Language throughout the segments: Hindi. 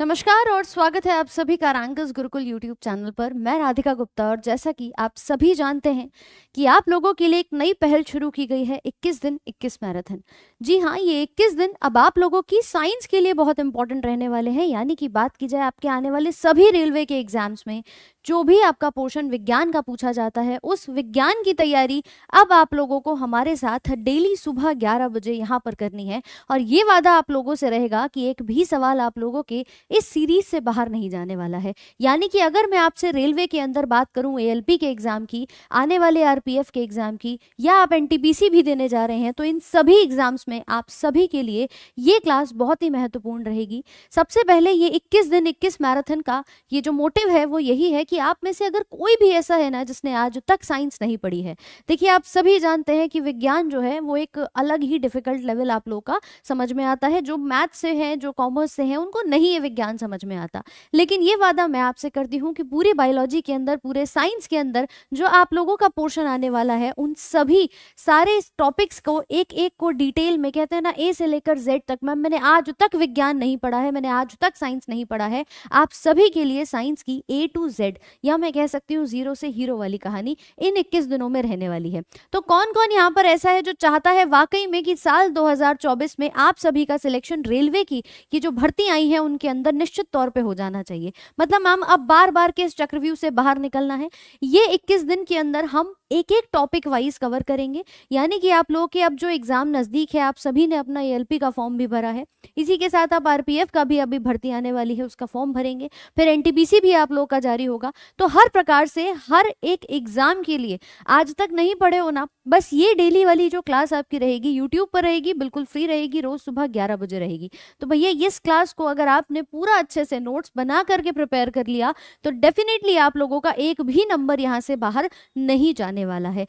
नमस्कार और स्वागत है आप सभी का रंगस गुरुकुल यूट्यूब चैनल पर मैं राधिका गुप्ता और जैसा कि आप सभी जानते हैं कि आप लोगों के लिए एक नई पहल शुरू की गई है 21 दिन 21 मैराथन जी हाँ ये 21 दिन अब आप लोगों की साइंस के लिए बहुत इंपॉर्टेंट रहने वाले हैं यानी कि बात की जाए आपके आने वाले सभी रेलवे के एग्जाम्स में जो भी आपका पोर्शन विज्ञान का पूछा जाता है उस विज्ञान की तैयारी अब आप लोगों को हमारे साथ डेली सुबह ग्यारह बजे यहाँ पर करनी है और ये वादा आप लोगों से रहेगा कि एक भी सवाल आप लोगों के इस सीरीज से बाहर नहीं जाने वाला है यानी कि अगर मैं आपसे रेलवे के अंदर बात करूँ ए के एग्ज़ाम की आने वाले आर के एग्ज़ाम की या आप एन भी देने जा रहे हैं तो इन सभी एग्ज़ाम्स में आप सभी के लिए ये क्लास बहुत ही महत्वपूर्ण रहेगी सबसे पहले ये इक्कीस दिन इक्कीस मैराथन का ये जो मोटिव है वो यही है कि कि आप में से अगर कोई भी ऐसा है ना जिसने आज तक साइंस नहीं पढ़ी है देखिए आप सभी जानते हैं कि विज्ञान जो है वो एक अलग ही डिफिकल्ट लेवल आप लोगों का समझ में आता है जो मैथ से है जो कॉमर्स से है उनको नहीं ये विज्ञान समझ में आता लेकिन ये वादा मैं आपसे करती हूँ कि पूरे बायोलॉजी के अंदर पूरे साइंस के अंदर जो आप लोगों का पोर्शन आने वाला है उन सभी सारे टॉपिक्स को एक एक को डिटेल में कहते हैं ना ए से लेकर जेड तक मैम मैंने आज तक विज्ञान नहीं पढ़ा है मैंने आज तक साइंस नहीं पढ़ा है आप सभी के लिए साइंस की ए टू जेड या मैं कह सकती हूँ जीरो से हीरो वाली कहानी इन 21 दिनों में रहने वाली है तो कौन कौन यहाँ पर ऐसा है जो चाहता है वाकई में कि साल 2024 में आप सभी का सिलेक्शन रेलवे की ये जो भर्ती आई है उनके अंदर निश्चित तौर पर हो जाना चाहिए मतलब मैम अब बार बार के इस चक्रव्यू से बाहर निकलना है ये इक्कीस दिन के अंदर हम एक एक टॉपिक वाइज कवर करेंगे यानी कि आप लोगों के अब जो एग्जाम नजदीक है आप सभी ने अपना एल का फॉर्म भी भरा है इसी के साथ आप आरपीएफ का भी अभी भर्ती आने वाली है उसका फॉर्म भरेंगे फिर एनटीपीसी भी आप लोगों का जारी होगा तो हर प्रकार से हर एक एग्ज़ाम के लिए आज तक नहीं पढ़े हो ना बस ये डेली वाली जो क्लास आपकी रहेगी यूट्यूब पर रहेगी बिल्कुल फ्री रहेगी रोज़ सुबह ग्यारह बजे रहेगी तो भैया इस क्लास को अगर आपने पूरा अच्छे से नोट्स बना करके प्रिपेयर कर लिया तो डेफिनेटली आप लोगों का एक भी नंबर यहाँ से बाहर नहीं जाने वाला है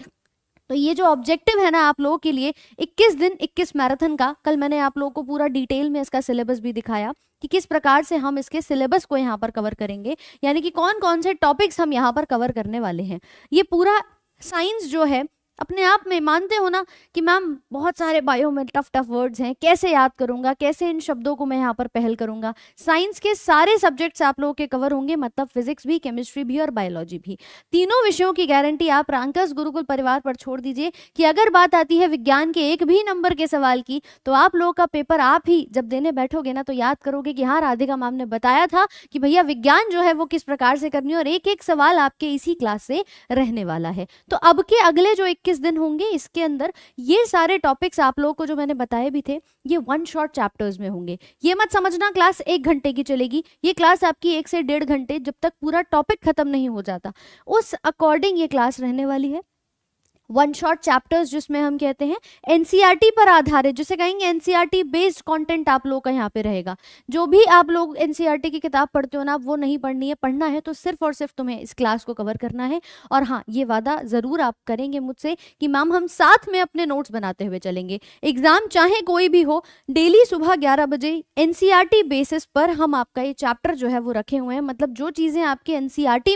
तो ये जो ऑब्जेक्टिव है ना आप लोगों के लिए 21 दिन 21 मैराथन का कल मैंने आप लोगों को पूरा डिटेल में इसका सिलेबस भी दिखाया कि किस प्रकार से हम इसके सिलेबस को यहाँ पर कवर करेंगे यानी कि कौन कौन से टॉपिक्स हम यहाँ पर कवर करने वाले हैं ये पूरा साइंस जो है अपने आप में मानते हो ना कि मैम बहुत सारे बायो में टफ टफ वर्ड्स हैं कैसे याद करूंगा कैसे इन शब्दों को मैं यहाँ पर पहल करूंगा साइंस के सारे सब्जेक्ट्स आप लोगों के कवर होंगे मतलब फिजिक्स भी केमिस्ट्री भी और बायोलॉजी भी तीनों विषयों की गारंटी आप रांकस गुरुकुल परिवार पर छोड़ दीजिए कि अगर बात आती है विज्ञान के एक भी नंबर के सवाल की तो आप लोगों का पेपर आप ही जब देने बैठोगे ना तो याद करोगे कि हाँ राधिका मैम ने बताया था कि भैया विज्ञान जो है वो किस प्रकार से करनी और एक एक सवाल आपके इसी क्लास से रहने वाला है तो अब के अगले जो एक इक्कीस दिन होंगे इसके अंदर ये सारे टॉपिक्स आप लोगों को जो मैंने बताए भी थे ये वन शॉर्ट चैप्टर्स में होंगे ये मत समझना क्लास एक घंटे की चलेगी ये क्लास आपकी एक से डेढ़ घंटे जब तक पूरा टॉपिक खत्म नहीं हो जाता उस अकॉर्डिंग ये क्लास रहने वाली है वन शॉर्ट चैप्टर्स जिसमें हम कहते हैं एनसीईआरटी e पर आधारित जिसे कहेंगे एनसीईआरटी बेस्ड कंटेंट आप लोगों का यहाँ पे रहेगा जो भी आप लोग एनसीईआरटी e की किताब पढ़ते हो ना वो नहीं पढ़नी है पढ़ना है तो सिर्फ और सिर्फ तुम्हें इस क्लास को कवर करना है और हाँ ये वादा ज़रूर आप करेंगे मुझसे कि मैम हम साथ में अपने नोट्स बनाते हुए चलेंगे एग्ज़ाम चाहे कोई भी हो डेली सुबह ग्यारह बजे एन बेसिस e पर हम आपका ये चैप्टर जो है वो रखे हुए हैं मतलब जो चीज़ें आपके एन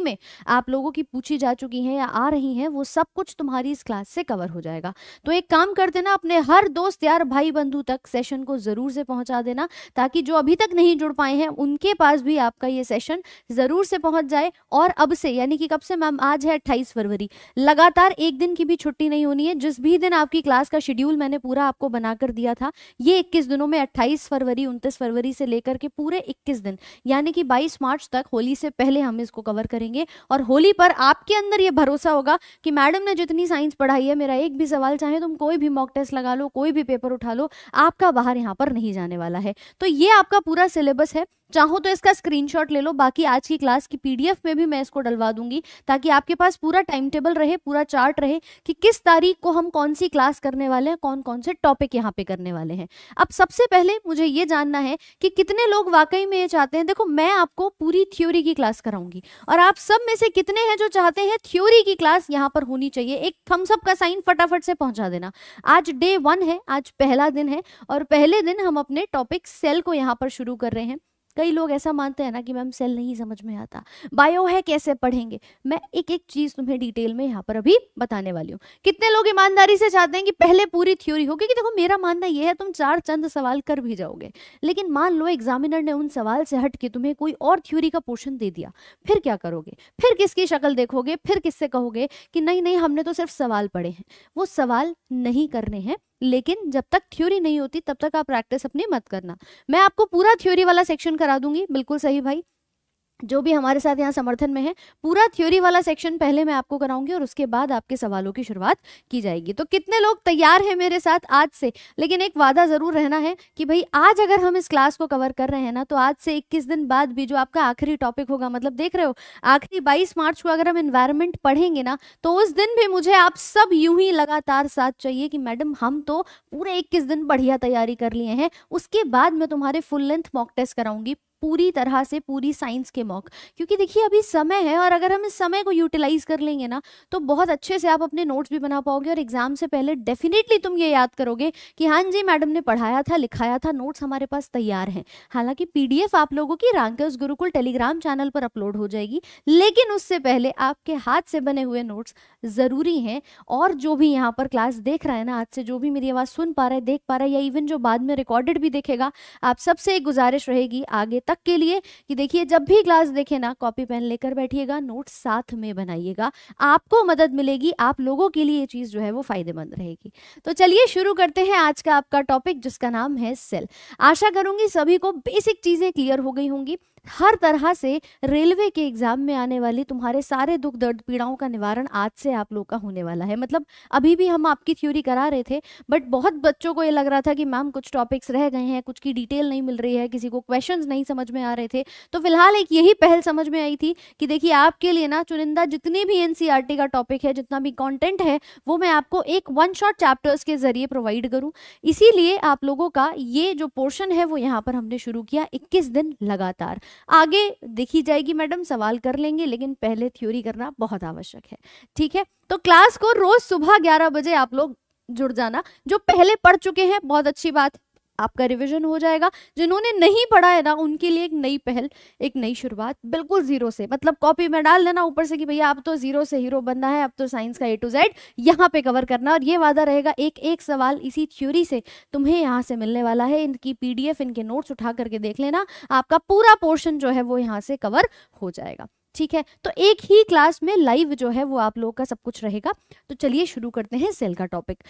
में आप लोगों की पूछी जा चुकी हैं या आ रही हैं वो सब कुछ तुम्हारी इस क्लास से कवर हो जाएगा तो एक काम कर देना अपने हर दोस्त यार भाई बंधु तक सेशन को ज़रूर से पहुंचा देना ताकि जो अभी तक नहीं जुड़ पाए हैं उनके पास भी आपका ये सेशन ज़रूर से पहुंच जाए और अब से यानी कि कब से मैम आज है अट्ठाईस फरवरी लगातार एक दिन की भी छुट्टी नहीं होनी है जिस भी दिन आपकी क्लास का शेड्यूल मैंने पूरा आपको बनाकर दिया था ये इक्कीस दिनों में अट्ठाईस फरवरी उनतीस फरवरी से लेकर के पूरे इक्कीस दिन यानी कि बाईस मार्च तक होली से पहले हम इसको कवर करेंगे और होली पर आपके अंदर यह भरोसा होगा कि मैडम ने जितनी साइंस साइंस पढ़ाई है मेरा एक भी सवाल चाहे तुम कोई भी मॉक टेस्ट लगा लो कोई भी पेपर उठा लो आपका बाहर यहाँ पर नहीं जाने वाला है तो ये आपका पूरा सिलेबस है चाहो तो इसका स्क्रीनशॉट ले लो बाकी आज की क्लास की पीडीएफ में भी मैं इसको डलवा दूंगी ताकि आपके पास पूरा टाइम टेबल रहे पूरा चार्ट रहे कि किस तारीख को हम कौन सी क्लास करने वाले हैं कौन कौन से टॉपिक यहाँ पे करने वाले हैं अब सबसे पहले मुझे ये जानना है कि कितने लोग वाकई में ये चाहते हैं देखो मैं आपको पूरी थ्योरी की क्लास कराऊंगी और आप सब में से कितने हैं जो चाहते हैं थ्योरी की क्लास यहाँ पर होनी चाहिए एक थम्सअप का साइन फटाफट से पहुंचा देना आज डे वन है आज पहला दिन है और पहले दिन हम अपने टॉपिक सेल को यहाँ पर शुरू कर रहे हैं कई लोग ऐसा मानते हैं ना कि मैम सेल नहीं समझ में आता बायो है कैसे पढ़ेंगे मैं एक एक चीज़ तुम्हें डिटेल में यहाँ पर अभी बताने वाली हूँ कितने लोग ईमानदारी से चाहते हैं कि पहले पूरी थ्योरी हो क्योंकि देखो मेरा मानना यह है तुम चार चंद सवाल कर भी जाओगे लेकिन मान लो एग्जामिनर ने उन सवाल से हट के तुम्हें कोई और थ्योरी का पोर्शन दे दिया फिर क्या करोगे फिर किसकी शक्ल देखोगे फिर किससे कहोगे कि नहीं नहीं हमने तो सिर्फ सवाल पढ़े हैं वो सवाल नहीं करने हैं लेकिन जब तक थ्योरी नहीं होती तब तक आप प्रैक्टिस अपनी मत करना मैं आपको पूरा थ्योरी वाला सेक्शन करा दूंगी बिल्कुल सही भाई जो भी हमारे साथ यहाँ समर्थन में है पूरा थ्योरी वाला सेक्शन पहले मैं आपको कराऊंगी और उसके बाद आपके सवालों की शुरुआत की जाएगी तो कितने लोग तैयार हैं मेरे साथ आज से लेकिन एक वादा ज़रूर रहना है कि भाई आज अगर हम इस क्लास को कवर कर रहे हैं ना तो आज से इक्कीस दिन बाद भी जो आपका आखिरी टॉपिक होगा मतलब देख रहे हो आखिरी बाईस मार्च को अगर हम इन्वायरमेंट पढ़ेंगे ना तो उस दिन भी मुझे आप सब यूं ही लगातार साथ चाहिए कि मैडम हम तो पूरे इक्कीस दिन बढ़िया तैयारी कर लिए हैं उसके बाद मैं तुम्हारे फुल लेंथ मॉक टेस्ट कराऊंगी पूरी तरह से पूरी साइंस के मॉक क्योंकि देखिए अभी समय है और अगर हम इस समय को यूटिलाइज कर लेंगे ना तो बहुत अच्छे से आप अपने नोट्स भी बना पाओगे और एग्जाम से पहले डेफिनेटली तुम ये याद करोगे कि हाँ जी मैडम ने पढ़ाया था लिखाया था नोट्स हमारे पास तैयार हैं हालांकि पीडीएफ आप लोगों की रैंकर्स गुरुकुल टेलीग्राम चैनल पर अपलोड हो जाएगी लेकिन उससे पहले आपके हाथ से बने हुए नोट्स ज़रूरी हैं और जो भी यहाँ पर क्लास देख रहा है ना आज से जो भी मेरी आवाज़ सुन पा रहा है देख पा रहा है या इवन जो बाद में रिकॉर्डेड भी देखेगा आप सबसे एक गुजारिश रहेगी आगे तक के लिए कि देखिए जब भी क्लास देखे ना कॉपी पेन लेकर बैठिएगा नोट साथ में बनाइएगा आपको मदद मिलेगी आप लोगों के लिए ये चीज़ जो है वो फायदेमंद रहेगी तो चलिए शुरू करते हैं आज का आपका टॉपिक जिसका नाम है सेल आशा करूंगी सभी को बेसिक चीज़ें क्लियर हो गई होंगी हर तरह से रेलवे के एग्जाम में आने वाली तुम्हारे सारे दुख दर्द पीड़ाओं का निवारण आज से आप लोग का होने वाला है मतलब अभी भी हम आपकी थ्योरी करा रहे थे बट बहुत बच्चों को ये लग रहा था कि मैम कुछ टॉपिक्स रह गए हैं कुछ की डिटेल नहीं मिल रही है किसी को क्वेश्चन नहीं समझ में आ रहे थे तो फिलहाल एक यही पहल समझ में आई थी कि देखिए आपके लिए ना चुनिंदा जितने भी एन e का टॉपिक है जितना भी कॉन्टेंट है वो मैं आपको एक वन शॉट चैप्टर्स के जरिए प्रोवाइड करूँ इसीलिए आप लोगों का ये जो पोर्शन है वो यहाँ पर हमने शुरू किया इक्कीस दिन लगातार आगे देखी जाएगी मैडम सवाल कर लेंगे लेकिन पहले थ्योरी करना बहुत आवश्यक है ठीक है तो क्लास को रोज सुबह ग्यारह बजे आप लोग जुड़ जाना जो पहले पढ़ चुके हैं बहुत अच्छी बात आपका रिविजन हो जाएगा जिन्होंने नहीं पढ़ा है ना उनके लिए एक नई पहल एक नई शुरुआत बिल्कुल जीरो से मतलब कॉपी में डाल देना ऊपर से कि भैया आप तो जीरो से हीरो बनना है अब तो साइंस का ए टू जेड यहाँ पे कवर करना और ये वादा रहेगा एक एक सवाल इसी थ्योरी से तुम्हें यहाँ से मिलने वाला है इनकी पी इनके नोट्स उठा करके देख लेना आपका पूरा पोर्शन जो है वो यहाँ से कवर हो जाएगा ठीक है तो एक ही क्लास में लाइव जो है वो आप लोगों का सब कुछ रहेगा तो चलिए शुरू करते हैं सेल का टॉपिक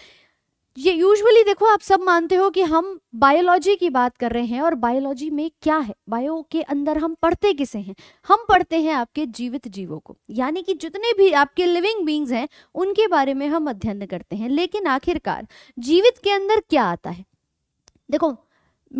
ये यूजुअली देखो आप सब मानते हो कि हम बायोलॉजी की बात कर रहे हैं और बायोलॉजी में क्या है बायो के अंदर हम पढ़ते किसे हैं हम पढ़ते हैं आपके जीवित जीवों को यानी कि जितने भी आपके लिविंग बींग्स हैं उनके बारे में हम अध्ययन करते हैं लेकिन आखिरकार जीवित के अंदर क्या आता है देखो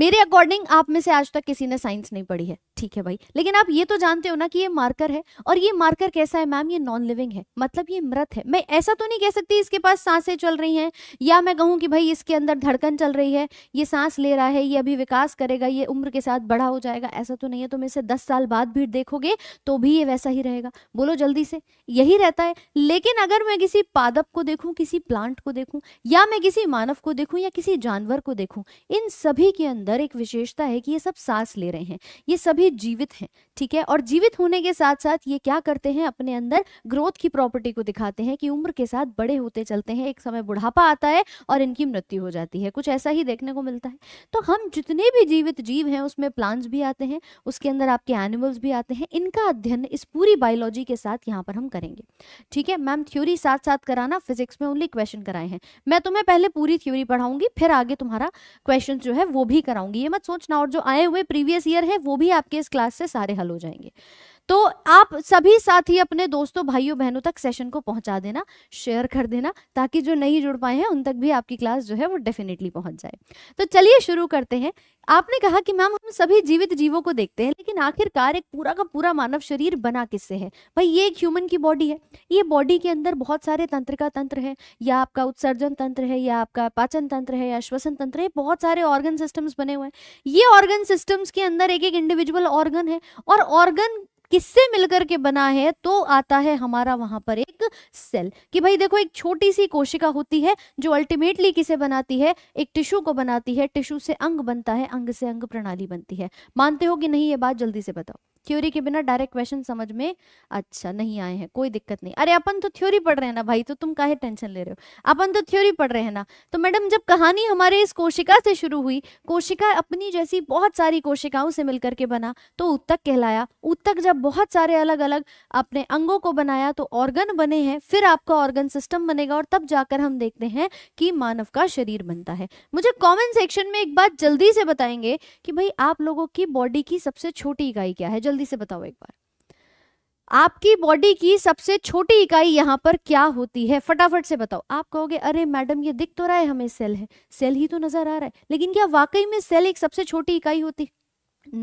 मेरे अकॉर्डिंग आप में से आज तक किसी ने साइंस नहीं पढ़ी है ठीक है भाई लेकिन आप ये तो जानते हो ना कि ये मार्कर है और ये मार्कर कैसा है मैम ये नॉन लिविंग है मतलब ये मृत है मैं ऐसा तो नहीं कह सकती इसके पास सांसें चल रही हैं या मैं कहूँ कि भाई इसके अंदर धड़कन चल रही है ये सांस ले रहा है ये अभी विकास करेगा ये उम्र के साथ बड़ा हो जाएगा ऐसा तो नहीं है तुम इसे दस साल बाद भी देखोगे तो भी ये वैसा ही रहेगा बोलो जल्दी से यही रहता है लेकिन अगर मैं किसी पादप को देखूँ किसी प्लांट को देखूँ या मैं किसी मानव को देखूँ या किसी जानवर को देखूँ इन सभी के अंदर एक विशेषता है कि ये सब सांस ले रहे हैं ये सभी जीवित हैं ठीक है और जीवित होने के साथ साथ ये क्या करते हैं अपने अंदर ग्रोथ की प्रॉपर्टी को दिखाते हैं कि उम्र के साथ बड़े होते चलते हैं एक समय बुढ़ापा आता है और इनकी मृत्यु हो जाती है कुछ ऐसा ही देखने को मिलता है तो हम जितने भी जीवित जीव हैं उसमें प्लांट्स भी आते हैं उसके अंदर आपके एनिमल्स भी आते हैं इनका अध्ययन इस पूरी बायोलॉजी के साथ यहाँ पर हम करेंगे ठीक है मैम थ्योरी साथ साथ कराना फिजिक्स में ओनली क्वेश्चन कराए हैं मैं तुम्हें पहले पूरी थ्योरी पढ़ाऊंगी फिर आगे तुम्हारा क्वेश्चन जो है वो भी कराऊंगी ये मत सोचना और जो आए हुए प्रीवियस ईयर है वो भी आप आपके इस क्लास से सारे हल हो जाएंगे तो आप सभी साथ ही अपने दोस्तों भाइयों बहनों तक सेशन को पहुंचा देना शेयर कर देना ताकि जो नहीं जुड़ पाए हैं उन तक भी आपकी क्लास जो है वो डेफिनेटली पहुंच जाए तो चलिए शुरू करते हैं आपने कहा कि मैम हम सभी जीवित जीवों को देखते हैं लेकिन आखिरकार एक पूरा का पूरा मानव शरीर बना किससे है भाई ये एक ह्यूमन की बॉडी है ये बॉडी के अंदर बहुत सारे तंत्र का तंत्र है या आपका उत्सर्जन तंत्र है या आपका पाचन तंत्र है या श्वसन तंत्र है बहुत सारे ऑर्गन सिस्टम्स बने हुए हैं ये ऑर्गन सिस्टम्स के अंदर एक एक इंडिविजुअल ऑर्गन है और ऑर्गन किससे मिलकर के बना है तो आता है हमारा वहां पर एक सेल कि भाई देखो एक छोटी सी कोशिका होती है जो अल्टीमेटली किसे बनाती है एक टिश्यू को बनाती है टिश्यू से अंग बनता है अंग से अंग प्रणाली बनती है मानते हो कि नहीं ये बात जल्दी से बताओ थ्योरी के बिना डायरेक्ट क्वेश्चन समझ में अच्छा नहीं आए हैं कोई दिक्कत नहीं अरे अपन तो थ्योरी पढ़ रहे हैं ना भाई तो तुम काहे टेंशन ले रहे हो अपन तो थ्योरी पढ़ रहे हैं ना तो मैडम जब कहानी हमारे इस कोशिका से शुरू हुई कोशिका अपनी जैसी बहुत सारी कोशिकाओं से मिलकर के बना तो उत्तक कहलाया उत्तक जब बहुत सारे अलग अलग अपने अंगों को बनाया तो ऑर्गन बने हैं फिर आपका ऑर्गन सिस्टम बनेगा और तब जाकर हम देखते हैं कि मानव का शरीर बनता है मुझे कॉमेंट सेक्शन में एक बात जल्दी से बताएंगे कि भाई आप लोगों की बॉडी की सबसे छोटी इकाई क्या है जल्दी से बताओ एक बार आपकी बॉडी की सबसे छोटी इकाई यहाँ पर क्या होती है फटाफट से बताओ आप कहोगे अरे मैडम ये दिख तो रहा है हमें सेल है सेल ही तो नजर आ रहा है लेकिन क्या वाकई में सेल एक सबसे छोटी इकाई होती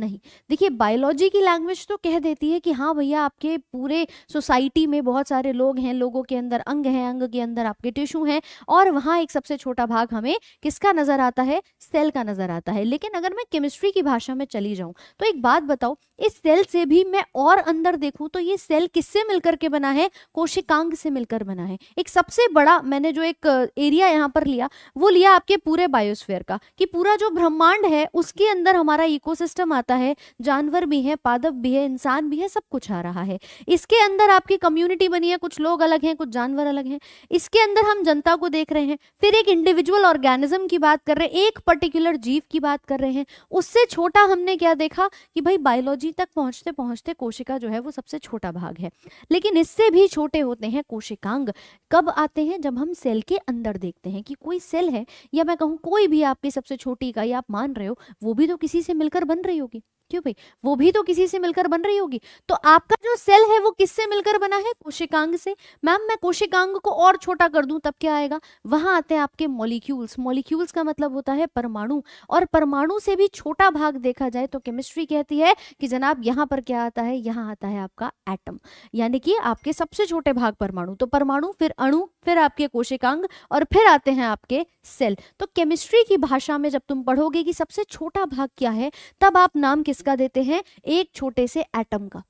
नहीं देखिए बायोलॉजी की लैंग्वेज तो कह देती है कि हाँ भैया आपके पूरे सोसाइटी में बहुत सारे लोग हैं लोगों के अंदर अंग हैं अंग के अंदर आपके टिश्यू हैं और वहाँ एक सबसे छोटा भाग हमें किसका नज़र आता है सेल का नज़र आता है लेकिन अगर मैं केमिस्ट्री की भाषा में चली जाऊँ तो एक बात बताओ इस सेल से भी मैं और अंदर देखूं तो ये सेल किससे मिलकर के बना है कोशिकांग से मिलकर बना है एक सबसे बड़ा मैंने जो एक एरिया यहाँ पर लिया वो लिया आपके पूरे बायोस्फेयर का कि पूरा जो ब्रह्मांड है उसके अंदर हमारा इकोसिस्टम आता है जानवर भी है पादप भी है इंसान भी है सब कुछ आ रहा है इसके अंदर आपकी कम्युनिटी बनी है कुछ लोग अलग हैं कुछ जानवर अलग हैं इसके अंदर हम जनता को देख रहे हैं फिर एक इंडिविजुअल ऑर्गेनिज्म की बात कर रहे हैं एक पर्टिकुलर जीव की बात कर रहे हैं उससे छोटा हमने क्या देखा कि भाई बायोलॉजी एलर्जी तक पहुंचते पहुंचते कोशिका जो है वो सबसे छोटा भाग है लेकिन इससे भी छोटे होते हैं कोशिकांग कब आते हैं जब हम सेल के अंदर देखते हैं कि कोई सेल है या मैं कहूँ कोई भी आपकी सबसे छोटी इकाई आप मान रहे हो वो भी तो किसी से मिलकर बन रही होगी क्यों भाई वो भी तो किसी से मिलकर बन रही होगी तो आपका जो सेल है वो किससे मिलकर बना है कोशिकांग से मैम मैं कोशिकांग को और छोटा कर दूं तब क्या आएगा वहां आते हैं आपके मॉलिक्यूल्स मॉलिक्यूल्स का मतलब होता है परमाणु और परमाणु से भी छोटा भाग देखा जाए तो केमिस्ट्री कहती है कि जनाब यहाँ पर क्या आता है यहाँ आता है आपका एटम यानी कि आपके सबसे छोटे भाग परमाणु तो परमाणु फिर अणु फिर आपके कोशिकांग और फिर आते हैं आपके सेल तो केमिस्ट्री की भाषा में जब तुम पढ़ोगे कि सबसे छोटा भाग क्या है तब आप नाम के किसका देते हैं एक छोटे से एटम का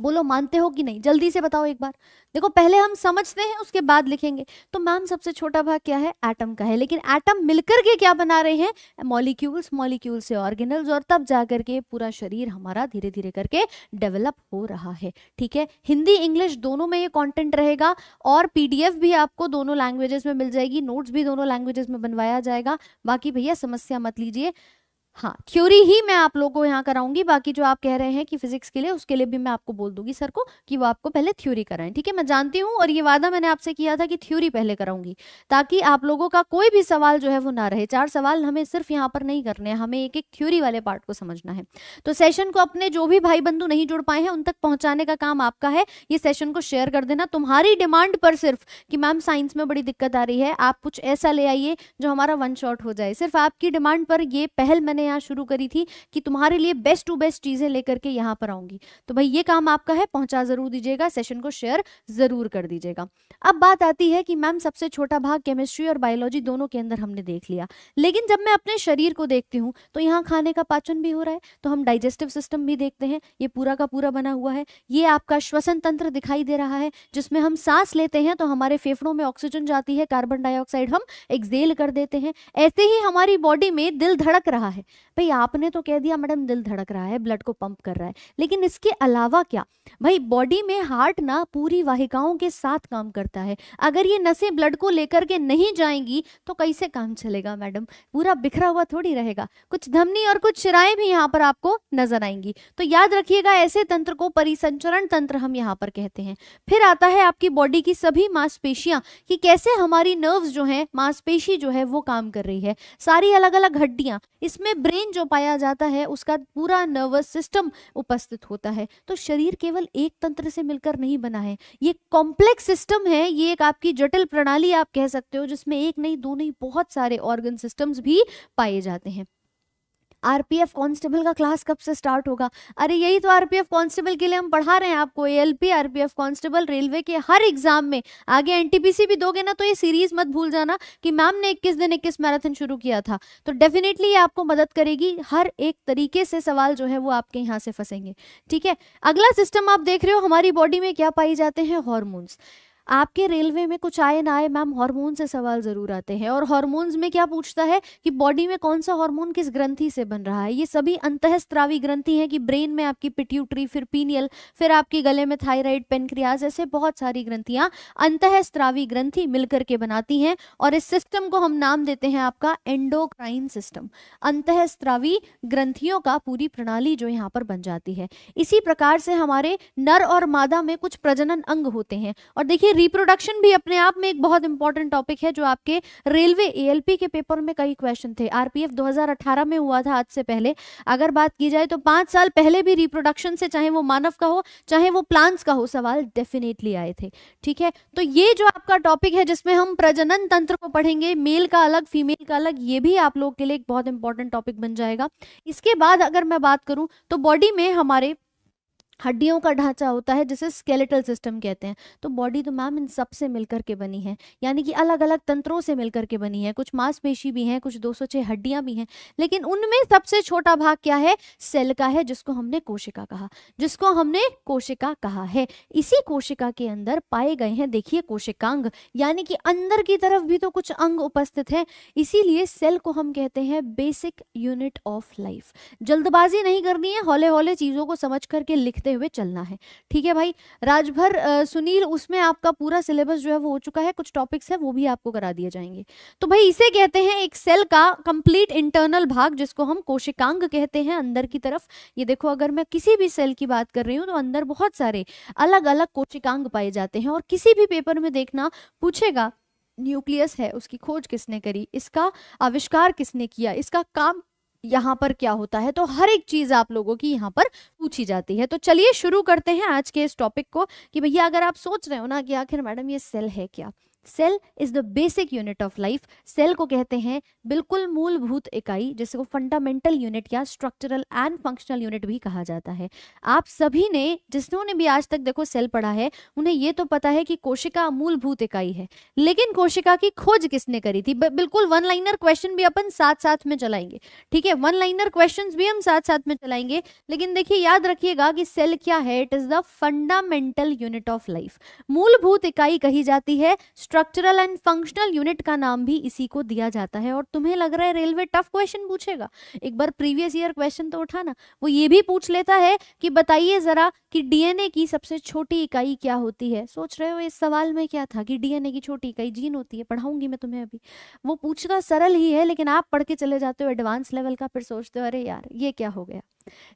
बोलो मानते हो कि नहीं जल्दी से बताओ एक बार देखो पहले हम समझते हैं उसके बाद लिखेंगे तो मैम सबसे छोटा भाग क्या है एटम का है लेकिन एटम मिलकर के क्या बना रहे हैं मॉलिक्यूल्स मॉलिक्यूल से ऑर्गेनल्स और तब जाकर के पूरा शरीर हमारा धीरे धीरे करके डेवलप हो रहा है ठीक है हिंदी इंग्लिश दोनों में ये कॉन्टेंट रहेगा और पी भी आपको दोनों लैंग्वेजेस में मिल जाएगी नोट्स भी दोनों लैंग्वेजेस में बनवाया जाएगा बाकी भैया समस्या मत लीजिए हाँ थ्योरी ही मैं आप लोगों को यहाँ कराऊंगी बाकी जो आप कह रहे हैं कि फिजिक्स के लिए उसके लिए भी मैं आपको बोल दूंगी सर को कि वो आपको पहले थ्योरी कराएं ठीक है मैं जानती हूँ और ये वादा मैंने आपसे किया था कि थ्योरी पहले कराऊंगी ताकि आप लोगों का कोई भी सवाल जो है वो ना रहे चार सवाल हमें सिर्फ यहाँ पर नहीं करने हैं हमें एक एक थ्योरी वाले पार्ट को समझना है तो सेशन को अपने जो भी भाई बंधु नहीं जुड़ पाए हैं उन तक पहुंचाने का काम आपका है ये सेशन को शेयर कर देना तुम्हारी डिमांड पर सिर्फ कि मैम साइंस में बड़ी दिक्कत आ रही है आप कुछ ऐसा ले आइए जो हमारा वन शॉर्ट हो जाए सिर्फ आपकी डिमांड पर ये पहल मैंने यहाँ शुरू करी थी कि तुम्हारे लिए बेस्ट टू बेस्ट चीज़ें लेकर के यहाँ पर आऊंगी तो भाई ये काम आपका है पहुंचा ज़रूर दीजिएगा सेशन को शेयर ज़रूर कर दीजिएगा अब बात आती है कि मैम सबसे छोटा भाग केमिस्ट्री और बायोलॉजी दोनों के अंदर हमने देख लिया लेकिन जब मैं अपने शरीर को देखती हूँ तो यहाँ खाने का पाचन भी हो रहा है तो हम डाइजेस्टिव सिस्टम भी देखते हैं ये पूरा का पूरा बना हुआ है ये आपका श्वसन तंत्र दिखाई दे रहा है जिसमें हम सांस लेते हैं तो हमारे फेफड़ों में ऑक्सीजन जाती है कार्बन डाइऑक्साइड हम एक्सेल कर देते हैं ऐसे ही हमारी बॉडी में दिल धड़क रहा है भाई आपने तो कह दिया मैडम दिल धड़क रहा है ब्लड को पंप कर रहा है लेकिन इसके अलावा क्या भाई बॉडी में हार्ट ना पूरी वाहिकाओं के साथ काम करता है अगर ये नसें ब्लड को लेकर के नहीं जाएंगी तो कैसे काम चलेगा मैडम पूरा बिखरा हुआ थोड़ी रहेगा कुछ धमनी और कुछ चिराएं भी यहाँ पर आपको नजर आएंगी तो याद रखिएगा ऐसे तंत्र को परिसंचरण तंत्र हम यहाँ पर कहते हैं फिर आता है आपकी बॉडी की सभी मांसपेशियां कि कैसे हमारी नर्व जो है मांसपेशी जो है वो काम कर रही है सारी अलग अलग हड्डियां इसमें ब्रेन जो पाया जाता है उसका पूरा नर्वस सिस्टम उपस्थित होता है तो शरीर केवल एक तंत्र से मिलकर नहीं बना है ये कॉम्प्लेक्स सिस्टम है ये एक आपकी जटिल प्रणाली आप कह सकते हो जिसमें एक नहीं दो नहीं बहुत सारे ऑर्गन सिस्टम्स भी पाए जाते हैं आरपीएफ कांस्टेबल का क्लास कब से स्टार्ट होगा अरे यही तो आरपीएफ कांस्टेबल के लिए हम पढ़ा रहे हैं आपको एएलपी आरपीएफ कांस्टेबल रेलवे के हर एग्जाम में आगे एनटीपीसी भी दोगे ना तो ये सीरीज मत भूल जाना कि मैम ने इक्कीस दिन इक्कीस मैराथन शुरू किया था तो डेफिनेटली ये आपको मदद करेगी हर एक तरीके से सवाल जो है वो आपके यहाँ से फंसेंगे ठीक है अगला सिस्टम आप देख रहे हो हमारी बॉडी में क्या पाई जाते हैं हॉर्मोन्स आपके रेलवे में कुछ आए ना आए मैम हार्मोन से सवाल ज़रूर आते हैं और हार्मोन्स में क्या पूछता है कि बॉडी में कौन सा हार्मोन किस ग्रंथि से बन रहा है ये सभी अंतस्त्रावी ग्रंथि हैं कि ब्रेन में आपकी पिट्यूटरी फिर पीनियल फिर आपके गले में थायराइड पेनक्रियाज ऐसे बहुत सारी ग्रंथियां अंतस्त्रावी ग्रंथि मिलकर के बनाती हैं और इस सिस्टम को हम नाम देते हैं आपका एंडोक्राइन सिस्टम अंतस्त्रावी ग्रंथियों का पूरी प्रणाली जो यहाँ पर बन जाती है इसी प्रकार से हमारे नर और मादा में कुछ प्रजनन अंग होते हैं और देखिए रिप्रोडक्शन भी अपने आप में एक बहुत इंपॉर्टेंट टॉपिक है जो आपके रेलवे एएलपी के पेपर में कई क्वेश्चन थे आरपीएफ 2018 में हुआ था आज से पहले अगर बात की जाए तो पांच साल पहले भी रिप्रोडक्शन से चाहे वो मानव का हो चाहे वो प्लांट्स का हो सवाल डेफिनेटली आए थे ठीक है तो ये जो आपका टॉपिक है जिसमें हम प्रजनन तंत्र को पढ़ेंगे मेल का अलग फीमेल का अलग ये भी आप लोग के लिए एक बहुत इंपॉर्टेंट टॉपिक बन जाएगा इसके बाद अगर मैं बात करूं तो बॉडी में हमारे हड्डियों का ढांचा होता है जिसे स्केलेटल सिस्टम कहते हैं तो बॉडी तो मैम इन सब से मिलकर के बनी है यानी कि अलग अलग तंत्रों से मिलकर के बनी है कुछ मांसपेशी भी हैं कुछ 206 हड्डियां भी हैं लेकिन उनमें सबसे छोटा भाग क्या है सेल का है जिसको हमने कोशिका कहा जिसको हमने कोशिका कहा है इसी कोशिका के अंदर पाए गए हैं देखिए कोशिकांग यानी कि अंदर की तरफ भी तो कुछ अंग उपस्थित है इसीलिए सेल को हम कहते हैं बेसिक यूनिट ऑफ लाइफ जल्दबाजी नहीं करनी है हौले हौले चीजों को समझ करके लिख चलते हुए चलना है ठीक है भाई राजभर सुनील उसमें आपका पूरा सिलेबस जो है वो हो चुका है कुछ टॉपिक्स है वो भी आपको करा दिए जाएंगे तो भाई इसे कहते हैं एक सेल का कंप्लीट इंटरनल भाग जिसको हम कोशिकांग कहते हैं अंदर की तरफ ये देखो अगर मैं किसी भी सेल की बात कर रही हूँ तो अंदर बहुत सारे अलग अलग कोशिकांग पाए जाते हैं और किसी भी पेपर में देखना पूछेगा न्यूक्लियस है उसकी खोज किसने करी इसका आविष्कार किसने किया इसका काम यहाँ पर क्या होता है तो हर एक चीज आप लोगों की यहाँ पर पूछी जाती है तो चलिए शुरू करते हैं आज के इस टॉपिक को कि भैया अगर आप सोच रहे हो ना कि आखिर मैडम ये सेल है क्या cell is the basic unit of life cell को कहते हैं बिल्कुल मूलभूत इकाई जिसे जिसको फंडामेंटल यूनिट या स्ट्रक्चरल एंड फंक्शनल यूनिट भी कहा जाता है आप सभी ने जिसने भी आज तक देखो सेल पढ़ा है उन्हें ये तो पता है कि कोशिका मूलभूत इकाई है लेकिन कोशिका की खोज किसने करी थी बिल्कुल वन लाइनर क्वेश्चन भी अपन साथ साथ में चलाएंगे ठीक है वन लाइनर क्वेश्चन भी हम साथ साथ में चलाएंगे लेकिन देखिए याद रखिएगा कि सेल क्या है it is the fundamental unit of life मूलभूत इकाई कही जाती है स्ट्रक्चरल एंड फंक्शनल यूनिट का नाम भी इसी को दिया जाता है और तुम्हें लग रहा है रेलवे टफ क्वेश्चन पूछेगा एक बार प्रीवियस ईयर क्वेश्चन तो उठा ना वो ये भी पूछ लेता है कि बताइए ज़रा कि डीएनए की सबसे छोटी इकाई क्या होती है सोच रहे हो इस सवाल में क्या था कि डीएनए की छोटी इकाई जीन होती है पढ़ाऊंगी मैं तुम्हें अभी वो पूछना सरल ही है लेकिन आप पढ़ के चले जाते हो एडवांस लेवल का फिर सोचते हो अरे यार ये क्या हो गया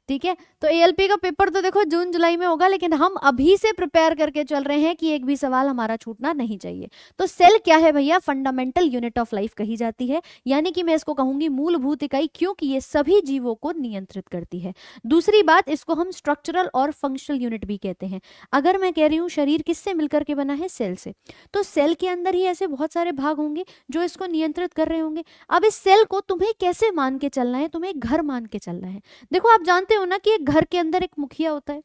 ठीक है तो एएलपी का पेपर तो देखो जून जुलाई में होगा लेकिन हम अभी से प्रिपेयर करके चल रहे हैं कि एक भी सवाल हमारा छूटना नहीं चाहिए तो सेल क्या है भैया फंडामेंटल यूनिट ऑफ लाइफ कही जाती है यानी कि मैं इसको कहूंगी मूलभूत इकाई क्योंकि ये सभी जीवों को नियंत्रित करती है दूसरी बात इसको हम स्ट्रक्चरल और फंक्शनल यूनिट भी कहते हैं अगर मैं कह रही हूँ शरीर किससे मिलकर के बना है सेल से तो सेल के अंदर ही ऐसे बहुत सारे भाग होंगे जो इसको नियंत्रित कर रहे होंगे अब इस सेल को तुम्हें कैसे मान के चलना है तुम्हें घर मान के चलना है देखो आप आप जानते हो ना कि एक घर के अंदर एक मुखिया होता है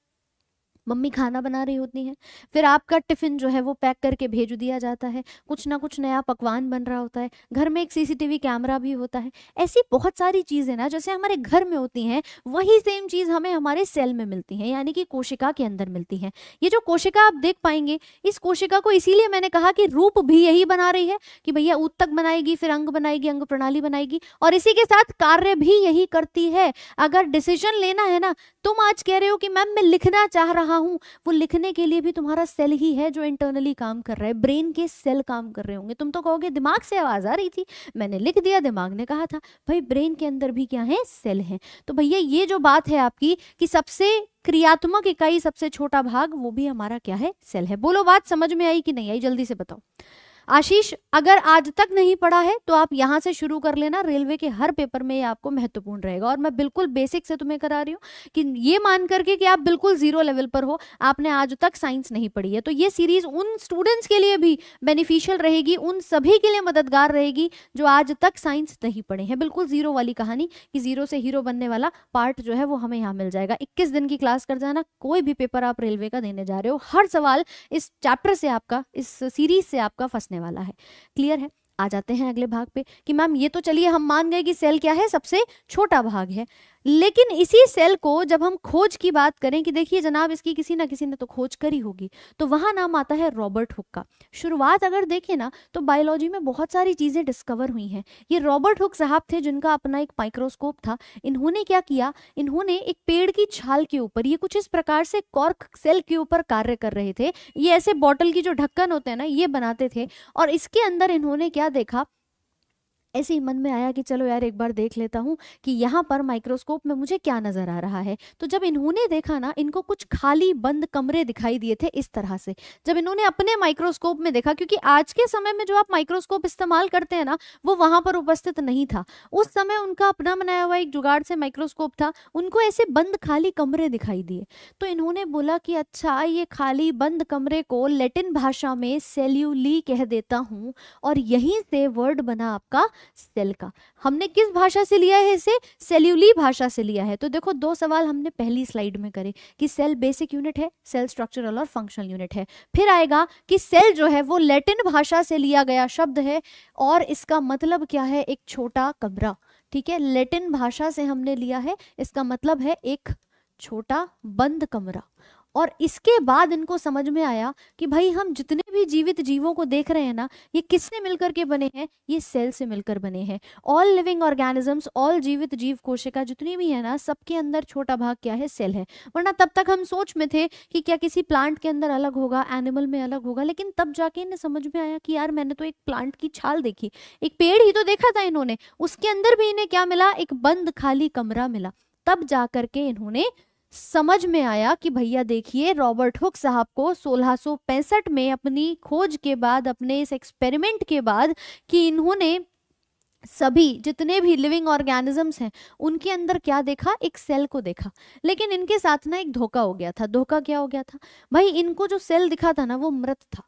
मम्मी खाना बना रही होती हैं फिर आपका टिफ़िन जो है वो पैक करके भेज दिया जाता है कुछ ना कुछ नया पकवान बन रहा होता है घर में एक सीसीटीवी कैमरा भी होता है ऐसी बहुत सारी चीज़ें ना जैसे हमारे घर में होती हैं वही सेम चीज़ हमें हमारे सेल में मिलती हैं यानी कि कोशिका के अंदर मिलती हैं ये जो कोशिका आप देख पाएंगे इस कोशिका को इसीलिए मैंने कहा कि रूप भी यही बना रही है कि भैया तक बनाएगी फिर अंग बनाएगी अंग प्रणाली बनाएगी और इसी के साथ कार्य भी यही करती है अगर डिसीजन लेना है ना तुम आज कह रहे हो कि मैम मैं लिखना चाह रहा हूं वो लिखने के लिए भी तुम्हारा सेल ही है जो इंटरनली काम कर रहा है ब्रेन के सेल काम कर रहे होंगे तुम तो कहोगे दिमाग से आवाज़ आ रही थी मैंने लिख दिया दिमाग ने कहा था भाई ब्रेन के अंदर भी क्या है सेल है तो भैया ये जो बात है आपकी कि सबसे क्रियात्मक इकाई सबसे छोटा भाग वो भी हमारा क्या है सेल है बोलो बात समझ में आई कि नहीं आई जल्दी से बताओ आशीष अगर आज तक नहीं पढ़ा है तो आप यहां से शुरू कर लेना रेलवे के हर पेपर में ये आपको महत्वपूर्ण रहेगा और मैं बिल्कुल बेसिक से तुम्हें करा रही हूँ कि ये मान करके कि आप बिल्कुल जीरो लेवल पर हो आपने आज तक साइंस नहीं पढ़ी है तो ये सीरीज उन स्टूडेंट्स के लिए भी बेनिफिशियल रहेगी उन सभी के लिए मददगार रहेगी जो आज तक साइंस नहीं पढ़े हैं बिल्कुल जीरो वाली कहानी कि जीरो से हीरो बनने वाला पार्ट जो है वो हमें यहाँ मिल जाएगा इक्कीस दिन की क्लास कर जाना कोई भी पेपर आप रेलवे का देने जा रहे हो हर सवाल इस चैप्टर से आपका इस सीरीज से आपका फंसने बचने वाला है क्लियर है आ जाते हैं अगले भाग पे कि मैम ये तो चलिए हम मान गए कि सेल क्या है सबसे छोटा भाग है लेकिन इसी सेल को जब हम खोज की बात करें कि देखिए जनाब इसकी किसी ना किसी ने तो खोज करी होगी तो वहां नाम आता है रॉबर्ट हुक का शुरुआत अगर देखें ना तो बायोलॉजी में बहुत सारी चीज़ें डिस्कवर हुई हैं ये रॉबर्ट हुक साहब थे जिनका अपना एक माइक्रोस्कोप था इन्होंने क्या किया इन्होंने एक पेड़ की छाल के ऊपर ये कुछ इस प्रकार से कॉर्क सेल के ऊपर कार्य कर रहे थे ये ऐसे बॉटल की जो ढक्कन होते हैं ना ये बनाते थे और इसके अंदर इन्होंने क्या देखा ऐसे ही मन में आया कि चलो यार एक बार देख लेता हूँ कि यहाँ पर माइक्रोस्कोप में मुझे क्या नज़र आ रहा है तो जब इन्होंने देखा ना इनको कुछ खाली बंद कमरे दिखाई दिए थे इस तरह से जब इन्होंने अपने माइक्रोस्कोप में देखा क्योंकि आज के समय में जो आप माइक्रोस्कोप इस्तेमाल करते हैं ना वो वहाँ पर उपस्थित नहीं था उस समय उनका अपना बनाया हुआ एक जुगाड़ से माइक्रोस्कोप था उनको ऐसे बंद खाली कमरे दिखाई दिए तो इन्होंने बोला कि अच्छा ये खाली बंद कमरे को लेटिन भाषा में सेल्यूली कह देता हूँ और यहीं से वर्ड बना आपका सेल का हमने किस भाषा से लिया है इसे सेल्यूली भाषा से लिया है तो देखो दो सवाल हमने पहली स्लाइड में करे कि सेल बेसिक यूनिट है सेल स्ट्रक्चरल और फंक्शनल यूनिट है फिर आएगा कि सेल जो है वो लैटिन भाषा से लिया गया शब्द है और इसका मतलब क्या है एक छोटा कमरा ठीक है लेटिन भाषा से हमने लिया है इसका मतलब है एक छोटा बंद कमरा और इसके बाद इनको समझ में आया कि भाई हम जितने भी जीवित जीवों को देख रहे हैं ना ये किससे मिलकर के बने हैं ये सेल से मिलकर बने हैं ऑल लिविंग ऑर्गेनिजम्स ऑल जीवित जीव कोशिका जितनी भी है ना सबके अंदर छोटा भाग क्या है सेल है वरना तब तक हम सोच में थे कि क्या किसी प्लांट के अंदर अलग होगा एनिमल में अलग होगा लेकिन तब जाके इन्हें समझ में आया कि यार मैंने तो एक प्लांट की छाल देखी एक पेड़ ही तो देखा था इन्होंने उसके अंदर भी इन्हें क्या मिला एक बंद खाली कमरा मिला तब जा करके इन्होंने समझ में आया कि भैया देखिए रॉबर्ट हुक साहब को सोलह में अपनी खोज के बाद अपने इस एक्सपेरिमेंट के बाद कि इन्होंने सभी जितने भी लिविंग ऑर्गेनिजम्स हैं उनके अंदर क्या देखा एक सेल को देखा लेकिन इनके साथ ना एक धोखा हो गया था धोखा क्या हो गया था भाई इनको जो सेल दिखा था ना वो मृत था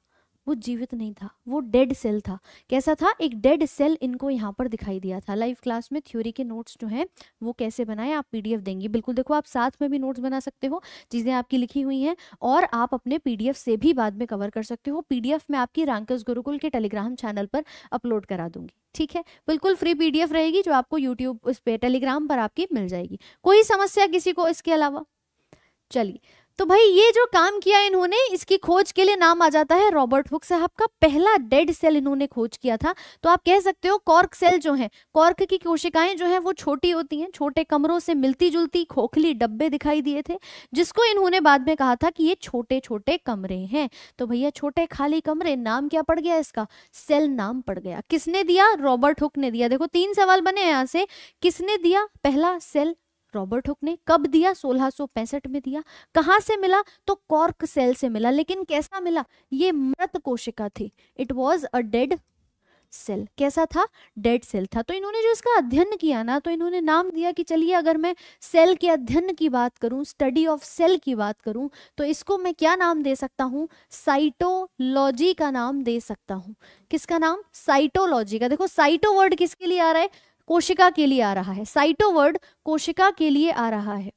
वो जीवित नहीं था वो डेड सेल था कैसा था एक डेड सेल इनको यहाँ पर दिखाई दिया था लाइव क्लास में थ्योरी के नोट्स जो हैं वो कैसे बनाए आप पीडीएफ देंगे बिल्कुल देखो आप साथ में भी नोट्स बना सकते हो चीज़ें आपकी लिखी हुई हैं और आप अपने पीडीएफ से भी बाद में कवर कर सकते हो पीडीएफ में आपकी रैंकर्स गुरुकुल के टेलीग्राम चैनल पर अपलोड करा दूंगी ठीक है बिल्कुल फ्री पीडीएफ रहेगी जो आपको यूट्यूब उस पर टेलीग्राम पर आपकी मिल जाएगी कोई समस्या किसी को इसके अलावा चलिए तो भाई ये जो काम किया इन्होंने इसकी खोज के लिए नाम आ जाता है रॉबर्ट हुक साहब का पहला डेड सेल इन्होंने खोज किया था तो आप कह सकते हो कॉर्क सेल जो है कॉर्क की कोशिकाएं जो है वो छोटी होती हैं छोटे कमरों से मिलती जुलती खोखली डब्बे दिखाई दिए थे जिसको इन्होंने बाद में कहा था कि ये छोटे छोटे कमरे हैं तो भैया छोटे खाली कमरे नाम क्या पड़ गया इसका सेल नाम पड़ गया किसने दिया रॉबर्ट हुक ने दिया देखो तीन सवाल बने यहाँ से किसने दिया पहला सेल रॉबर्ट हुक ने कब दिया 1665 में दिया कहाँ से मिला तो कॉर्क सेल से मिला लेकिन कैसा मिला ये मृत कोशिका थी it was a dead cell कैसा था डेड सेल था तो इन्होंने जो इसका अध्ययन किया ना तो इन्होंने नाम दिया कि चलिए अगर मैं सेल के अध्ययन की बात करूं स्टडी ऑफ सेल की बात करूं तो इसको मैं क्या नाम दे सकता हूं साइटोलॉजी का नाम दे सकता हूं किसका नाम साइटोलॉजी का देखो साइटो वर्ड किसके लिए आ रहा है कोशिका के लिए आ रहा है साइटोवर्ड कोशिका के लिए आ रहा है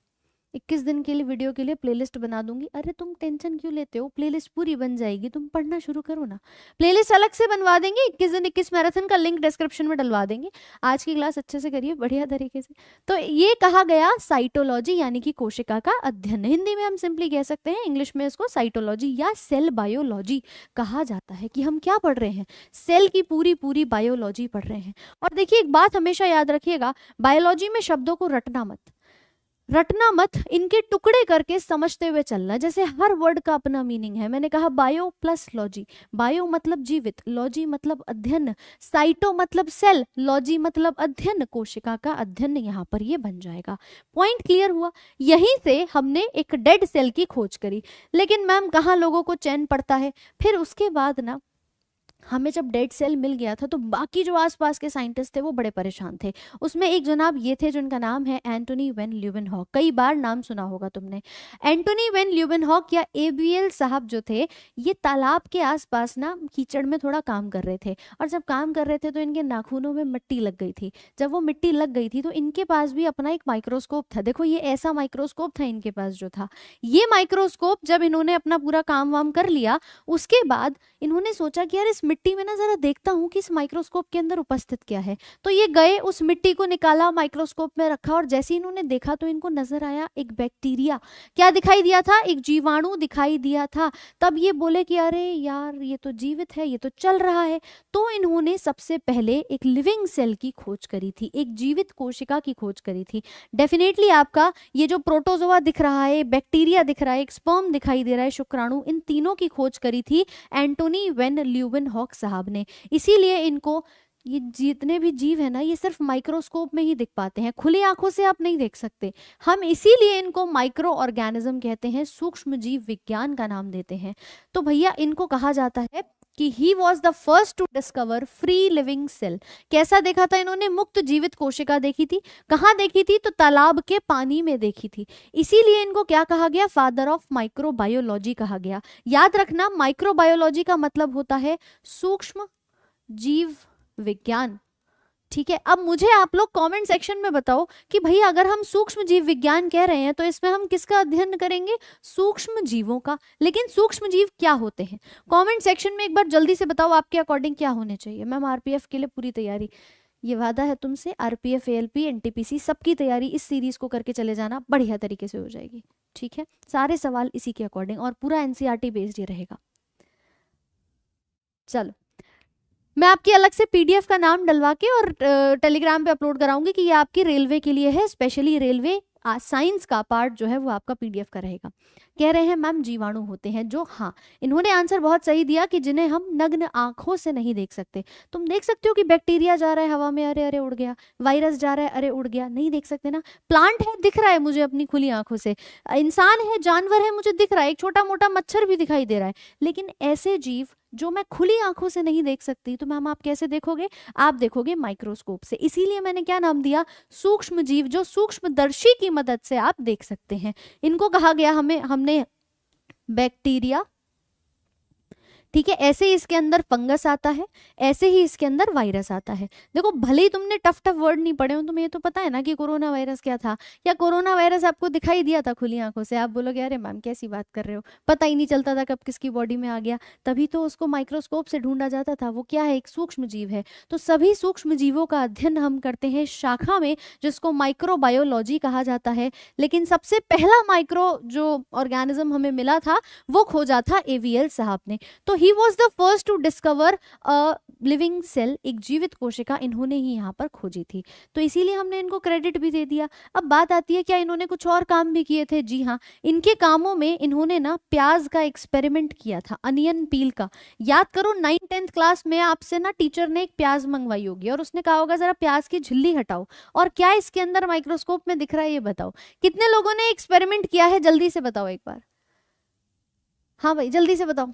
इक्कीस दिन के लिए वीडियो के लिए प्लेलिस्ट बना दूंगी अरे तुम टेंशन क्यों लेते हो प्लेलिस्ट पूरी बन जाएगी तुम पढ़ना शुरू करो ना प्लेलिस्ट अलग से बनवा देंगे इक्कीस दिन इक्कीस मैराथन का लिंक डिस्क्रिप्शन में डलवा देंगे आज की क्लास अच्छे से करिए बढ़िया तरीके से तो ये कहा गया साइटोलॉजी यानी कि कोशिका का अध्ययन हिंदी में हम सिंपली कह सकते हैं इंग्लिश में इसको साइटोलॉजी या सेल बायोलॉजी कहा जाता है कि हम क्या पढ़ रहे हैं सेल की पूरी पूरी बायोलॉजी पढ़ रहे हैं और देखिए एक बात हमेशा याद रखिएगा बायोलॉजी में शब्दों को रटना मत रटना मत इनके टुकड़े करके समझते हुए चलना जैसे हर वर्ड का अपना मीनिंग है मैंने कहा बायो प्लस लॉजी बायो मतलब जीवित लॉजी मतलब अध्ययन साइटो मतलब सेल लॉजी मतलब अध्ययन कोशिका का अध्ययन यहाँ पर ये बन जाएगा पॉइंट क्लियर हुआ यहीं से हमने एक डेड सेल की खोज करी लेकिन मैम कहाँ लोगों को चैन पड़ता है फिर उसके बाद ना हमें जब डेड सेल मिल गया था तो बाकी जो आसपास के साइंटिस्ट थे वो बड़े परेशान थे उसमें एक जनाब ये थे जिनका नाम है एंटोनी वेन ल्यूबिन हॉक कई बार नाम सुना होगा तुमने एंटोनी वेन ल्यूबिन हॉक या एबीएल साहब जो थे ये तालाब के आसपास ना कीचड़ में थोड़ा काम कर रहे थे और जब काम कर रहे थे तो इनके नाखूनों में मिट्टी लग गई थी जब वो मिट्टी लग गई थी तो इनके पास भी अपना एक माइक्रोस्कोप था देखो ये ऐसा माइक्रोस्कोप था इनके पास जो था ये माइक्रोस्कोप जब इन्होंने अपना पूरा काम वाम कर लिया उसके बाद इन्होंने सोचा कि यार इस मिट्टी में ना जरा देखता हूँ कि इस माइक्रोस्कोप के अंदर उपस्थित क्या है तो ये गए उस मिट्टी को निकाला माइक्रोस्कोप में रखा और जैसे इन्होंने देखा तो इनको नजर आया एक बैक्टीरिया क्या दिखाई दिया था एक जीवाणु दिखाई दिया था तब ये बोले कि अरे यार ये तो जीवित है ये तो चल रहा है तो इन्होंने सबसे पहले एक लिविंग सेल की खोज करी थी एक जीवित कोशिका की खोज करी थी डेफिनेटली आपका ये जो प्रोटोजोआ दिख रहा है बैक्टीरिया दिख रहा है एक स्पर्म दिखाई दे रहा है शुक्राणु इन तीनों की खोज करी थी Antonie van Leeuwenhoek साहब ने इसीलिए इनको ये जितने भी जीव है ना ये सिर्फ माइक्रोस्कोप में ही दिख पाते हैं खुली आंखों से आप नहीं देख सकते हम इसीलिए इनको माइक्रो ऑर्गेनिज्म कहते हैं सूक्ष्म जीव विज्ञान का नाम देते हैं तो भैया इनको कहा जाता है कि he was the first to discover free living cell कैसा देखा था इन्होंने मुक्त जीवित कोशिका देखी थी कहाँ देखी थी तो तालाब के पानी में देखी थी इसीलिए इनको क्या कहा गया फादर ऑफ माइक्रोबायोलॉजी कहा गया याद रखना माइक्रोबायोलॉजी का मतलब होता है सूक्ष्म जीव विज्ञान ठीक है अब मुझे आप लोग कमेंट सेक्शन में बताओ कि भैया अगर हम सूक्ष्म जीव विज्ञान कह रहे हैं तो इसमें हम किसका अध्ययन करेंगे सूक्ष्म जीवों का लेकिन सूक्ष्म जीव क्या होते हैं कमेंट सेक्शन में एक बार जल्दी से बताओ आपके अकॉर्डिंग क्या होने चाहिए मैम आरपीएफ के लिए पूरी तैयारी ये वादा है तुमसे आरपीएफ एएलपी एनटीपीसी सबकी तैयारी इस सीरीज को करके चले जाना बढ़िया तरीके से हो जाएगी ठीक है सारे सवाल इसी के अकॉर्डिंग और पूरा एनसीईआरटी बेस्ड ही रहेगा चलो मैं आपकी अलग से पीडीएफ का नाम डलवा के और टेलीग्राम पे अपलोड कराऊंगी कि ये आपकी रेलवे के लिए है स्पेशली रेलवे साइंस का पार्ट जो है वो आपका पीडीएफ का रहेगा कह रहे हैं मैम जीवाणु होते हैं जो हाँ इन्होंने आंसर बहुत सही दिया कि जिन्हें हम नग्न आंखों से नहीं देख सकते तुम देख सकते हो कि बैक्टीरिया जा रहा है हवा में अरे अरे उड़ गया वायरस जा रहा है अरे उड़ गया नहीं देख सकते ना प्लांट है दिख रहा है मुझे अपनी खुली आंखों से इंसान है जानवर है मुझे दिख रहा है एक छोटा मोटा मच्छर भी दिखाई दे रहा है लेकिन ऐसे जीव जो मैं खुली आंखों से नहीं देख सकती तो मैम आप कैसे देखोगे आप देखोगे माइक्रोस्कोप से इसीलिए मैंने क्या नाम दिया सूक्ष्म जीव जो सूक्ष्म दर्शी की मदद से आप देख सकते हैं इनको कहा गया हमें हमने बैक्टीरिया ठीक है ऐसे ही इसके अंदर फंगस आता है ऐसे ही इसके अंदर वायरस आता है देखो भले ही तुमने टफ टफ वर्ड नहीं पढ़े हो तुम्हें ये तो पता है ना कि कोरोना वायरस क्या था या कोरोना वायरस आपको दिखाई दिया था खुली आंखों से आप बोलोगे अरे मैम कैसी बात कर रहे हो पता ही नहीं चलता था कब किसकी बॉडी में आ गया तभी तो उसको माइक्रोस्कोप से ढूंढा जाता था वो क्या है एक सूक्ष्म जीव है तो सभी सूक्ष्म जीवों का अध्ययन हम करते हैं शाखा में जिसको माइक्रोबायोलॉजी कहा जाता है लेकिन सबसे पहला माइक्रो जो ऑर्गेनिज्म हमें मिला था वो खोजा था एवीएल साहब ने तो he was the first to discover a living cell एक जीवित कोशिका इन्होंने ही यहाँ पर खोजी थी तो इसीलिए हमने इनको क्रेडिट भी दे दिया अब बात आती है क्या इन्होंने कुछ और काम भी किए थे जी हाँ इनके कामों में इन्होंने ना प्याज का एक्सपेरिमेंट किया था अनियन पील का याद करो नाइन टेंथ क्लास में आपसे ना टीचर ने एक प्याज मंगवाई होगी और उसने कहा होगा जरा प्याज की झिल्ली हटाओ और क्या इसके अंदर माइक्रोस्कोप में दिख रहा है ये बताओ कितने लोगों ने एक्सपेरिमेंट किया है जल्दी से बताओ एक बार हाँ भाई जल्दी से बताओ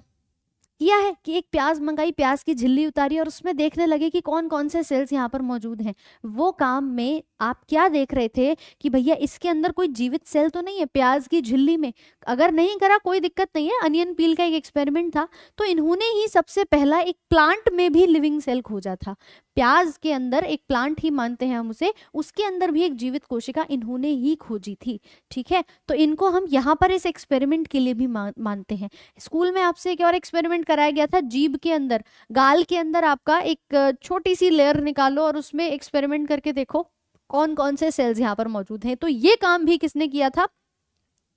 किया है कि एक प्याज मंगाई प्याज की झिल्ली उतारी और उसमें देखने लगे कि कौन कौन से सेल्स यहाँ पर मौजूद हैं वो काम में आप क्या देख रहे थे कि भैया इसके अंदर कोई जीवित सेल तो नहीं है प्याज की झिल्ली में अगर नहीं करा कोई दिक्कत नहीं है अनियन पील का एक एक्सपेरिमेंट था तो इन्होंने ही सबसे पहला एक प्लांट में भी लिविंग सेल खोजा था प्याज के अंदर एक प्लांट ही मानते हैं हम उसे उसके अंदर भी एक जीवित कोशिका इन्होंने ही खोजी थी ठीक है तो इनको हम यहाँ पर इस एक्सपेरिमेंट के लिए भी मानते हैं स्कूल में आपसे एक और एक्सपेरिमेंट कराया गया था जीभ के अंदर गाल के अंदर आपका एक छोटी सी लेयर निकालो और उसमें एक्सपेरिमेंट करके देखो कौन कौन से सेल्स यहाँ पर मौजूद हैं तो ये काम भी किसने किया था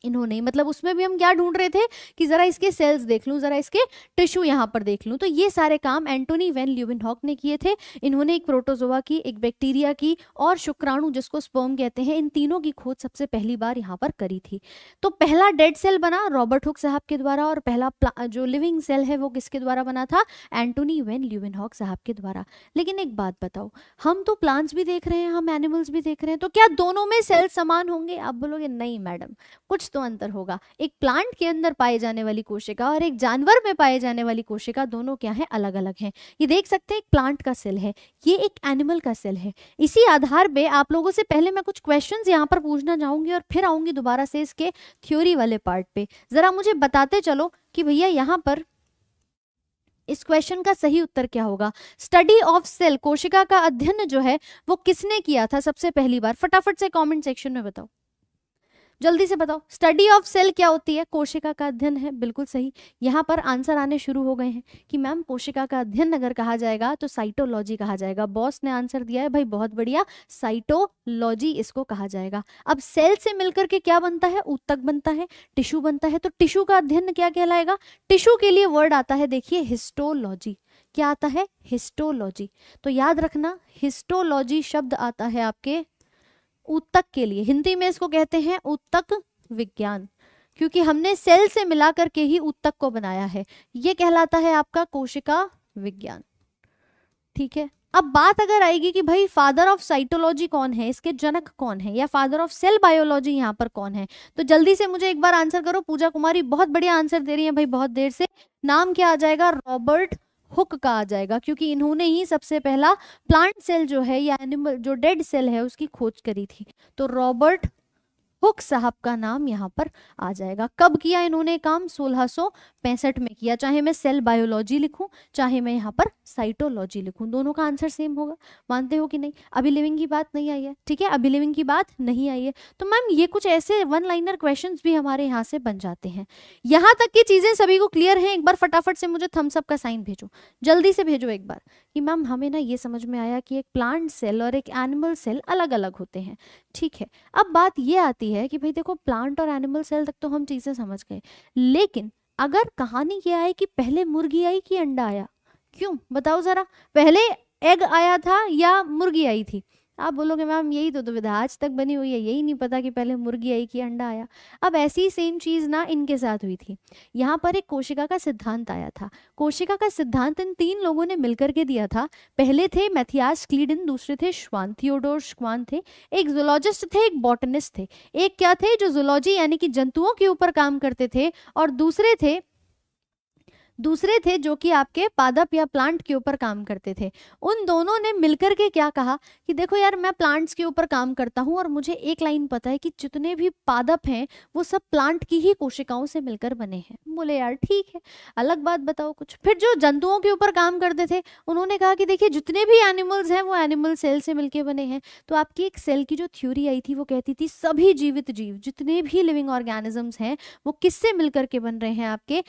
इन्होंने मतलब उसमें भी हम क्या ढूंढ रहे थे कि ज़रा इसके सेल्स देख लूँ ज़रा इसके टिश्यू यहाँ पर देख लूँ तो ये सारे काम एंटोनी वेन ल्यूबिन हॉक ने किए थे इन्होंने एक प्रोटोजोआ की एक बैक्टीरिया की और शुक्राणु जिसको स्पर्म कहते हैं इन तीनों की खोज सबसे पहली बार यहाँ पर करी थी तो पहला डेड सेल बना रॉबर्ट हुक साहब के द्वारा और पहला जो लिविंग सेल है वो किसके द्वारा बना था एंटोनी वेन ल्यूबिन हॉक साहब के द्वारा लेकिन एक बात बताओ हम तो प्लांट्स भी देख रहे हैं हम एनिमल्स भी देख रहे हैं तो क्या दोनों में सेल्स समान होंगे आप बोलोगे नहीं मैडम कुछ तो अंतर होगा एक प्लांट के अंदर पाए जाने वाली कोशिका और एक जानवर में पाए जाने वाली कोशिका दोनों क्या है अलग अलग है ये देख सकते हैं एक प्लांट का सेल है ये एक एनिमल का सेल है इसी आधार पे आप लोगों से पहले मैं कुछ क्वेश्चन यहाँ पर पूछना चाहूंगी और फिर आऊंगी दोबारा से इसके थ्योरी वाले पार्ट पे जरा मुझे बताते चलो कि भैया यहाँ पर इस क्वेश्चन का सही उत्तर क्या होगा स्टडी ऑफ सेल कोशिका का अध्ययन जो है वो किसने किया था सबसे पहली बार फटाफट से कमेंट सेक्शन में बताओ जल्दी से बताओ स्टडी ऑफ सेल क्या होती है कोशिका का अध्ययन है बिल्कुल सही यहाँ पर आंसर आने शुरू हो गए हैं कि मैम कोशिका का अध्ययन अगर कहा जाएगा तो साइटोलॉजी कहा जाएगा बॉस ने आंसर दिया है भाई बहुत बढ़िया साइटोलॉजी इसको कहा जाएगा अब सेल से मिलकर के क्या बनता है उत्तक बनता है टिश्यू बनता है तो टिश्यू का अध्ययन क्या कहलाएगा टिश्यू के लिए वर्ड आता है देखिए हिस्टोलॉजी क्या आता है हिस्टोलॉजी तो याद रखना हिस्टोलॉजी शब्द आता है आपके उत्तक के लिए हिंदी में इसको कहते हैं उत्तक विज्ञान क्योंकि हमने सेल से मिला करके ही उत्तक को बनाया है ये कहलाता है आपका कोशिका विज्ञान ठीक है अब बात अगर आएगी कि भाई फादर ऑफ साइटोलॉजी कौन है इसके जनक कौन है या फादर ऑफ सेल बायोलॉजी यहाँ पर कौन है तो जल्दी से मुझे एक बार आंसर करो पूजा कुमारी बहुत बढ़िया आंसर दे रही है भाई बहुत देर से नाम क्या आ जाएगा रॉबर्ट हुक कहा जाएगा क्योंकि इन्होंने ही सबसे पहला प्लांट सेल जो है या एनिमल जो डेड सेल है उसकी खोज करी थी तो रॉबर्ट हुक साहब का नाम यहाँ पर आ जाएगा कब किया इन्होंने काम 1665 में किया चाहे मैं सेल बायोलॉजी लिखूं चाहे मैं यहाँ पर साइटोलॉजी लिखूं दोनों का आंसर सेम होगा मानते हो कि नहीं अभी लिविंग की बात नहीं आई है ठीक है अभी लिविंग की बात नहीं आई है तो मैम ये कुछ ऐसे वन लाइनर क्वेश्चन भी हमारे यहाँ से बन जाते हैं यहाँ तक की चीजें सभी को क्लियर है एक बार फटाफट से मुझे थम्सअप का साइन भेजो जल्दी से भेजो एक बार कि मैम हमें ना ये समझ में आया कि एक प्लांट सेल और एक एनिमल सेल अलग अलग होते हैं ठीक है अब बात ये आती है कि भाई देखो प्लांट और एनिमल सेल तक तो हम चीज़ें समझ गए लेकिन अगर कहानी ये आई कि पहले मुर्गी आई कि अंडा आया क्यों बताओ ज़रा पहले एग आया था या मुर्गी आई थी आप बोलोगे मैम यही तो दुविधा आज तक बनी हुई है यही नहीं पता कि पहले मुर्गी आई कि अंडा आया अब ऐसी सेम चीज़ ना इनके साथ हुई थी यहाँ पर एक कोशिका का सिद्धांत आया था कोशिका का सिद्धांत इन तीन लोगों ने मिलकर के दिया था पहले थे मैथियास क्लीडन दूसरे थे श्वान थियोडोर श्वान थे एक जोलॉजिस्ट थे एक बॉटनिस्ट थे एक क्या थे जो जोलॉजी यानी कि जंतुओं के ऊपर काम करते थे और दूसरे थे दूसरे थे जो कि आपके पादप या प्लांट के ऊपर काम करते थे उन दोनों ने मिलकर के क्या कहा कि देखो यार मैं प्लांट्स के ऊपर काम करता हूँ और मुझे एक लाइन पता है कि जितने भी पादप हैं वो सब प्लांट की ही कोशिकाओं से मिलकर बने हैं बोले यार ठीक है अलग बात बताओ कुछ फिर जो जंतुओं के ऊपर काम करते थे उन्होंने कहा कि देखिए जितने भी एनिमल्स हैं वो एनिमल सेल से मिलकर बने हैं तो आपकी एक सेल की जो थ्योरी आई थी वो कहती थी सभी जीवित जीव जितने भी लिविंग ऑर्गेनिजम्स हैं वो किससे मिलकर के बन रहे हैं आपके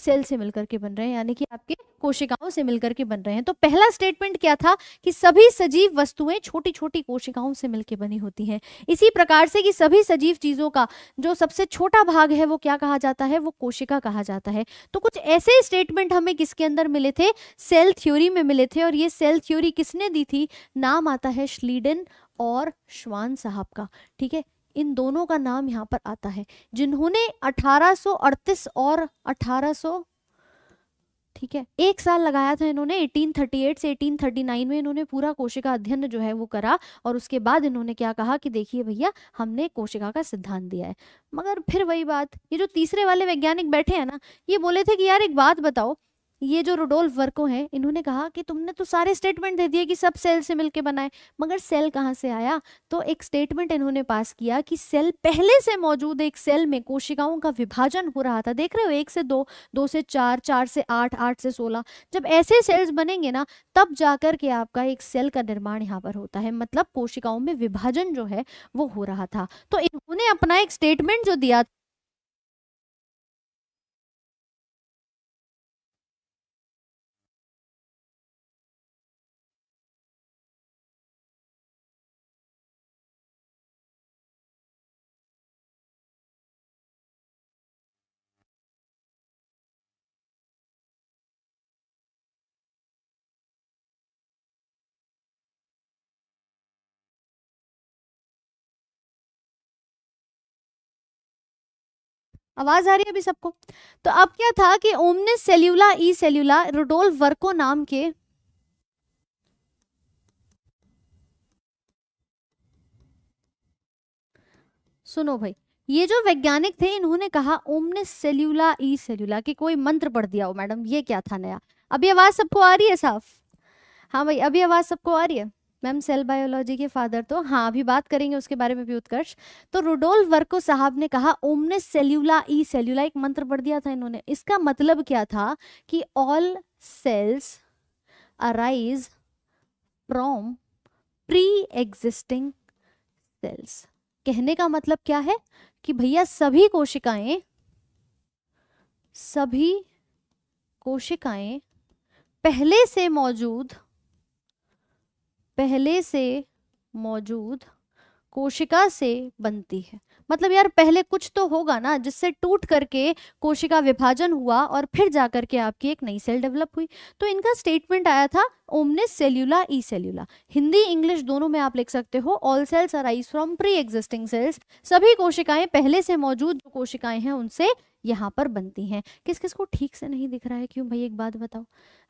सेल से मिलकर के बन रहे हैं यानी कि आपके कोशिकाओं से मिलकर के बन रहे हैं तो पहला स्टेटमेंट क्या था कि सभी सजीव वस्तुएं छोटी छोटी कोशिकाओं से मिलकर बनी होती हैं इसी प्रकार से कि सभी सजीव चीजों का जो सबसे छोटा भाग है वो क्या कहा जाता है वो कोशिका कहा जाता है तो कुछ ऐसे स्टेटमेंट हमें किसके अंदर मिले थे सेल थ्योरी में मिले थे और ये सेल थ्योरी किसने दी थी नाम आता है श्लीडन और श्वान साहब का ठीक है इन दोनों का नाम यहाँ पर आता है जिन्होंने 1838 और 1800 ठीक है एक साल लगाया था इन्होंने 1838 से 1839 में इन्होंने पूरा कोशिका अध्ययन जो है वो करा और उसके बाद इन्होंने क्या कहा कि देखिए भैया हमने कोशिका का सिद्धांत दिया है मगर फिर वही बात ये जो तीसरे वाले वैज्ञानिक बैठे हैं ना ये बोले थे कि यार एक बात बताओ ये जो रुडोल्फ वर्को हैं इन्होंने कहा कि तुमने तो सारे स्टेटमेंट दे दिए कि सब सेल से मिलके बनाए मगर सेल कहाँ से आया तो एक स्टेटमेंट इन्होंने पास किया कि सेल पहले से मौजूद एक सेल में कोशिकाओं का विभाजन हो रहा था देख रहे हो एक से दो दो से चार चार से आठ आठ से सोलह जब ऐसे सेल्स बनेंगे ना तब जाकर के आपका एक सेल का निर्माण यहाँ पर होता है मतलब कोशिकाओं में विभाजन जो है वो हो रहा था तो इन्होंने अपना एक स्टेटमेंट जो दिया आवाज़ आ रही है अभी सबको तो अब क्या था कि ओमनिस सेल्यूला ई सेल्यूला रोडोल वर्को नाम के सुनो भाई ये जो वैज्ञानिक थे इन्होंने कहा ओमनिस सेल्यूला ई सेल्यूला के कोई मंत्र पढ़ दिया हो मैडम ये क्या था नया अभी आवाज सबको आ रही है साफ हाँ भाई अभी आवाज सबको आ रही है मैम सेल बायोलॉजी के फादर तो हाँ अभी बात करेंगे उसके बारे में भी उत्कर्ष तो रुडोल वर्को साहब ने कहा ओमने सेल्यूला ई सेल्यूला एक मंत्र पढ़ दिया था इन्होंने इसका मतलब क्या था कि all cells arise from pre existing cells कहने का मतलब क्या है कि भैया सभी कोशिकाएं सभी कोशिकाएं पहले से मौजूद पहले से मौजूद कोशिका से बनती है मतलब यार पहले कुछ तो होगा ना जिससे टूट करके कोशिका विभाजन हुआ और फिर जा करके आपकी एक नई सेल डेवलप हुई तो इनका स्टेटमेंट आया था ओमनिस सेल्यूला ई सेल्यूला हिंदी इंग्लिश दोनों में आप लिख सकते हो all cells arise from pre existing cells सभी कोशिकाएं पहले से मौजूद जो कोशिकाएं हैं उनसे यहाँ पर बनती हैं किस किस को ठीक से नहीं दिख रहा है क्यों भाई एक बात बताओ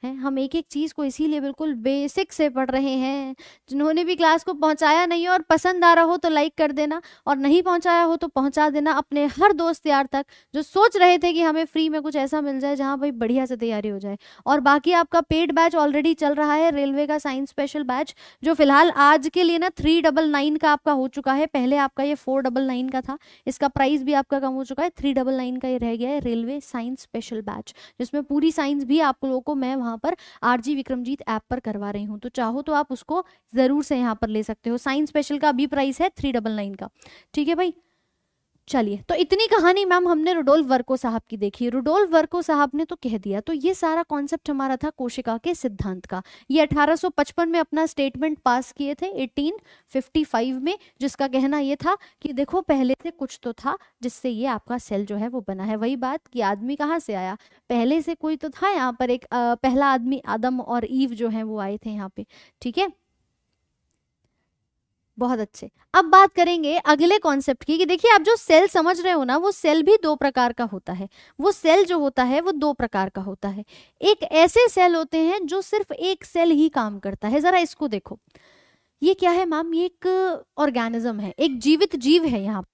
है हम एक एक चीज़ को इसीलिए बिल्कुल बेसिक से पढ़ रहे हैं जिन्होंने भी क्लास को पहुँचाया नहीं और पसंद आ रहा हो तो लाइक कर देना और नहीं पहुँचाया हो तो पहुँचा देना अपने हर दोस्त यार तक जो सोच रहे थे कि हमें फ्री में कुछ ऐसा मिल जाए जहाँ भाई बढ़िया से तैयारी हो जाए और बाकी आपका पेड बैच ऑलरेडी चल रहा है रेलवे का साइंस स्पेशल बैच जो फिलहाल आज के लिए ना थ्री डबल नाइन का आपका हो चुका है पहले आपका ये फोर डबल नाइन का था इसका प्राइस भी आपका कम हो चुका है थ्री डबल नाइन का ये रह गया है रेलवे साइंस स्पेशल बैच जिसमें पूरी साइंस भी आप लोगों को मैं वहां पर आरजी विक्रमजीत ऐप पर करवा रही हूं तो चाहो तो आप उसको ज़रूर से यहाँ पर ले सकते हो साइंस स्पेशल का अभी प्राइस है थ्री डबल नाइन का ठीक है भाई चलिए तो इतनी कहानी मैम हमने रुडोल वर्को साहब की देखी रुडोल वर्को साहब ने तो कह दिया तो ये सारा कॉन्सेप्ट हमारा था कोशिका के सिद्धांत का ये 1855 में अपना स्टेटमेंट पास किए थे 1855 में जिसका कहना ये था कि देखो पहले से कुछ तो था जिससे ये आपका सेल जो है वो बना है वही बात कि आदमी कहाँ से आया पहले से कोई तो था यहाँ पर एक आ, पहला आदमी आदम और ईव जो है वो आए थे यहाँ पे ठीक है बहुत अच्छे अब बात करेंगे अगले कॉन्सेप्ट की कि देखिए आप जो सेल समझ रहे हो ना वो सेल भी दो प्रकार का होता है वो सेल जो होता है वो दो प्रकार का होता है एक ऐसे सेल होते हैं जो सिर्फ एक सेल ही काम करता है जरा इसको देखो ये क्या है मैम ये एक ऑर्गेनिज्म है एक जीवित जीव है यहाँ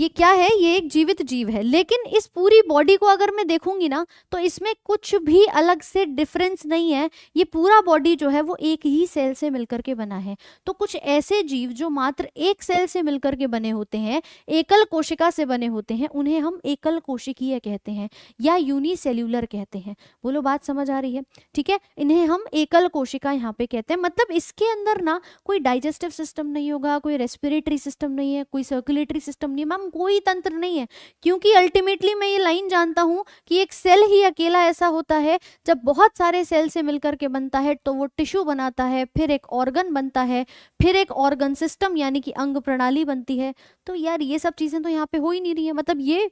ये क्या है ये एक जीवित जीव है लेकिन इस पूरी बॉडी को अगर मैं देखूंगी ना तो इसमें कुछ भी अलग से डिफरेंस नहीं है ये पूरा बॉडी जो है वो एक ही सेल से मिलकर के बना है तो कुछ ऐसे जीव जो मात्र एक सेल से मिलकर के बने होते हैं एकल कोशिका से बने होते हैं उन्हें हम एकल कोशिकीय कहते हैं या यूनिसेल्यूलर कहते हैं बोलो बात समझ आ रही है ठीक है इन्हें हम एकल कोशिका यहाँ पे कहते हैं मतलब इसके अंदर ना कोई डाइजेस्टिव सिस्टम नहीं होगा कोई रेस्पिरेटरी सिस्टम नहीं है कोई सर्कुलेटरी सिस्टम नहीं है मैम कोई तंत्र नहीं है क्योंकि अल्टीमेटली मैं ये लाइन जानता हूँ कि एक सेल ही अकेला ऐसा होता है जब बहुत सारे सेल से मिलकर के बनता है तो वो टिश्यू बनाता है फिर एक ऑर्गन बनता है फिर एक ऑर्गन सिस्टम यानी कि अंग प्रणाली बनती है तो यार ये सब चीज़ें तो यहाँ पर हो ही नहीं रही है मतलब ये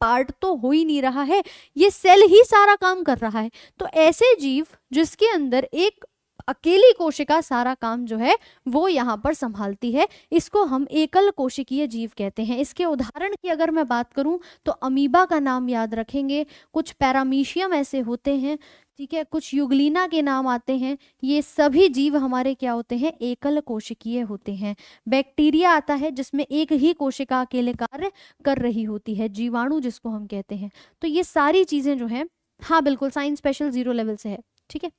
पार्ट तो हो ही नहीं रहा है ये सेल ही सारा काम कर रहा है तो ऐसे जीव जिसके अंदर एक अकेली कोशिका सारा काम जो है वो यहाँ पर संभालती है इसको हम एकल कोशिकीय जीव कहते हैं इसके उदाहरण की अगर मैं बात करूँ तो अमीबा का नाम याद रखेंगे कुछ पैरामीशियम ऐसे होते हैं ठीक है कुछ युगलीना के नाम आते हैं ये सभी जीव हमारे क्या होते हैं एकल कोशिकीय होते हैं बैक्टीरिया आता है जिसमें एक ही कोशिका अकेले कार्य कर रही होती है जीवाणु जिसको हम कहते हैं तो ये सारी चीज़ें जो है हाँ बिल्कुल साइंस स्पेशल जीरो लेवल से है ठीक है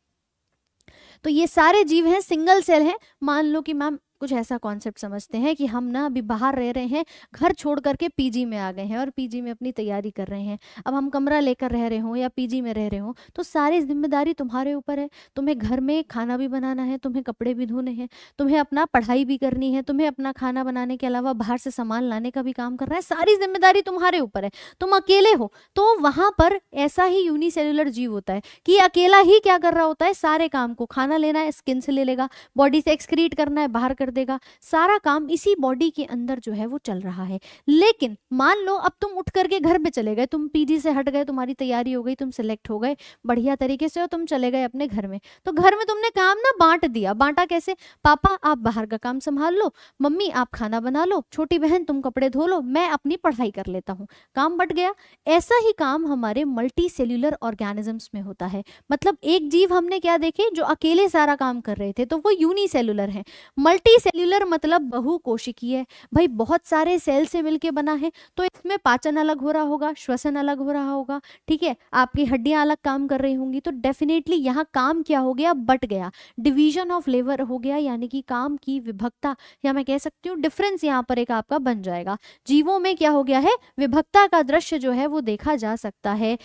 तो ये सारे जीव हैं सिंगल सेल हैं मान लो कि मैम कुछ ऐसा कॉन्सेप्ट समझते हैं कि हम ना अभी बाहर रह रहे हैं घर छोड़ करके पीजी में आ गए हैं और पीजी में अपनी तैयारी कर रहे हैं अब हम कमरा लेकर रह रहे हों या पीजी में रह रहे हों तो सारी जिम्मेदारी तुम्हारे ऊपर है तुम्हें घर में खाना भी बनाना है तुम्हें कपड़े भी धोने हैं तुम्हें अपना पढ़ाई भी करनी है तुम्हें अपना खाना बनाने के अलावा बाहर से सामान लाने का भी काम करना है सारी जिम्मेदारी तुम्हारे ऊपर है तुम अकेले हो तो वहां पर ऐसा ही यूनिसेलुलर जीव होता है कि अकेला ही क्या कर रहा होता है सारे काम को खाना लेना है स्किन से ले लेगा बॉडी से एक्सक्रीट करना है बाहर कर देगा सारा काम इसी बॉडी के अंदर जो है वो चल रहा है लेकिन मान लो अब तुम उठ करके घर पे चले गए तुम पीजी से हट गए तुम्हारी तैयारी हो गई तुम सिलेक्ट हो गए बढ़िया तरीके से हो तुम चले गए अपने घर में तो घर में तुमने काम ना बांट दिया बांटा कैसे पापा आप बाहर का काम संभाल लो मम्मी आप खाना बना लो छोटी बहन तुम कपड़े धो लो मैं अपनी पढ़ाई कर लेता हूँ काम बट गया ऐसा ही काम हमारे मल्टी सेल्यूलर ऑर्गेनिजम्स में होता है मतलब एक जीव हमने क्या देखे जो अकेले सारा काम कर रहे थे तो वो यूनिसेलुलर हैं मल्टी सेल्यूलर मतलब बहु कोशिकीय भाई बहुत सारे सेल से मिलके बना है तो इसमें पाचन अलग हो रहा होगा श्वसन अलग हो रहा होगा ठीक है आपकी हड्डियां अलग काम कर रही होंगी तो डेफिनेटली यहाँ काम क्या हो गया बट गया डिवीजन ऑफ लेबर हो गया यानी कि काम की विभक्ता या मैं कह सकती हूँ डिफरेंस यहाँ पर एक आपका बन जाएगा जीवों में क्या हो गया है विभक्ता का दृश्य जो है वो देखा जा सकता है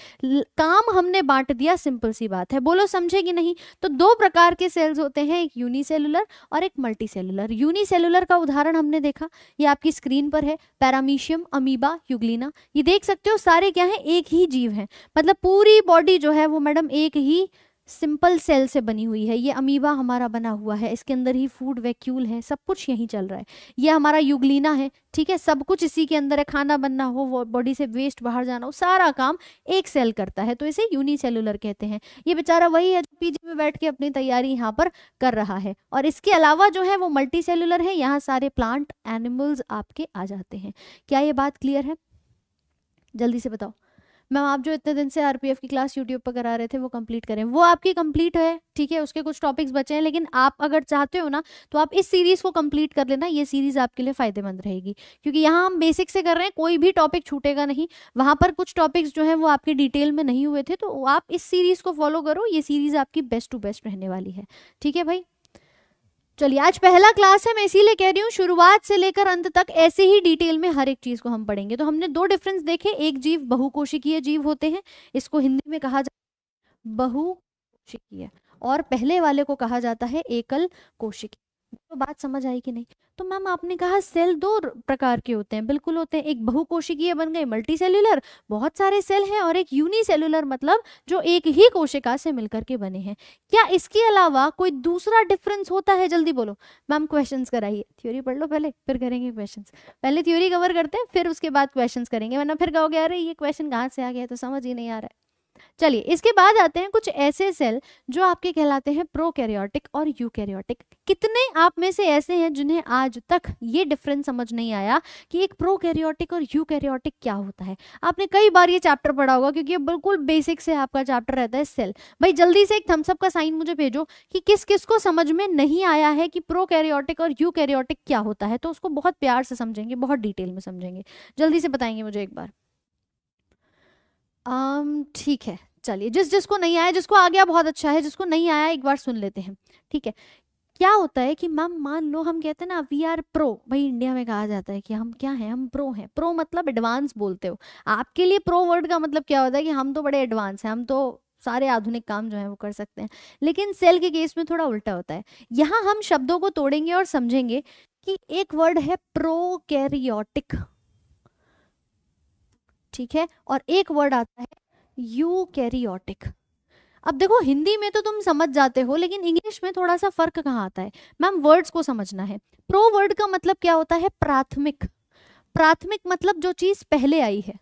काम हमने बांट दिया सिंपल सी बात है बोलो समझेगी नहीं तो दो प्रकार के सेल्स होते हैं एक यूनिसेलुलर और एक मल्टी यूनिसेलुलर यूनिसेलुलर का उदाहरण हमने देखा ये आपकी स्क्रीन पर है पैरामीशियम अमीबा युगलिना ये देख सकते हो सारे क्या है एक ही जीव है मतलब पूरी बॉडी जो है वो मैडम एक ही सिंपल सेल से बनी हुई है ये अमीबा हमारा बना हुआ है इसके अंदर ही फूड वैक्यूल है सब कुछ यहीं चल रहा है ये हमारा युगलीना है ठीक है सब कुछ इसी के अंदर है खाना बनना हो बॉडी से वेस्ट बाहर जाना हो सारा काम एक सेल करता है तो इसे यूनिसेलुलर कहते हैं ये बेचारा वही है जो पीजी में बैठ के अपनी तैयारी यहाँ पर कर रहा है और इसके अलावा जो है वो मल्टी सेलुलर है यहाँ सारे प्लांट एनिमल्स आपके आ जाते हैं क्या ये बात क्लियर है जल्दी से बताओ मैम आप जो इतने दिन से आरपीएफ की क्लास यूट्यूब पर करा रहे थे वो कंप्लीट करें वो आपकी कंप्लीट है ठीक है उसके कुछ टॉपिक्स बचे हैं लेकिन आप अगर चाहते हो ना तो आप इस सीरीज को कंप्लीट कर लेना ये सीरीज आपके लिए फायदेमंद रहेगी क्योंकि यहाँ हम बेसिक से कर रहे हैं कोई भी टॉपिक छूटेगा नहीं वहाँ पर कुछ टॉपिक्स जो है वो आपके डिटेल में नहीं हुए थे तो आप इस सीरीज को फॉलो करो ये सीरीज आपकी बेस्ट टू बेस्ट रहने वाली है ठीक है भाई चलिए आज पहला क्लास है मैं इसीलिए कह रही हूँ शुरुआत से लेकर अंत तक ऐसे ही डिटेल में हर एक चीज को हम पढ़ेंगे तो हमने दो डिफरेंस देखे एक जीव बहुकोशिकीय जीव होते हैं इसको हिंदी में कहा जाता है बहुकोशिकीय और पहले वाले को कहा जाता है एकल कोशिकीय तो बात समझ आई कि नहीं तो मैम आपने कहा सेल दो प्रकार के होते हैं बिल्कुल होते हैं एक बहुकोशिकीय बन गए मल्टी सेल्यूलर बहुत सारे सेल हैं और एक यूनिसेल्यूलर मतलब जो एक ही कोशिका से मिलकर के बने हैं क्या इसके अलावा कोई दूसरा डिफरेंस होता है जल्दी बोलो मैम क्वेश्चन कराइए थ्योरी पढ़ लो पहले फिर करेंगे क्वेश्चन पहले थ्योरी कवर करते हैं फिर उसके बाद क्वेश्चन करेंगे वरना फिर कहोगे अरे ये क्वेश्चन कहाँ से आ गया तो समझ ही नहीं आ रहा है चलिए इसके बाद आते हैं कुछ ऐसे सेल जो आपके कहलाते हैं प्रोकैरियोटिक और यूकैरियोटिक कितने आप में से ऐसे हैं जिन्हें आज तक ये डिफरेंस समझ नहीं आया कि एक प्रोकैरियोटिक और यूकैरियोटिक क्या होता है आपने कई बार ये चैप्टर पढ़ा होगा क्योंकि ये बिल्कुल बेसिक से आपका चैप्टर रहता है सेल भाई जल्दी से एक थम्सअप का साइन मुझे भेजो कि किस किस को समझ में नहीं आया है कि प्रोकैरियोटिक और यूकैरियोटिक क्या होता है तो उसको बहुत प्यार से समझेंगे बहुत डिटेल में समझेंगे जल्दी से बताएंगे मुझे एक बार ठीक है चलिए जिस जिसको नहीं आया जिसको आ गया बहुत अच्छा है जिसको नहीं आया एक बार सुन लेते हैं ठीक है क्या होता है कि मैम मान लो हम कहते हैं ना वी आर प्रो भाई इंडिया में कहा जाता है कि हम क्या हैं हम प्रो हैं प्रो मतलब एडवांस बोलते हो आपके लिए प्रो वर्ड का मतलब क्या होता है कि हम तो बड़े एडवांस हैं हम तो सारे आधुनिक काम जो है वो कर सकते हैं लेकिन सेल के केस में थोड़ा उल्टा होता है यहाँ हम शब्दों को तोड़ेंगे और समझेंगे कि एक वर्ड है प्रो कैरियोटिक ठीक है और एक वर्ड आता है यू कैरियोटिक अब देखो हिंदी में तो तुम समझ जाते हो लेकिन इंग्लिश में थोड़ा सा फर्क कहाँ आता है मैम वर्ड्स को समझना है प्रो वर्ड का मतलब क्या होता है प्राथमिक प्राथमिक मतलब जो चीज पहले आई है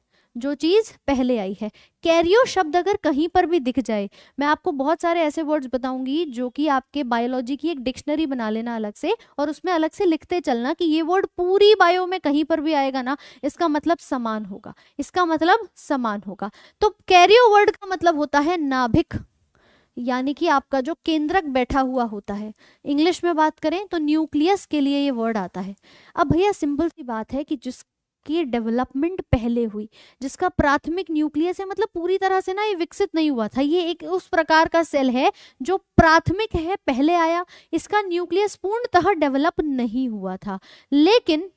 जो चीज़ पहले आई है कैरियो शब्द अगर कहीं पर भी दिख जाए मैं आपको बहुत सारे ऐसे वर्ड्स बताऊंगी जो कि आपके बायोलॉजी की एक डिक्शनरी बना लेना अलग से और उसमें अलग से लिखते चलना कि ये वर्ड पूरी बायो में कहीं पर भी आएगा ना इसका मतलब समान होगा इसका मतलब समान होगा तो कैरियो वर्ड का मतलब होता है नाभिक यानी कि आपका जो केंद्रक बैठा हुआ होता है इंग्लिश में बात करें तो न्यूक्लियस के लिए ये वर्ड आता है अब भैया सिंपल सी बात है कि जिस की डेवलपमेंट पहले हुई जिसका प्राथमिक न्यूक्लियस है मतलब पूरी तरह से ना ये विकसित नहीं हुआ था ये एक उस प्रकार का सेल है जो प्राथमिक है पहले आया इसका न्यूक्लियस पूर्णतः डेवलप नहीं हुआ था लेकिन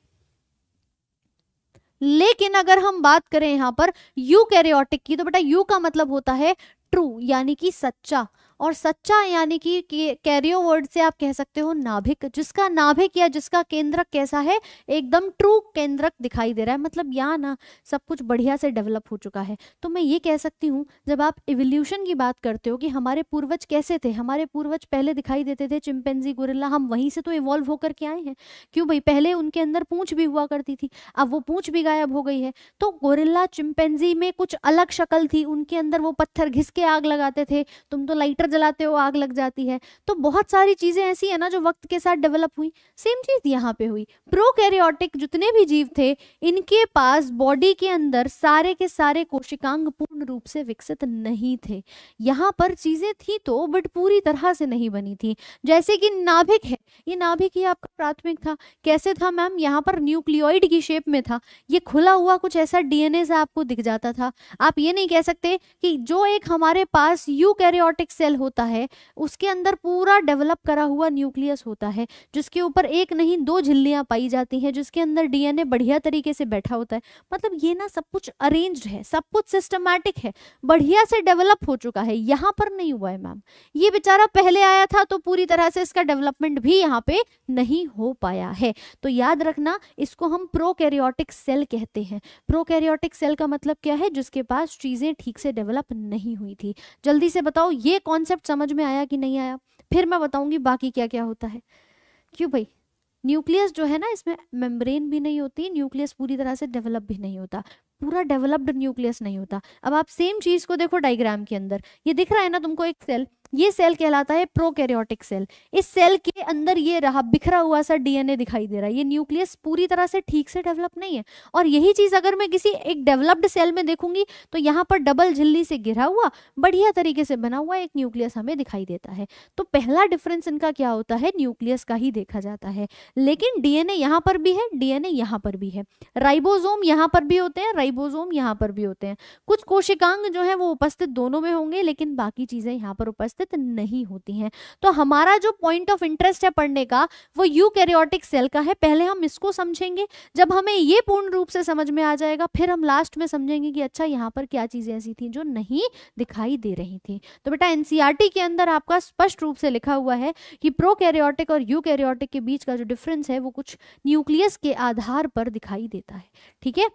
लेकिन अगर हम बात करें यहां पर यू की तो बेटा यू का मतलब होता है ट्रू यानी कि सच्चा और सच्चा यानी कि कैरियो वर्ड से आप कह सकते हो नाभिक जिसका नाभिक या जिसका केंद्रक कैसा है एकदम ट्रू केंद्रक दिखाई दे रहा है मतलब यहाँ ना सब कुछ बढ़िया से डेवलप हो चुका है तो मैं ये कह सकती हूँ जब आप इवोल्यूशन की बात करते हो कि हमारे पूर्वज कैसे थे हमारे पूर्वज पहले दिखाई देते थे चिंपेंजी गोरिल्ला हम वहीं से तो इवॉल्व होकर के आए हैं क्यों भाई पहले उनके अंदर पूंछ भी हुआ करती थी अब वो पूंछ भी गायब हो गई है तो गोरिल्ला चिंपेंजी में कुछ अलग शक्ल थी उनके अंदर वो पत्थर घिस के आग लगाते थे तुम तो लाइटर जलाते हो आग लग जाती है तो बहुत सारी चीज़ें ऐसी है ना जो वक्त के साथ डेवलप हुई सेम चीज़ यहाँ पे हुई प्रोकैरियोटिक जितने भी जीव थे इनके पास बॉडी के अंदर सारे के सारे कोशिकांग पूर्ण रूप से विकसित नहीं थे यहाँ पर चीज़ें थी तो बट पूरी तरह से नहीं बनी थी जैसे कि नाभिक है ये नाभिक ही आपका प्राथमिक था कैसे था मैम यहाँ पर न्यूक्लियोइड की शेप में था ये खुला हुआ कुछ ऐसा डीएनए से आपको दिख जाता था आप ये नहीं कह सकते कि जो एक हमारे पास यू सेल होता है उसके अंदर पूरा डेवलप करा हुआ न्यूक्लियस होता है जिसके ऊपर एक नहीं दो झिल्लियाँ पाई जाती हैं जिसके अंदर डीएनए बढ़िया तरीके से बैठा होता है मतलब ये ना सब कुछ अरेंज है सब कुछ सिस्टमैटिक है बढ़िया से डेवलप हो चुका है यहाँ पर नहीं हुआ है मैम ये बेचारा पहले आया था तो पूरी तरह से इसका डेवलपमेंट भी यहाँ पे नहीं हो पाया है तो याद रखना इसको हम प्रोकैरियोटिक सेल कहते हैं प्रोकैरियोटिक सेल का मतलब क्या है जिसके पास चीजें ठीक से डेवलप नहीं हुई थी जल्दी से बताओ ये कौन कॉन्सेप्ट समझ में आया कि नहीं आया फिर मैं बताऊंगी बाकी क्या क्या होता है क्यों भाई न्यूक्लियस जो है ना इसमें मेम्ब्रेन भी नहीं होती न्यूक्लियस पूरी तरह से डेवलप भी नहीं होता पूरा डेवलप्ड न्यूक्लियस नहीं होता अब आप सेम चीज को देखो डायग्राम के अंदर ये दिख रहा है ना तुमको एक सेल ये सेल कहलाता है प्रोकैरियोटिक सेल इस सेल के अंदर ये रहा बिखरा हुआ सा डीएनए दिखाई दे रहा है ये न्यूक्लियस पूरी तरह से ठीक से डेवलप नहीं है और यही चीज अगर मैं किसी एक डेवलप्ड सेल में देखूंगी तो यहाँ पर डबल झिल्ली से घिरा हुआ बढ़िया तरीके से बना हुआ एक न्यूक्लियस हमें दिखाई देता है तो पहला डिफरेंस इनका क्या होता है न्यूक्लियस का ही देखा जाता है लेकिन डीएनए यहाँ पर भी है डीएनए यहाँ पर भी है राइबोजोम यहाँ पर भी होते हैं राइबोजोम यहाँ पर भी होते हैं कुछ कोशिकांग जो है वो उपस्थित दोनों में होंगे लेकिन बाकी चीजें यहाँ पर उपस्थित उपस्थित नहीं होती हैं तो हमारा जो पॉइंट ऑफ इंटरेस्ट है पढ़ने का वो यूकैरियोटिक सेल का है पहले हम इसको समझेंगे जब हमें ये पूर्ण रूप से समझ में आ जाएगा फिर हम लास्ट में समझेंगे कि अच्छा यहाँ पर क्या चीज़ें ऐसी थी जो नहीं दिखाई दे रही थी तो बेटा एनसीईआरटी e के अंदर आपका स्पष्ट रूप से लिखा हुआ है कि प्रो और यू के बीच का जो डिफरेंस है वो कुछ न्यूक्लियस के आधार पर दिखाई देता है ठीक है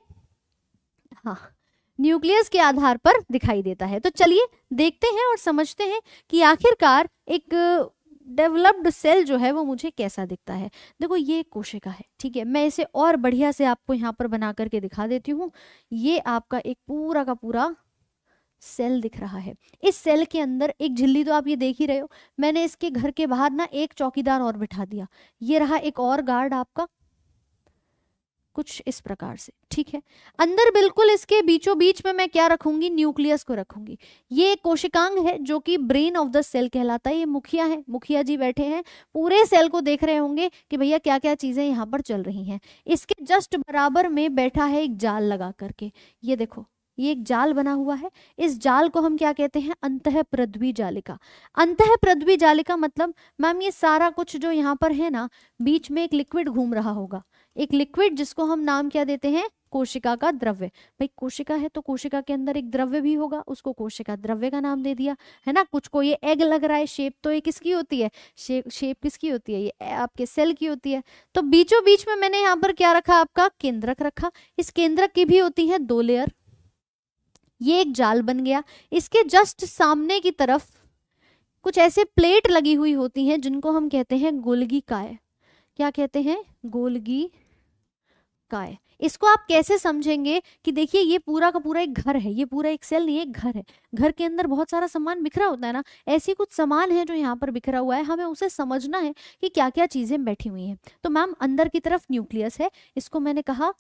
हाँ न्यूक्लियस के आधार पर दिखाई देता है तो चलिए देखते हैं और समझते हैं कि आखिरकार एक डेवलप्ड सेल जो है वो मुझे कैसा दिखता है देखो ये कोशिका है ठीक है मैं इसे और बढ़िया से आपको यहाँ पर बना करके दिखा देती हूँ ये आपका एक पूरा का पूरा सेल दिख रहा है इस सेल के अंदर एक झिल्ली तो आप ये देख ही रहे हो मैंने इसके घर के बाहर ना एक चौकीदार और बिठा दिया ये रहा एक और गार्ड आपका कुछ इस प्रकार से ठीक है अंदर बिल्कुल इसके बीचों बीच में मैं क्या रखूंगी न्यूक्लियस को रखूंगी ये कोशिकांग है जो कि ब्रेन ऑफ द सेल कहलाता है ये मुखिया है मुखिया जी बैठे हैं पूरे सेल को देख रहे होंगे कि भैया क्या क्या चीजें यहाँ पर चल रही हैं इसके जस्ट बराबर में बैठा है एक जाल लगा करके ये देखो ये एक जाल बना हुआ है इस जाल को हम क्या कहते हैं अंत प्रद्वी जालिका अंत प्रद्वी जालिका मतलब मैम ये सारा कुछ जो यहाँ पर है ना बीच में एक लिक्विड घूम रहा होगा एक लिक्विड जिसको हम नाम क्या देते हैं कोशिका का द्रव्य भाई कोशिका है तो कोशिका के अंदर एक द्रव्य भी होगा उसको कोशिका द्रव्य का नाम दे दिया है ना कुछ को ये एग लग रहा है शेप तो ये किसकी होती है शे, शेप किसकी होती है ये आपके सेल की होती है तो बीचों बीच में मैंने यहाँ पर क्या रखा आपका केंद्रक रखा इस केंद्रक की भी होती है दो लेयर ये एक जाल बन गया इसके जस्ट सामने की तरफ कुछ ऐसे प्लेट लगी हुई होती हैं जिनको हम कहते हैं गोलगी काय क्या कहते हैं गोलगी का है इसको आप कैसे समझेंगे कि देखिए ये पूरा का पूरा एक घर है ये पूरा एक सेल नहीं एक घर है घर के अंदर बहुत सारा सामान बिखरा होता है ना ऐसे कुछ सामान है जो यहाँ पर बिखरा हुआ है हमें उसे समझना है कि क्या क्या चीज़ें बैठी हुई हैं तो मैम अंदर की तरफ न्यूक्लियस है इसको मैंने कहा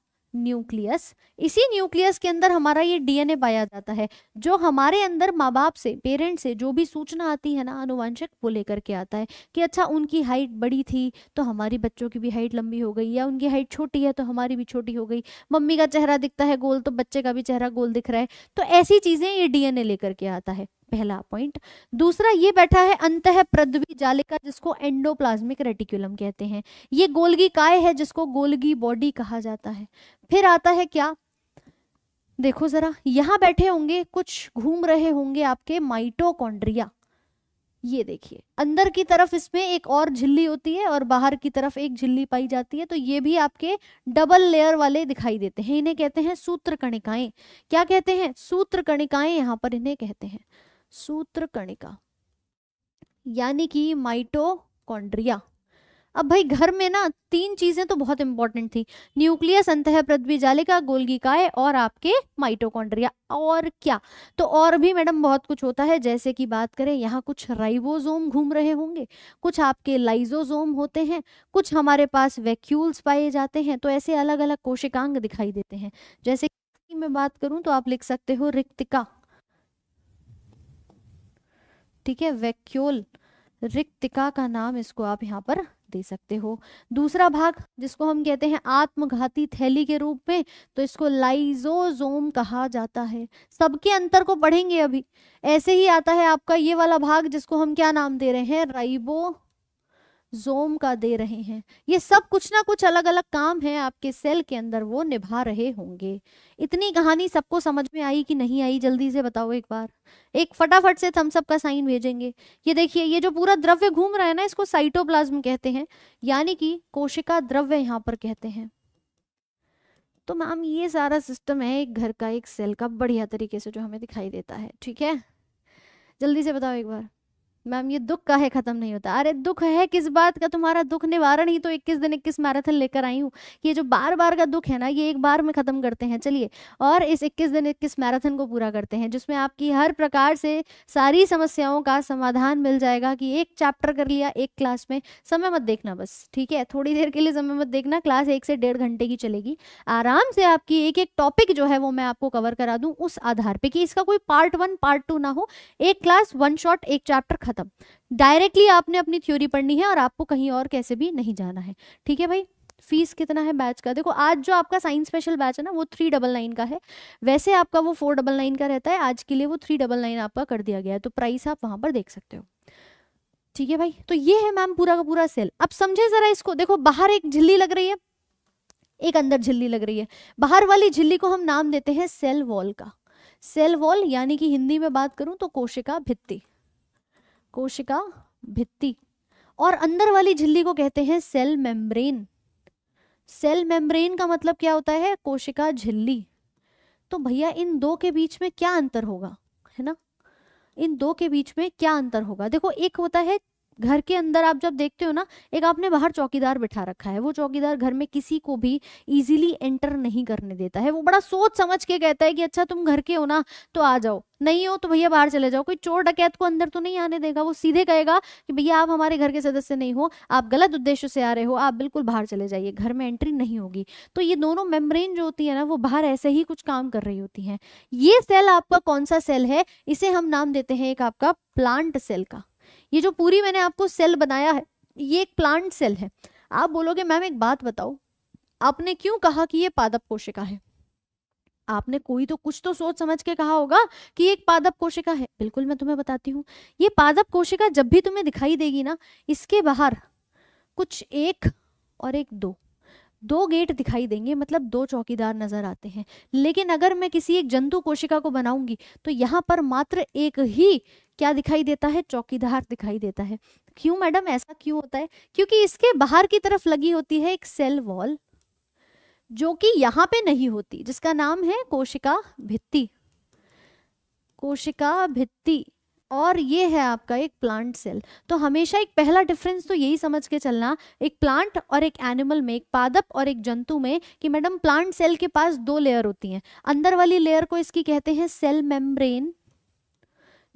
न्यूक्लियस इसी न्यूक्लियस के अंदर हमारा ये डीएनए पाया जाता है जो हमारे अंदर माँ बाप से पेरेंट से जो भी सूचना आती है ना अनुवांशिक वो लेकर के आता है कि अच्छा उनकी हाइट बड़ी थी तो हमारी बच्चों की भी हाइट लंबी हो गई या उनकी हाइट छोटी है तो हमारी भी छोटी हो गई मम्मी का चेहरा दिखता है गोल तो बच्चे का भी चेहरा गोल दिख रहा है तो ऐसी चीज़ें ये डीएनए लेकर के आता है पहला पॉइंट दूसरा ये बैठा है अंत है प्रद्वी जालिका जिसको एंडोप्लाज्मिक रेटिकुलम कहते हैं ये गोलगी काय है जिसको गोलगी बॉडी कहा जाता है फिर आता है क्या देखो जरा यहां बैठे होंगे कुछ घूम रहे होंगे आपके माइटोकॉन्ड्रिया ये देखिए अंदर की तरफ इसमें एक और झिल्ली होती है और बाहर की तरफ एक झिल्ली पाई जाती है तो ये भी आपके डबल लेयर वाले दिखाई देते हैं इन्हें कहते हैं सूत्र कणिकाएं क्या कहते हैं सूत्र कणिकाएं यहाँ पर इन्हें कहते हैं सूत्र कणिका यानी कि माइटोकॉन्ड्रिया अब भाई घर में ना तीन चीजें तो बहुत इंपॉर्टेंट थी न्यूक्लियस अंत पृथ्वी जालिका गोल्गी काय और आपके माइटोकॉन्ड्रिया और क्या तो और भी मैडम बहुत कुछ होता है जैसे कि बात करें यहाँ कुछ राइबोसोम घूम रहे होंगे कुछ आपके लाइजोसोम होते हैं कुछ हमारे पास वैक्यूल्स पाए जाते हैं तो ऐसे अलग अलग कोशिकांग दिखाई देते हैं जैसे मैं बात करूं तो आप लिख सकते हो रिक्तिका ठीक है वैक्यूल रिक्तिका का नाम इसको आप यहाँ पर दे सकते हो दूसरा भाग जिसको हम कहते हैं आत्मघाती थैली के रूप में तो इसको लाइजोजोम कहा जाता है सबके अंतर को पढ़ेंगे अभी ऐसे ही आता है आपका ये वाला भाग जिसको हम क्या नाम दे रहे हैं राइबो जोम का दे रहे हैं ये सब कुछ ना कुछ अलग अलग काम है आपके सेल के अंदर वो निभा रहे होंगे इतनी कहानी सबको समझ में आई कि नहीं आई जल्दी से बताओ एक बार एक फटाफट से थम्सअप का साइन भेजेंगे ये देखिए ये जो पूरा द्रव्य घूम रहा है ना इसको साइटोप्लाज्म कहते हैं यानी कि कोशिका द्रव्य यहाँ पर कहते हैं तो मैम ये सारा सिस्टम है एक घर का एक सेल का बढ़िया तरीके से जो हमें दिखाई देता है ठीक है जल्दी से बताओ एक बार मैम ये दुख का है खत्म नहीं होता अरे दुख है किस बात का तुम्हारा दुख निवारण ही तो इक्कीस दिन इक्कीस मैराथन लेकर आई हूँ ये जो बार बार का दुख है ना ये एक बार में खत्म करते हैं चलिए और इस इक्कीस दिन इक्कीस मैराथन को पूरा करते हैं जिसमें आपकी हर प्रकार से सारी समस्याओं का समाधान मिल जाएगा कि एक चैप्टर कर लिया एक क्लास में समय मत देखना बस ठीक है थोड़ी देर के लिए समय मत देखना क्लास एक से डेढ़ घंटे की चलेगी आराम से आपकी एक एक टॉपिक जो है वो मैं आपको कवर करा दूँ उस आधार पर कि इसका कोई पार्ट वन पार्ट टू ना हो एक क्लास वन शॉट एक चैप्टर खत्म डायरेक्टली आपने अपनी थ्योरी पढ़नी है और आपको कहीं और कैसे भी नहीं जाना है ठीक है भाई फीस कितना है बैच का देखो आज जो आपका साइंस स्पेशल बैच है ना वो थ्री डबल नाइन का है वैसे आपका वो फोर डबल नाइन का रहता है आज के लिए वो थ्री डबल नाइन आपका कर दिया गया है तो प्राइस आप वहां पर देख सकते हो ठीक है भाई तो ये है मैम पूरा का पूरा सेल अब समझे जरा इसको देखो बाहर एक झिल्ली लग रही है एक अंदर झिल्ली लग रही है बाहर वाली झिल्ली को हम नाम देते हैं सेल वॉल का सेल वॉल यानी कि हिंदी में बात करूं तो कोशिका भित्ती कोशिका भित्ति और अंदर वाली झिल्ली को कहते हैं सेल मेम्ब्रेन सेल मेम्ब्रेन का मतलब क्या होता है कोशिका झिल्ली तो भैया इन दो के बीच में क्या अंतर होगा है ना इन दो के बीच में क्या अंतर होगा देखो एक होता है घर के अंदर आप जब देखते हो ना एक आपने बाहर चौकीदार बिठा रखा है वो चौकीदार घर में किसी को भी इजीली एंटर नहीं करने देता है वो बड़ा सोच समझ के कहता है कि अच्छा तुम घर के हो ना तो आ जाओ नहीं हो तो भैया बाहर चले जाओ कोई चोर डकैत को अंदर तो नहीं आने देगा वो सीधे कहेगा कि भैया आप हमारे घर के सदस्य नहीं हो आप गलत उद्देश्य से आ रहे हो आप बिल्कुल बाहर चले जाइए घर में एंट्री नहीं होगी तो ये दोनों मेम्ब्रेन जो होती है ना वो बाहर ऐसे ही कुछ काम कर रही होती है ये सेल आपका कौन सा सेल है इसे हम नाम देते हैं एक आपका प्लांट सेल का ये जो पूरी मैंने आपको सेल बनाया है ये एक प्लांट सेल है आप बोलोगे मैम एक बात बताओ आपने क्यों कहा कि ये पादप कोशिका है आपने कोई तो कुछ तो सोच समझ के कहा होगा कि एक पादप कोशिका है बिल्कुल मैं तुम्हें बताती हूँ ये पादप कोशिका जब भी तुम्हें दिखाई देगी ना इसके बाहर कुछ एक और एक दो दो गेट दिखाई देंगे मतलब दो चौकीदार नजर आते हैं लेकिन अगर मैं किसी एक जंतु कोशिका को बनाऊंगी तो यहाँ पर मात्र एक ही क्या दिखाई देता है चौकीदार दिखाई देता है क्यों मैडम ऐसा क्यों होता है क्योंकि इसके बाहर की तरफ लगी होती है एक सेल वॉल जो कि यहाँ पे नहीं होती जिसका नाम है कोशिका भित्ति कोशिका भित्ति और ये है आपका एक प्लांट सेल तो हमेशा एक पहला डिफरेंस तो यही समझ के चलना एक प्लांट और एक एनिमल में एक पादप और एक जंतु में कि मैडम प्लांट सेल के पास दो लेयर होती हैं अंदर वाली लेयर को इसकी कहते हैं सेल मेम्ब्रेन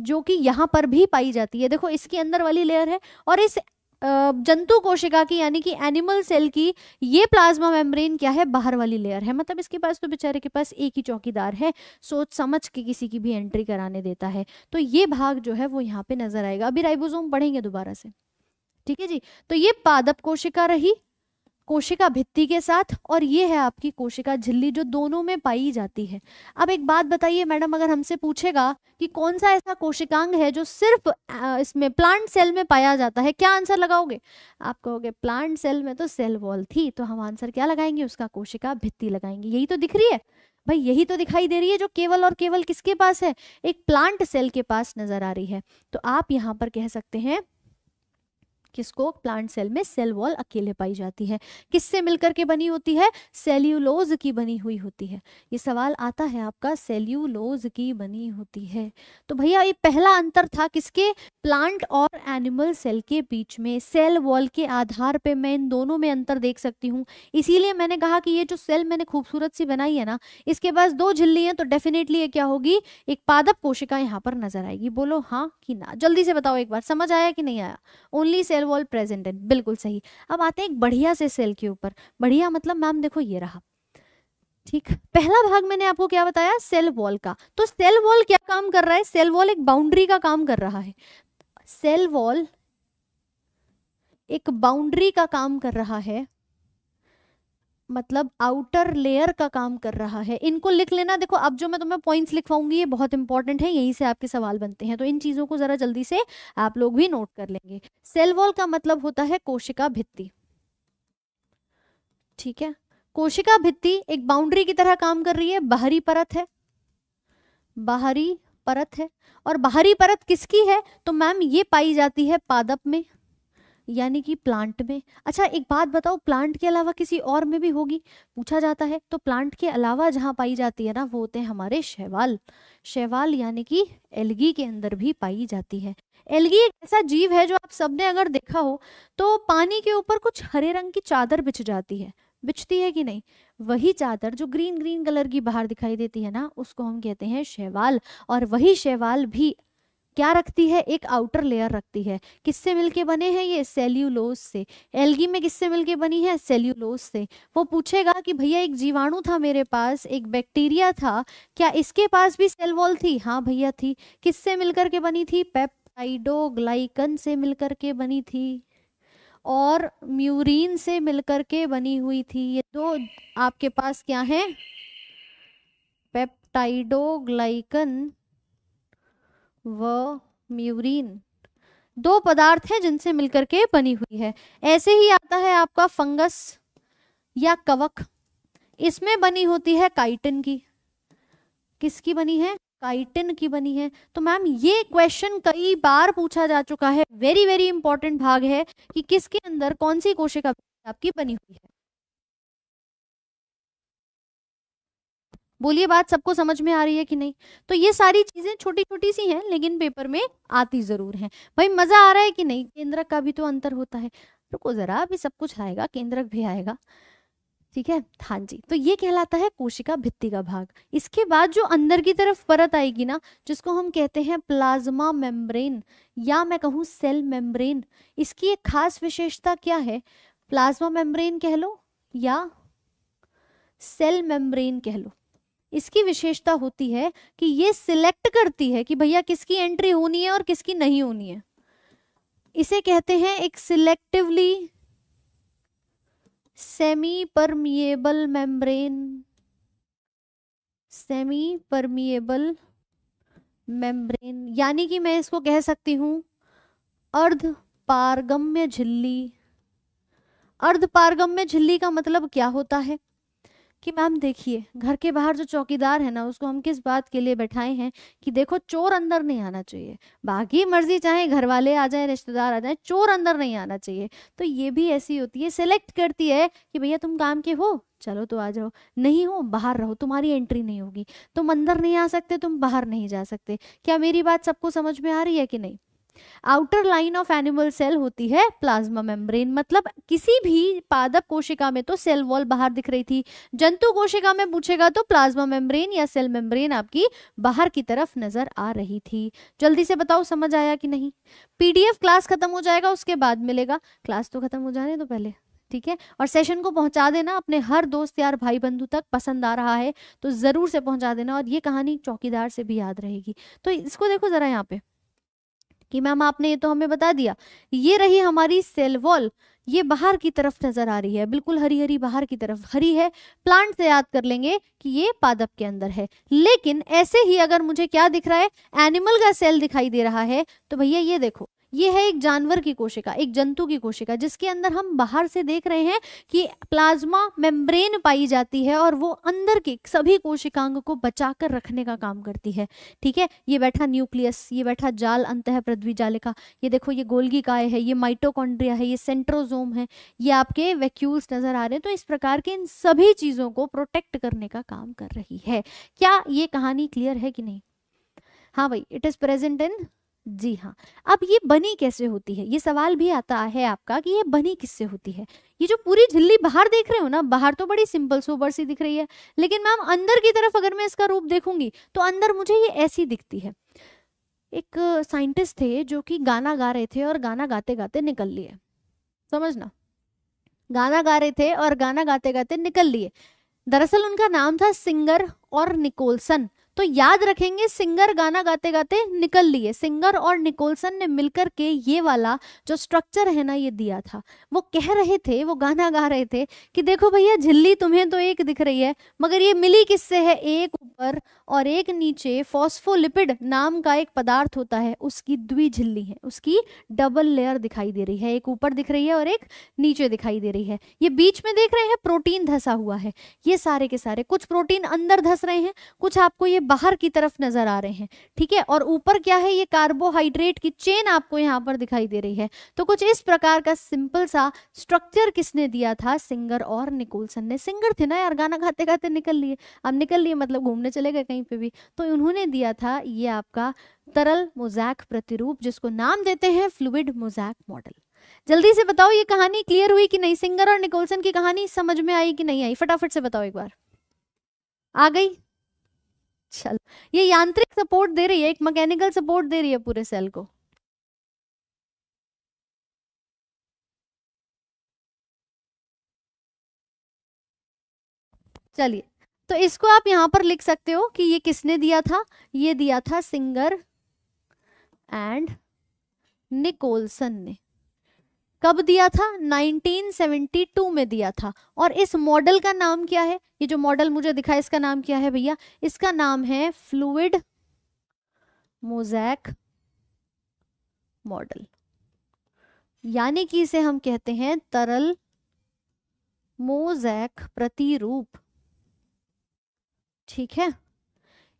जो कि यहाँ पर भी पाई जाती है देखो इसकी अंदर वाली लेयर है और इस जंतु कोशिका की यानी कि एनिमल सेल की ये प्लाज्मा मेम्ब्रेन क्या है बाहर वाली लेयर है मतलब इसके पास तो बेचारे के पास एक ही चौकीदार है सोच समझ के किसी की भी एंट्री कराने देता है तो ये भाग जो है वो यहाँ पे नजर आएगा अभी राइबोसोम पढ़ेंगे दोबारा से ठीक है जी तो ये पादप कोशिका रही कोशिका भित्ति के साथ और ये है आपकी कोशिका झिल्ली जो दोनों में पाई जाती है अब एक बात बताइए मैडम अगर हमसे पूछेगा कि कौन सा ऐसा कोशिकांग है जो सिर्फ इसमें प्लांट सेल में पाया जाता है क्या आंसर लगाओगे आप कहोगे प्लांट सेल में तो सेल वॉल थी तो हम आंसर क्या लगाएंगे उसका कोशिका भित्ति लगाएंगे यही तो दिख रही है भाई यही तो दिखाई दे रही है जो केवल और केवल किसके पास है एक प्लांट सेल के पास नजर आ रही है तो आप यहाँ पर कह सकते हैं किसको प्लांट सेल में सेल वॉल अकेले पाई जाती है किससे मिलकर के बनी होती है सेल्यूलोज की बनी हुई होती है ये सवाल आता है आपका सेल्यूलोज की बनी होती है तो भैया ये पहला अंतर था किसके प्लांट और एनिमल सेल के बीच में सेल वॉल के आधार पे मैं इन दोनों में अंतर देख सकती हूँ इसीलिए मैंने कहा कि ये जो सेल मैंने खूबसूरत सी बनाई है ना इसके पास दो झिल्ली है तो डेफिनेटली ये क्या होगी एक पादप कोशिका यहाँ पर नजर आएगी बोलो हाँ कि ना जल्दी से बताओ एक बार समझ आया कि नहीं आया ओनली सेल वॉल प्रेजेंट है बिल्कुल सही अब आते हैं एक बढ़िया से सेल के ऊपर बढ़िया मतलब मैम देखो ये रहा ठीक पहला भाग मैंने आपको क्या बताया सेल वॉल का तो सेल वॉल क्या काम कर रहा है सेल वॉल एक बाउंड्री का काम कर रहा है सेल वॉल एक बाउंड्री का काम कर रहा है मतलब आउटर लेयर का काम कर रहा है इनको लिख लेना देखो अब जो मैं तुम्हें पॉइंट्स लिखवाऊंगी ये बहुत इंपॉर्टेंट है यहीं से आपके सवाल बनते हैं तो इन चीज़ों को ज़रा जल्दी से आप लोग भी नोट कर लेंगे सेल वॉल का मतलब होता है कोशिका भित्ति ठीक है कोशिका भित्ति एक बाउंड्री की तरह काम कर रही है बाहरी परत है बाहरी परत है और बाहरी परत किसकी है तो मैम ये पाई जाती है पादप में यानी कि प्लांट में अच्छा एक बात बताओ प्लांट के अलावा किसी और में भी होगी पूछा जाता है तो प्लांट के अलावा जहाँ पाई जाती है ना वो होते हैं हमारे शैवाल शैवाल यानी कि एलगी के अंदर भी पाई जाती है एलगी एक ऐसा जीव है जो आप सबने अगर देखा हो तो पानी के ऊपर कुछ हरे रंग की चादर बिछ जाती है बिछती है कि नहीं वही चादर जो ग्रीन ग्रीन कलर की बाहर दिखाई देती है ना उसको हम कहते हैं शैवाल और वही शैवाल भी क्या रखती है एक आउटर लेयर रखती है किससे मिलके बने हैं ये सेल्यूलोज से एल्गी में किससे मिलके बनी है सेल्यूलोज से वो पूछेगा कि भैया एक जीवाणु था मेरे पास एक बैक्टीरिया था क्या इसके पास भी सेल वॉल थी हाँ भैया थी किससे मिलकर के बनी थी पेप्टाइडोग्लाइकन से मिलकर के बनी थी और म्यूरिन से मिलकर के बनी हुई थी ये दो आपके पास क्या है पेप्टाइडोग्लाइकन व म्यूरिन दो पदार्थ हैं जिनसे मिलकर के बनी हुई है ऐसे ही आता है आपका फंगस या कवक इसमें बनी होती है काइटिन की किसकी बनी है काइटिन की बनी है तो मैम ये क्वेश्चन कई बार पूछा जा चुका है वेरी वेरी इंपॉर्टेंट भाग है कि किसके अंदर कौन सी कोशिका आपकी बनी हुई है बोलिए बात सबको समझ में आ रही है कि नहीं तो ये सारी चीज़ें छोटी छोटी सी हैं लेकिन पेपर में आती ज़रूर हैं भाई मज़ा आ रहा है कि नहीं केंद्रक का भी तो अंतर होता है रुको ज़रा अभी सब कुछ आएगा केंद्रक भी आएगा ठीक है हाँ जी तो ये कहलाता है कोशिका भित्ति का भाग इसके बाद जो अंदर की तरफ परत आएगी ना जिसको हम कहते हैं प्लाज्मा मेम्ब्रेन या मैं कहूँ सेल मेम्ब्रेन इसकी एक खास विशेषता क्या है प्लाज्मा मेम्ब्रेन कह लो या सेल मेम्ब्रेन कह लो इसकी विशेषता होती है कि ये सिलेक्ट करती है कि भैया किसकी एंट्री होनी है और किसकी नहीं होनी है इसे कहते हैं एक selectively semi permeable membrane semi permeable membrane यानी कि मैं इसको कह सकती हूं अर्ध पारगम्य झिल्ली अर्ध पारगम्य झिल्ली का मतलब क्या होता है कि मैम देखिए घर के बाहर जो चौकीदार है ना उसको हम किस बात के लिए बैठाए हैं कि देखो चोर अंदर नहीं आना चाहिए बाकी मर्जी चाहे घर वाले आ जाए रिश्तेदार आ जाए चोर अंदर नहीं आना चाहिए तो ये भी ऐसी होती है सेलेक्ट करती है कि भैया तुम काम के हो चलो तो आ जाओ नहीं हो बाहर रहो तुम्हारी एंट्री नहीं होगी तुम अंदर नहीं आ सकते तुम बाहर नहीं जा सकते क्या मेरी बात सबको समझ में आ रही है कि नहीं outer line of animal cell होती है प्लाज्मा मेम्ब्रेन मतलब किसी भी पादप कोशिका में तो सेल वॉल बाहर दिख रही थी जंतु कोशिका में पूछेगा तो प्लाज्मा मेम्ब्रेन या सेल मेम्ब्रेन आपकी बाहर की तरफ नजर आ रही थी जल्दी से बताओ समझ आया कि नहीं पीडीएफ क्लास खत्म हो जाएगा उसके बाद मिलेगा क्लास तो खत्म हो जाने तो पहले ठीक है और सेशन को पहुंचा देना अपने हर दोस्त यार भाई बंधु तक पसंद आ रहा है तो ज़रूर से पहुंचा देना और ये कहानी चौकीदार से भी याद रहेगी तो इसको देखो ज़रा यहाँ पे कि मैम आपने ये तो हमें बता दिया ये रही हमारी सेल वॉल ये बाहर की तरफ नजर आ रही है बिल्कुल हरी हरी बाहर की तरफ हरी है प्लांट से याद कर लेंगे कि ये पादप के अंदर है लेकिन ऐसे ही अगर मुझे क्या दिख रहा है एनिमल का सेल दिखाई दे रहा है तो भैया ये देखो ये है एक जानवर की कोशिका एक जंतु की कोशिका जिसके अंदर हम बाहर से देख रहे हैं कि प्लाज्मा मेम्ब्रेन पाई जाती है और वो अंदर के सभी कोशिकांग को बचाकर रखने का काम करती है ठीक है ये बैठा न्यूक्लियस ये बैठा जाल अंत है पृथ्वी जालिका ये देखो ये गोलगी काय है ये माइटोकॉन्ड्रिया है ये सेंट्रोजोम है ये आपके वैक्यूल्स नजर आ रहे हैं तो इस प्रकार के इन सभी चीजों को प्रोटेक्ट करने का काम कर रही है क्या ये कहानी क्लियर है कि नहीं हाँ भाई इट इज प्रेजेंट इन जी हाँ अब ये बनी कैसे होती है ये सवाल भी आता है आपका कि ये बनी किससे होती है ये जो पूरी झिल्ली बाहर देख रहे हो ना बाहर तो बड़ी सिंपल सोबर सी दिख रही है लेकिन मैम अंदर की तरफ अगर मैं इसका रूप देखूंगी तो अंदर मुझे ये ऐसी दिखती है एक साइंटिस्ट थे जो कि गाना गा रहे थे और गाना गाते गाते निकल लिए समझना गाना गा रहे थे और गाना गाते गाते निकल लिए दरअसल उनका नाम था सिंगर और निकोलसन तो याद रखेंगे सिंगर गाना गाते गाते निकल लिए सिंगर और निकोलसन ने मिलकर के ये वाला जो स्ट्रक्चर है ना ये दिया था वो कह रहे थे वो गाना गा रहे थे कि देखो भैया झिल्ली तुम्हें तो एक दिख रही है मगर ये मिली किससे है एक ऊपर और एक नीचे फॉस्फोलिपिड नाम का एक पदार्थ होता है उसकी द्वी झिल्ली है उसकी डबल लेयर दिखाई दे रही है एक ऊपर दिख रही है और एक नीचे दिखाई दे रही है ये बीच में देख रहे हैं प्रोटीन धसा हुआ है ये सारे के सारे कुछ प्रोटीन अंदर धस रहे हैं कुछ आपको ये बाहर की तरफ नजर आ रहे हैं ठीक है और ऊपर क्या है ये कार्बोहाइड्रेट की चेन आपको यहाँ पर दिखाई दे रही है तो कुछ इस प्रकार का सिंपल सा स्ट्रक्चर किसने दिया था सिंगर और निकोलसन ने सिंगर थे ना यार गाना गाते गाते निकल लिए अब निकल लिए मतलब घूमने चले गए कहीं कहीं पे भी तो उन्होंने दिया था ये आपका तरल मोजैक प्रतिरूप जिसको नाम देते हैं फ्लूड मोजैक मॉडल जल्दी से बताओ ये कहानी क्लियर हुई कि नहीं सिंगर और निकोलसन की कहानी समझ में आई कि नहीं आई फटाफट से बताओ एक बार आ गई चलो ये यांत्रिक सपोर्ट दे रही है एक मैकेनिकल सपोर्ट दे रही है पूरे सेल को चलिए तो इसको आप यहाँ पर लिख सकते हो कि ये किसने दिया था ये दिया था सिंगर एंड निकोलसन ने कब दिया था 1972 में दिया था और इस मॉडल का नाम क्या है ये जो मॉडल मुझे दिखा इसका नाम क्या है भैया इसका नाम है फ्लूड मोजैक मॉडल यानी कि इसे हम कहते हैं तरल मोजैक प्रतिरूप ठीक है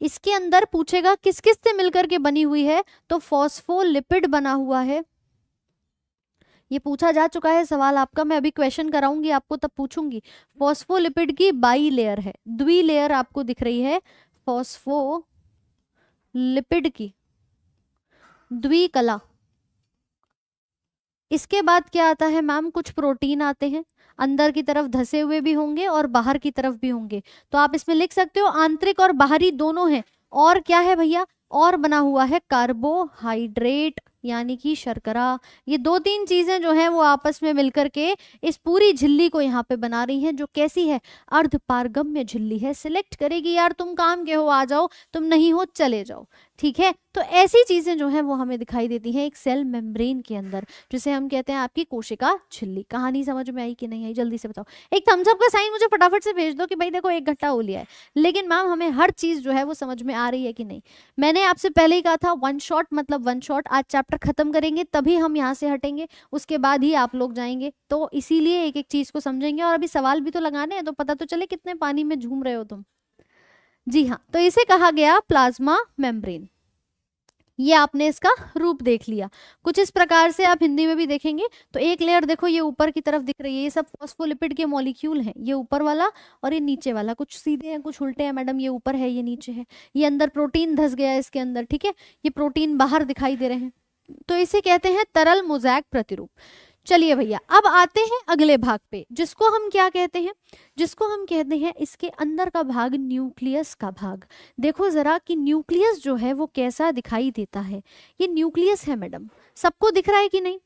इसके अंदर पूछेगा किस किस से मिलकर के बनी हुई है तो फॉस्फोलिपिड बना हुआ है ये पूछा जा चुका है सवाल आपका मैं अभी क्वेश्चन कराऊंगी आपको तब पूछूंगी फॉस्फोलिपिड की बाई लेयर है द्वी लेयर आपको दिख रही है फॉस्फो लिपिड की कला इसके बाद क्या आता है मैम कुछ प्रोटीन आते हैं अंदर की तरफ धसे हुए भी होंगे और बाहर की तरफ भी होंगे तो आप इसमें लिख सकते हो आंतरिक और बाहरी दोनों है और क्या है भैया और बना हुआ है कार्बोहाइड्रेट यानी कि शर्करा ये दो तीन चीजें जो हैं वो आपस में मिलकर के इस पूरी झिल्ली को यहाँ पे बना रही हैं जो कैसी है अर्ध पारगम्य झिल्ली है सिलेक्ट करेगी यार तुम काम के हो आ जाओ तुम नहीं हो चले जाओ ठीक है तो ऐसी चीजें जो है वो हमें दिखाई देती है एक सेल मेम्ब्रेन के अंदर जिसे हम कहते हैं आपकी कोशिका छिल्ली कहानी समझ में आई कि नहीं आई जल्दी से बताओ एक थम्सअप का साइन मुझे फटाफट से भेज दो कि भाई देखो एक घंटा हो लिया है लेकिन मैम हमें हर चीज जो है वो समझ में आ रही है कि नहीं मैंने आपसे पहले ही कहा था वन शॉट मतलब वन शॉट आज चैप्टर खत्म करेंगे तभी हम यहाँ से हटेंगे उसके बाद ही आप लोग जाएंगे तो इसीलिए एक एक चीज को समझेंगे और अभी सवाल भी तो लगाने हैं तो पता तो चले कितने पानी में झूम रहे हो तुम जी हाँ तो इसे कहा गया प्लाज्मा मेम्ब्रेन ये आपने इसका रूप देख लिया कुछ इस प्रकार से आप हिंदी में भी देखेंगे तो एक लेयर देखो ये ऊपर की तरफ दिख रही है ये सब फॉस्फोलिपिड के मॉलिक्यूल हैं ये ऊपर वाला और ये नीचे वाला कुछ सीधे हैं कुछ उल्टे हैं मैडम ये ऊपर है ये नीचे है ये अंदर प्रोटीन धस गया है इसके अंदर ठीक है ये प्रोटीन बाहर दिखाई दे रहे हैं तो इसे कहते हैं तरल मोजैक प्रतिरूप चलिए भैया अब आते हैं अगले भाग पे जिसको हम क्या कहते हैं जिसको हम कहते हैं इसके अंदर का भाग न्यूक्लियस का भाग देखो जरा कि न्यूक्लियस जो है वो कैसा दिखाई देता है ये न्यूक्लियस है मैडम सबको दिख रहा है कि नहीं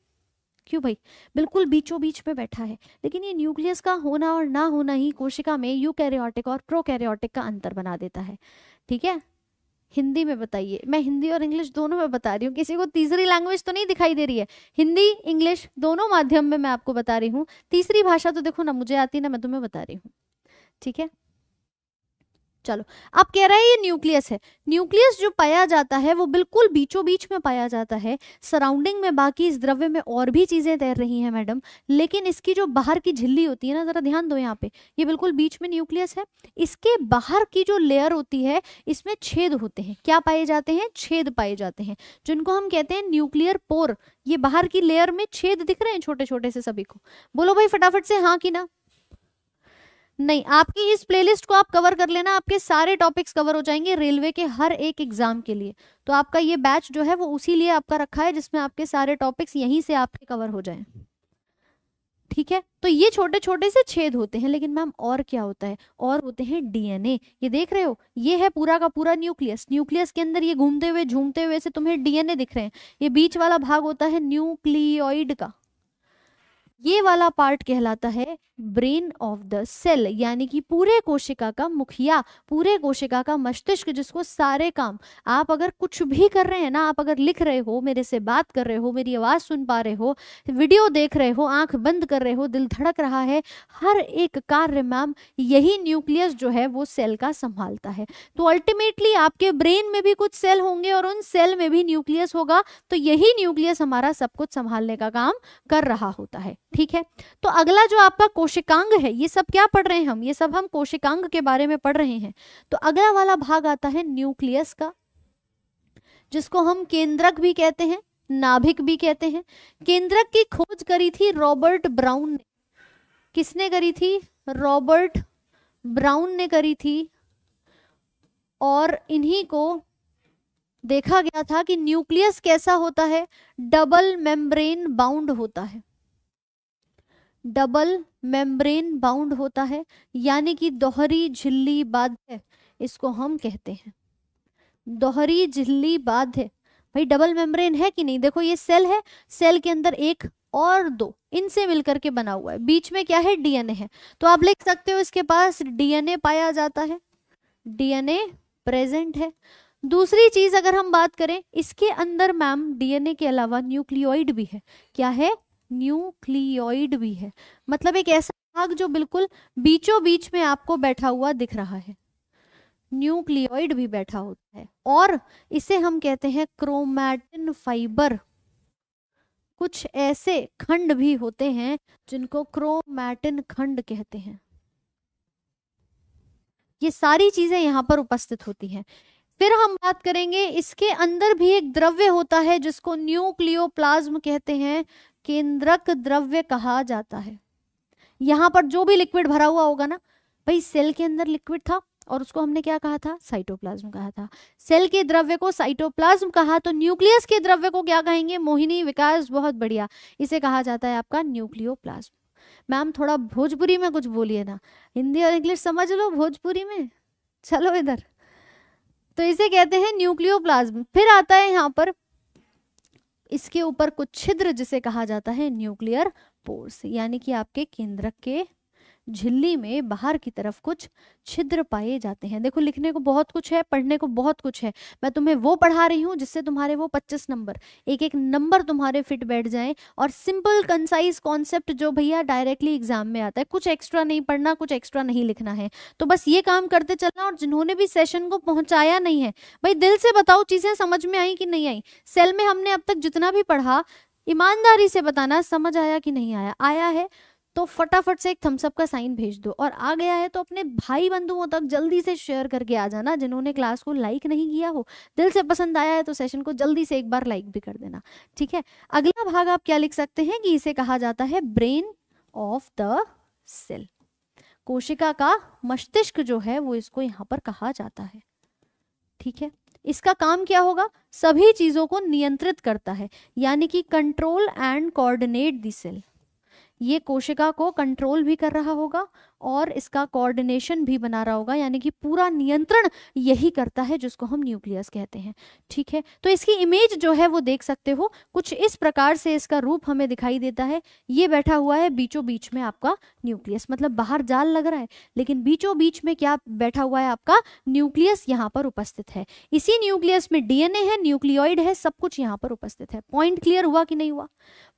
क्यों भाई बिल्कुल बीचों बीच पे बैठा है लेकिन ये न्यूक्लियस का होना और ना होना ही कोशिका में यू और प्रो का अंतर बना देता है ठीक है हिंदी में बताइए मैं हिंदी और इंग्लिश दोनों में बता रही हूँ किसी को तीसरी लैंग्वेज तो नहीं दिखाई दे रही है हिंदी इंग्लिश दोनों माध्यम में मैं आपको बता रही हूँ तीसरी भाषा तो देखो ना मुझे आती ना मैं तुम्हें बता रही हूँ ठीक है चलो अब कह रहे हैं ये न्यूक्लियस है न्यूक्लियस जो पाया जाता है वो बिल्कुल बीचों बीच में पाया जाता है सराउंडिंग में बाकी इस द्रव्य में और भी चीजें तैर रही हैं मैडम लेकिन इसकी जो बाहर की झिल्ली होती है ना जरा ध्यान दो यहाँ पे ये बिल्कुल बीच में न्यूक्लियस है इसके बाहर की जो लेयर होती है इसमें छेद होते हैं क्या पाए जाते हैं छेद पाए जाते हैं जिनको हम कहते हैं न्यूक्लियर पोर ये बाहर की लेयर में छेद दिख रहे हैं छोटे छोटे से सभी को बोलो भाई फटाफट से हाँ कि ना नहीं आपकी इस प्लेलिस्ट को आप कवर कर लेना आपके सारे टॉपिक्स कवर हो जाएंगे रेलवे के हर एक एग्जाम के लिए तो आपका ये बैच जो है वो उसी लिए आपका रखा है जिसमें आपके सारे टॉपिक्स यहीं से आपके कवर हो जाए ठीक है तो ये छोटे छोटे से छेद होते हैं लेकिन मैम और क्या होता है और होते हैं डीएनए ये देख रहे हो ये है पूरा का पूरा न्यूक्लियस न्यूक्लियस के अंदर ये घूमते हुए झूमते हुए से तुम्हें डीएनए दिख रहे हैं ये बीच वाला भाग होता है न्यूक्लियोइड का ये वाला पार्ट कहलाता है ब्रेन ऑफ द सेल यानी कि पूरे कोशिका का मुखिया पूरे कोशिका का मस्तिष्क जिसको सारे काम आप अगर कुछ भी कर रहे हैं ना आप अगर लिख रहे हो मेरे से बात कर रहे हो मेरी आवाज़ सुन पा रहे हो वीडियो देख रहे हो आंख बंद कर रहे हो दिल धड़क रहा है हर एक कार्य मैम यही न्यूक्लियस जो है वो सेल का संभालता है तो अल्टीमेटली आपके ब्रेन में भी कुछ सेल होंगे और उन सेल में भी न्यूक्लियस होगा तो यही न्यूक्लियस हमारा सब कुछ संभालने का काम कर रहा होता है ठीक है तो अगला जो आपका कोशिकांग है ये सब क्या पढ़ रहे हैं हम ये सब हम कोशिकांग के बारे में पढ़ रहे हैं तो अगला वाला भाग आता है न्यूक्लियस का जिसको हम केंद्रक भी कहते हैं नाभिक भी कहते हैं केंद्रक की खोज करी थी रॉबर्ट ब्राउन ने किसने करी थी रॉबर्ट ब्राउन ने करी थी और इन्हीं को देखा गया था कि न्यूक्लियस कैसा होता है डबल मेम्ब्रेन बाउंड होता है डबल मेम्ब्रेन बाउंड होता है यानी कि दोहरी झिल्ली बाध्य इसको हम कहते हैं दोहरी झिल्ली बाध्य भाई डबल मेम्ब्रेन है कि नहीं देखो ये सेल है सेल के अंदर एक और दो इनसे मिलकर के बना हुआ है बीच में क्या है डीएनए है तो आप लिख सकते हो इसके पास डीएनए पाया जाता है डीएनए प्रेजेंट है दूसरी चीज अगर हम बात करें इसके अंदर मैम डीएनए के अलावा न्यूक्लियोइड भी है क्या है न्यूक्लियोइड भी है मतलब एक ऐसा भाग जो बिल्कुल बीचों बीच में आपको बैठा हुआ दिख रहा है न्यूक्लियोइड भी बैठा होता है और इसे हम कहते हैं क्रोमैटिन फाइबर कुछ ऐसे खंड भी होते हैं जिनको क्रोमैटिन खंड कहते हैं ये सारी चीजें यहाँ पर उपस्थित होती हैं फिर हम बात करेंगे इसके अंदर भी एक द्रव्य होता है जिसको न्यूक्लियोप्लाज्म कहते हैं केंद्रक द्रव्य कहा जाता है यहां पर जो भी लिक्विड भरा हुआ होगा ना भाई सेल के अंदर लिक्विड था और उसको हमने क्या कहा था साइटोप्लाज्म कहा था सेल के द्रव्य को साइटोप्लाज्म कहा तो न्यूक्लियस के द्रव्य को क्या कहेंगे मोहिनी विकास बहुत बढ़िया इसे कहा जाता है आपका न्यूक्लियोप्लाज्म मैम थोड़ा भोजपुरी में कुछ बोलिए ना हिंदी और इंग्लिश समझ लो भोजपुरी में चलो इधर तो इसे कहते हैं न्यूक्लियोप्लाज्म फिर आता है यहाँ पर इसके ऊपर कुछ छिद्र जिसे कहा जाता है न्यूक्लियर पोर्स यानी कि आपके केंद्रक के झिल्ली में बाहर की तरफ कुछ छिद्र पाए जाते हैं देखो लिखने को बहुत कुछ है पढ़ने को बहुत कुछ है मैं तुम्हें वो पढ़ा रही हूँ जिससे तुम्हारे वो पच्चीस नंबर एक एक नंबर तुम्हारे फिट बैठ जाए और सिंपल कंसाइज कॉन्सेप्ट जो भैया डायरेक्टली एग्जाम में आता है कुछ एक्स्ट्रा नहीं पढ़ना कुछ एक्स्ट्रा नहीं लिखना है तो बस ये काम करते चलना और जिन्होंने भी सेशन को पहुंचाया नहीं है भाई दिल से बताओ चीजें समझ में आई कि नहीं आई सेल में हमने अब तक जितना भी पढ़ा ईमानदारी से बताना समझ आया कि नहीं आया आया है तो फटाफट से एक थम्सअप का साइन भेज दो और आ गया है तो अपने भाई बंधुओं तक जल्दी से शेयर करके आ जाना जिन्होंने क्लास को लाइक नहीं किया हो दिल से पसंद आया है तो सेशन को जल्दी से एक बार लाइक भी कर देना ठीक है अगला भाग आप क्या लिख सकते हैं कि इसे कहा जाता है ब्रेन ऑफ द सेल कोशिका का मस्तिष्क जो है वो इसको यहाँ पर कहा जाता है ठीक है इसका काम क्या होगा सभी चीजों को नियंत्रित करता है यानी कि control and coordinate the cell ये कोशिका को कंट्रोल भी कर रहा होगा और इसका कोऑर्डिनेशन भी बना रहा होगा यानी कि पूरा नियंत्रण यही करता है जिसको हम न्यूक्लियस कहते हैं ठीक है तो इसकी इमेज जो है वो देख सकते हो कुछ इस प्रकार से इसका रूप हमें दिखाई देता है ये बैठा हुआ है बीचों बीच में आपका न्यूक्लियस मतलब बाहर जाल लग रहा है लेकिन बीचों बीच में क्या बैठा हुआ है आपका न्यूक्लियस यहाँ पर उपस्थित है इसी न्यूक्लियस में डीएनए है न्यूक्लियोइड है सब कुछ यहाँ पर उपस्थित है पॉइंट क्लियर हुआ कि नहीं हुआ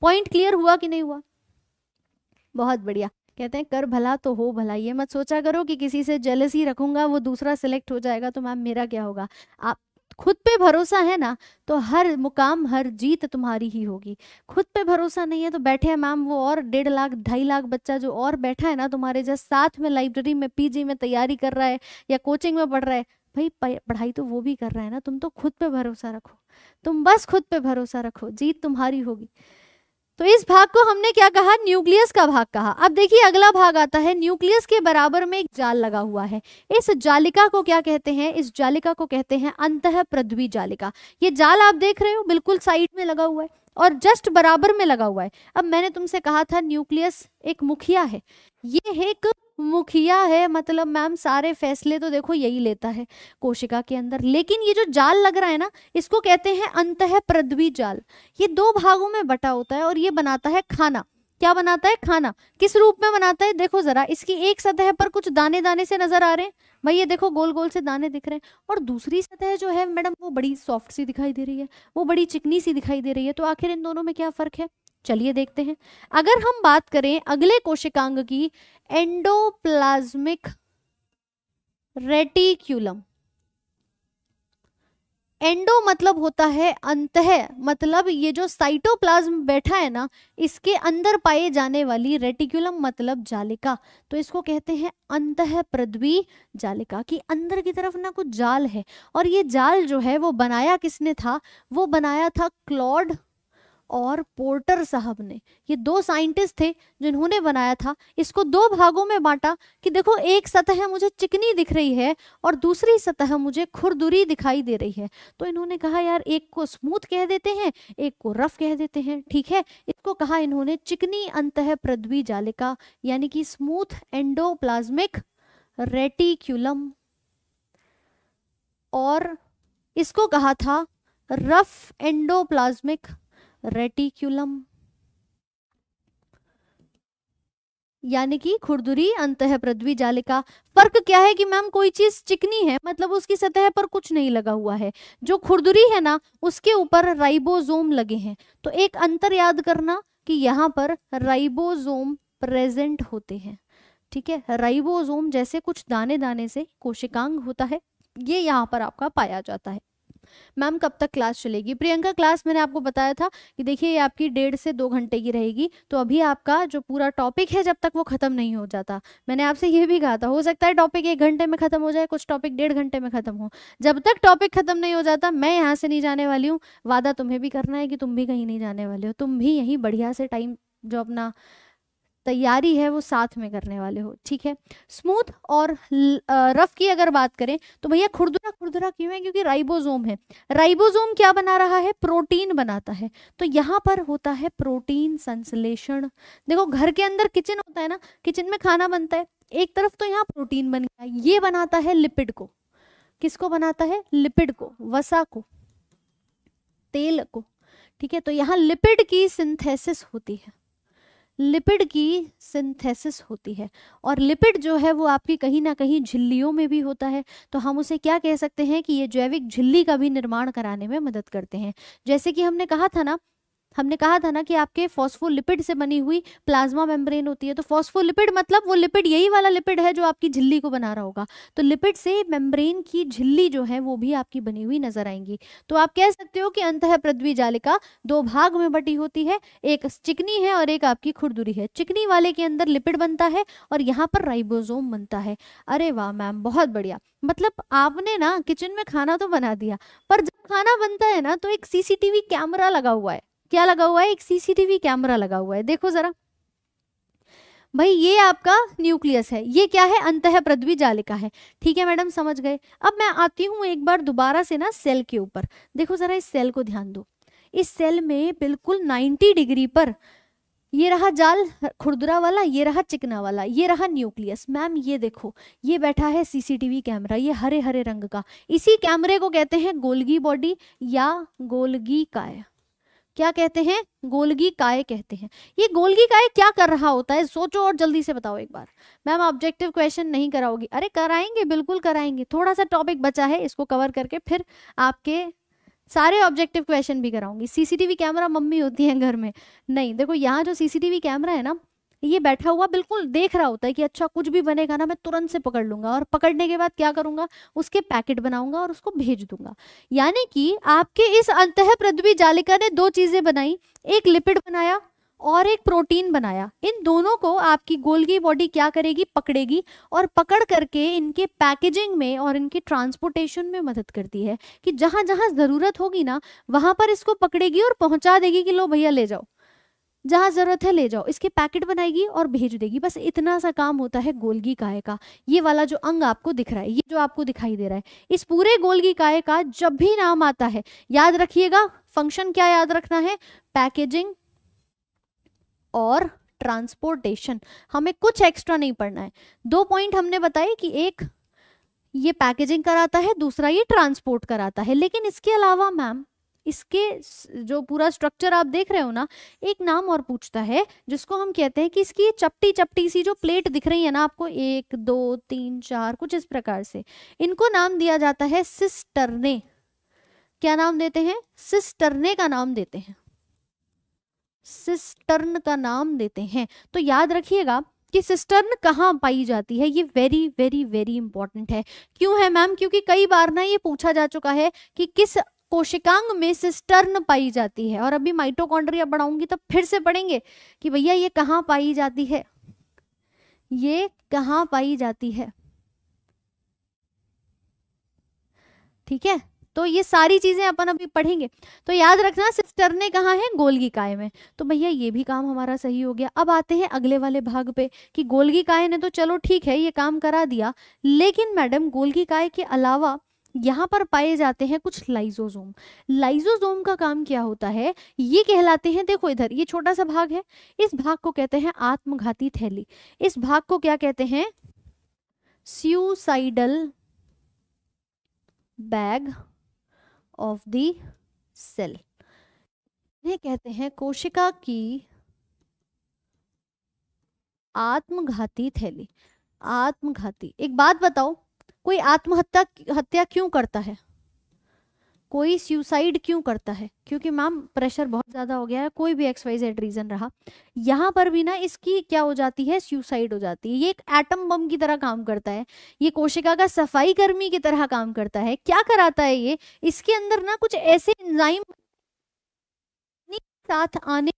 पॉइंट क्लियर हुआ कि नहीं हुआ बहुत बढ़िया कहते हैं कर भला तो हो भला ये मत सोचा करो कि किसी से ही रखूंगा वो दूसरा सिलेक्ट हो जाएगा तो मैम मेरा क्या होगा आप खुद पे भरोसा है ना तो हर मुकाम हर जीत तुम्हारी ही होगी खुद पे भरोसा नहीं है तो बैठे हैं मैम वो और डेढ़ लाख ढाई लाख बच्चा जो और बैठा है ना तुम्हारे जैसे साथ में लाइब्रेरी में पीजी में तैयारी कर रहा है या कोचिंग में पढ़ रहा है भाई पढ़ाई तो वो भी कर रहा है ना तुम तो खुद पे भरोसा रखो तुम बस खुद पे भरोसा रखो जीत तुम्हारी होगी तो इस भाग को हमने क्या कहा न्यूक्लियस का भाग कहा अब देखिए अगला भाग आता है न्यूक्लियस के बराबर में एक जाल लगा हुआ है इस जालिका को क्या कहते हैं इस जालिका को कहते हैं अंत पृथ्वी जालिका ये जाल आप देख रहे हो बिल्कुल साइड में लगा हुआ है और जस्ट बराबर में लगा हुआ है अब मैंने तुमसे कहा था न्यूक्लियस एक मुखिया है ये एक मुखिया है मतलब मैम सारे फैसले तो देखो यही लेता है कोशिका के अंदर लेकिन ये जो जाल लग रहा है ना इसको कहते हैं अंत है पृथ्वी जाल ये दो भागों में बटा होता है और ये बनाता है खाना क्या बनाता है खाना किस रूप में बनाता है देखो जरा इसकी एक सतह पर कुछ दाने दाने से नजर आ रहे हैं भाई ये देखो गोल गोल से दाने दिख रहे हैं और दूसरी सतह जो है मैडम वो बड़ी सॉफ्ट सी दिखाई दे रही है वो बड़ी चिकनी सी दिखाई दे रही है तो आखिर इन दोनों में क्या फर्क है चलिए देखते हैं अगर हम बात करें अगले कोशिकांग की एंडोप्लाज्मिक रेटिक्यूलम एंडो मतलब होता है अंत है मतलब ये जो साइटोप्लाज्म बैठा है ना इसके अंदर पाए जाने वाली रेटिकुलम मतलब जालिका तो इसको कहते हैं अंत है पृथ्वी जालिका कि अंदर की तरफ ना कुछ जाल है और ये जाल जो है वो बनाया किसने था वो बनाया था क्लॉड और पोर्टर साहब ने ये दो साइंटिस्ट थे जिन्होंने बनाया था इसको दो भागों में बांटा कि देखो एक सतह मुझे चिकनी दिख रही है और दूसरी सतह मुझे खुरदुरी दिखाई दे रही है तो इन्होंने कहा यार एक को स्मूथ कह देते हैं एक को रफ कह देते हैं ठीक है इसको कहा इन्होंने चिकनी अंत पृथ्वी जालिका यानी कि स्मूथ एंडोप्लाज्मिक रेटिक्यूलम और इसको कहा था रफ एंडोप्लाज्मिक रेटिक्यूलम यानी कि खुरदुरी अंत पृथ्वी जालिका फर्क क्या है कि मैम कोई चीज चिकनी है मतलब उसकी सतह पर कुछ नहीं लगा हुआ है जो खुरदुरी है ना उसके ऊपर राइबोजोम लगे हैं तो एक अंतर याद करना कि यहाँ पर राइबोजोम प्रेजेंट होते हैं ठीक है राइबोजोम जैसे कुछ दाने दाने से कोशिकांग होता है ये यहाँ पर आपका पाया जाता है मैम कब तक क्लास चलेगी प्रियंका क्लास मैंने आपको बताया था कि देखिए ये आपकी डेढ़ से दो घंटे की रहेगी तो अभी आपका जो पूरा टॉपिक है जब तक वो ख़त्म नहीं हो जाता मैंने आपसे ये भी कहा था हो सकता है टॉपिक एक घंटे में ख़त्म हो जाए कुछ टॉपिक डेढ़ घंटे में ख़त्म हो जब तक टॉपिक ख़त्म नहीं हो जाता मैं यहाँ से नहीं जाने वाली हूँ वादा तुम्हें भी करना है कि तुम भी कहीं नहीं जाने वाले हो तुम भी यहीं बढ़िया से टाइम जो अपना तैयारी है वो साथ में करने वाले हो ठीक है स्मूथ और रफ की अगर बात करें तो भैया खुरदुरा खुरदुरा क्यों है क्योंकि राइबोजोम है राइबोजोम क्या बना रहा है प्रोटीन बनाता है तो यहाँ पर होता है प्रोटीन संश्लेषण देखो घर के अंदर किचन होता है ना किचन में खाना बनता है एक तरफ तो यहाँ प्रोटीन बन गया ये बनाता है लिपिड को किसको बनाता है लिपिड को वसा को तेल को ठीक है तो यहाँ लिपिड की सिंथेसिस होती है लिपिड की सिंथेसिस होती है और लिपिड जो है वो आपकी कहीं ना कहीं झिल्लियों में भी होता है तो हम उसे क्या कह सकते हैं कि ये जैविक झिल्ली का भी निर्माण कराने में मदद करते हैं जैसे कि हमने कहा था ना हमने कहा था ना कि आपके फॉस्फोलिपिड से बनी हुई प्लाज्मा मेम्ब्रेन होती है तो फॉस्फोलिपिड मतलब वो लिपिड यही वाला लिपिड है जो आपकी झिल्ली को बना रहा होगा तो लिपिड से मेम्ब्रेन की झिल्ली जो है वो भी आपकी बनी हुई नजर आएंगी तो आप कह सकते हो कि अंत पृथ्वी जालिका दो भाग में बटी होती है एक चिकनी है और एक आपकी खुरदुरी है चिकनी वाले के अंदर लिपिड बनता है और यहाँ पर राइबोजोम बनता है अरे वाह मैम बहुत बढ़िया मतलब आपने ना किचन में खाना तो बना दिया पर जब खाना बनता है ना तो एक सीसीटीवी कैमरा लगा हुआ है क्या लगा हुआ है एक सीसीटीवी कैमरा लगा हुआ है देखो जरा भाई ये आपका न्यूक्लियस है ये क्या है अंत पृथ्वी जालिका है ठीक है मैडम समझ गए अब मैं आती हूँ एक बार दोबारा से ना सेल के ऊपर देखो जरा इस सेल को ध्यान दो इस सेल में बिल्कुल 90 डिग्री पर ये रहा जाल खुरदुरा वाला ये रहा चिकना वाला ये रहा न्यूक्लियस मैम ये देखो ये बैठा है सीसीटीवी कैमरा ये हरे हरे रंग का इसी कैमरे को कहते हैं गोलगी बॉडी या गोलगी काय क्या कहते हैं गोलगी काय कहते हैं ये गोलगी काय क्या कर रहा होता है सोचो और जल्दी से बताओ एक बार मैम ऑब्जेक्टिव क्वेश्चन नहीं कराओगी अरे कराएंगे बिल्कुल कराएंगे थोड़ा सा टॉपिक बचा है इसको कवर करके फिर आपके सारे ऑब्जेक्टिव क्वेश्चन भी कराऊंगी सीसीटीवी कैमरा मम्मी होती है घर में नहीं देखो यहाँ जो सीसीटीवी कैमरा है ना ये बैठा हुआ बिल्कुल देख रहा होता है कि अच्छा कुछ भी बनेगा ना मैं तुरंत से पकड़ लूंगा और पकड़ने के बाद क्या करूंगा उसके पैकेट बनाऊंगा और उसको भेज दूंगा यानी कि आपके इस अंत पृथ्वी जालिका ने दो चीजें बनाई एक लिपिड बनाया और एक प्रोटीन बनाया इन दोनों को आपकी गोलगी बॉडी क्या करेगी पकड़ेगी और पकड़ करके इनके पैकेजिंग में और इनके ट्रांसपोर्टेशन में मदद करती है कि जहां जहां जरूरत होगी ना वहां पर इसको पकड़ेगी और पहुंचा देगी कि लो भैया ले जाओ जहाँ ज़रूरत है ले जाओ इसके पैकेट बनाएगी और भेज देगी बस इतना सा काम होता है गोलगी काय का ये वाला जो अंग आपको दिख रहा है ये जो आपको दिखाई दे रहा है इस पूरे गोलगी काय का जब भी नाम आता है याद रखिएगा फंक्शन क्या याद रखना है पैकेजिंग और ट्रांसपोर्टेशन हमें कुछ एक्स्ट्रा नहीं पढ़ना है दो पॉइंट हमने बताए कि एक ये पैकेजिंग कराता है दूसरा ये ट्रांसपोर्ट कराता है लेकिन इसके अलावा मैम इसके जो पूरा स्ट्रक्चर आप देख रहे हो ना एक नाम और पूछता है जिसको हम कहते हैं कि इसकी ये चपटी चपटी सी जो प्लेट दिख रही है ना आपको एक दो तीन चार कुछ इस प्रकार से इनको नाम दिया जाता है सिस्टरने क्या नाम देते हैं सिस्टरने का नाम देते हैं सिस्टर्न का नाम देते हैं तो याद रखिएगा कि सिस्टर्न कहाँ पाई जाती है ये वेरी वेरी वेरी इंपॉर्टेंट है क्यों है मैम क्योंकि कई बार ना ये पूछा जा चुका है कि किस कोशिकांग में सिस्टर्न पाई जाती है और अभी माइटोकॉन्ड्रिया पढ़ाऊंगी तो फिर से पढ़ेंगे कि भैया ये कहाँ पाई जाती है ये कहाँ पाई जाती है ठीक है तो ये सारी चीजें अपन अभी पढ़ेंगे तो याद रखना सिस्टर ने कहा है गोलगी काय में तो भैया ये भी काम हमारा सही हो गया अब आते हैं अगले वाले भाग पे कि गोलगी काय ने तो चलो ठीक है ये काम करा दिया लेकिन मैडम गोलगी काय के अलावा यहाँ पर पाए जाते हैं कुछ लाइजोजोम लाइजोजोम का काम क्या होता है ये कहलाते हैं देखो इधर ये छोटा सा भाग है इस भाग को कहते हैं आत्मघाती थैली इस भाग को क्या कहते हैं suicidal bag of the cell ये कहते हैं कोशिका की आत्मघाती थैली आत्मघाती एक बात बताओ कोई आत्महत्या हत्या क्यों करता है कोई सुसाइड क्यों करता है क्योंकि मैम प्रेशर बहुत ज़्यादा हो गया है कोई भी एक्स वाई जेड रीज़न रहा यहाँ पर भी ना इसकी क्या हो जाती है सुसाइड हो जाती है ये एक एटम बम की तरह काम करता है ये कोशिका का सफाई कर्मी की तरह काम करता है क्या कराता है ये इसके अंदर ना कुछ ऐसे इंजाइम साथ आने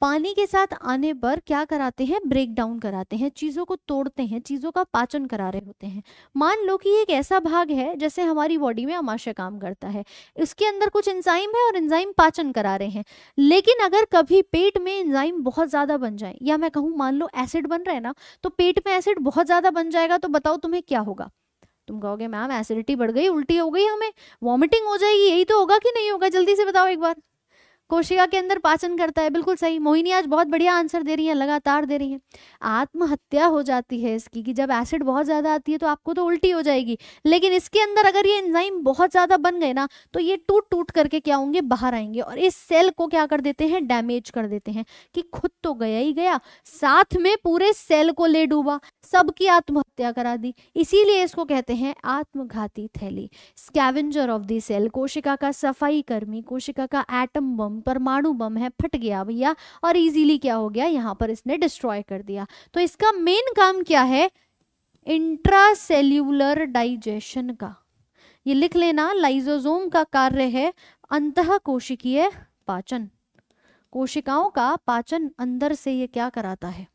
पानी के साथ आने पर क्या कराते हैं ब्रेक डाउन कराते हैं चीज़ों को तोड़ते हैं चीज़ों का पाचन करा रहे होते हैं मान लो कि एक ऐसा भाग है जैसे हमारी बॉडी में अमाशय काम करता है इसके अंदर कुछ एंजाइम है और एंजाइम पाचन करा रहे हैं लेकिन अगर कभी पेट में इंजाइम बहुत ज़्यादा बन जाए या मैं कहूँ मान लो एसिड बन रहे ना तो पेट में एसिड बहुत ज़्यादा बन जाएगा तो बताओ तुम्हें क्या होगा तुम कहोगे मैम एसिडिटी बढ़ गई उल्टी हो गई हमें वॉमिटिंग हो जाएगी यही तो होगा कि नहीं होगा जल्दी से बताओ एक बार कोशिका के अंदर पाचन करता है बिल्कुल सही मोहिनी आज बहुत बढ़िया आंसर दे रही है लगातार दे रही है आत्महत्या हो जाती है इसकी कि जब एसिड बहुत ज्यादा आती है तो आपको तो उल्टी हो जाएगी लेकिन इसके अंदर अगर ये एंजाइम बहुत ज्यादा बन गए ना तो ये टूट टूट करके क्या होंगे बाहर आएंगे और इस सेल को क्या कर देते हैं डैमेज कर देते हैं कि खुद तो गया ही गया साथ में पूरे सेल को ले डूबा सबकी आत्महत्या करा दी इसीलिए इसको कहते हैं आत्मघाती थैली स्कैवेंजर ऑफ दी सेल कोशिका का सफाई कर्मी कोशिका का एटम बम परमाणु बम है फट गया भैया और इजीली क्या हो गया यहाँ पर इसने डिस्ट्रॉय कर दिया तो इसका मेन काम क्या है इंट्रासेल्यूलर डाइजेशन का ये लिख लेना लाइजोजोम का कार्य है अंत कोशिकीय पाचन कोशिकाओं का पाचन अंदर से ये क्या कराता है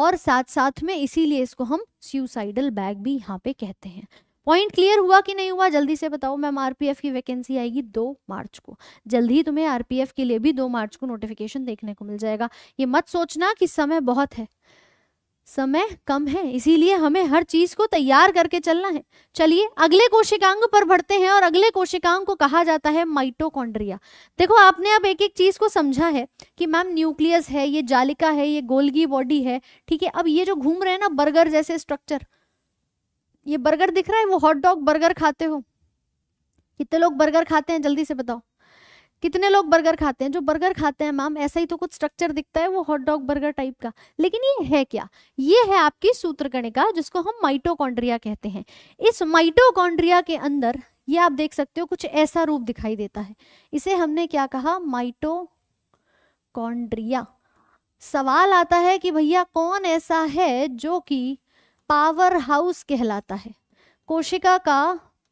और साथ साथ में इसीलिए इसको हम सुसाइडल बैग भी यहाँ पे कहते हैं पॉइंट क्लियर हुआ कि नहीं हुआ जल्दी से बताओ मैम आरपीएफ की वैकेंसी आएगी दो मार्च को जल्दी ही तुम्हें आरपीएफ के लिए भी दो मार्च को नोटिफिकेशन देखने को मिल जाएगा ये मत सोचना कि समय बहुत है समय कम है इसीलिए हमें हर चीज को तैयार करके चलना है चलिए अगले कोशिकांग पर बढ़ते हैं और अगले कोशिकांग को कहा जाता है माइटोकॉन्ड्रिया देखो आपने अब एक एक चीज को समझा है कि मैम न्यूक्लियस है ये जालिका है ये गोल्गी बॉडी है ठीक है अब ये जो घूम रहे हैं ना बर्गर जैसे स्ट्रक्चर ये बर्गर दिख रहा है वो हॉट डॉग बर्गर खाते हो कितने लोग बर्गर खाते हैं जल्दी से बताओ कितने लोग बर्गर खाते हैं जो बर्गर खाते हैं मैम ऐसा ही तो कुछ स्ट्रक्चर दिखता है वो हॉट डॉग बर्गर टाइप का लेकिन ये है क्या ये है आपकी सूत्र कणिका जिसको हम माइटोकॉन्ड्रिया कहते हैं इस माइटोकॉन्ड्रिया के अंदर ये आप देख सकते हो कुछ ऐसा रूप दिखाई देता है इसे हमने क्या कहा माइटोकॉन्ड्रिया सवाल आता है कि भैया कौन ऐसा है जो कि पावर हाउस कहलाता है कोशिका का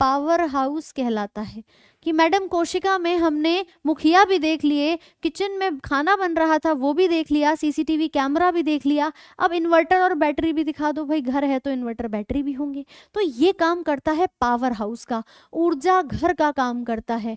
पावर हाउस कहलाता है कि मैडम कोशिका में हमने मुखिया भी देख लिए किचन में खाना बन रहा था वो भी देख लिया सीसीटीवी कैमरा भी देख लिया अब इन्वर्टर और बैटरी भी दिखा दो भाई घर है तो इन्वर्टर बैटरी भी होंगे तो ये काम करता है पावर हाउस का ऊर्जा घर का काम करता है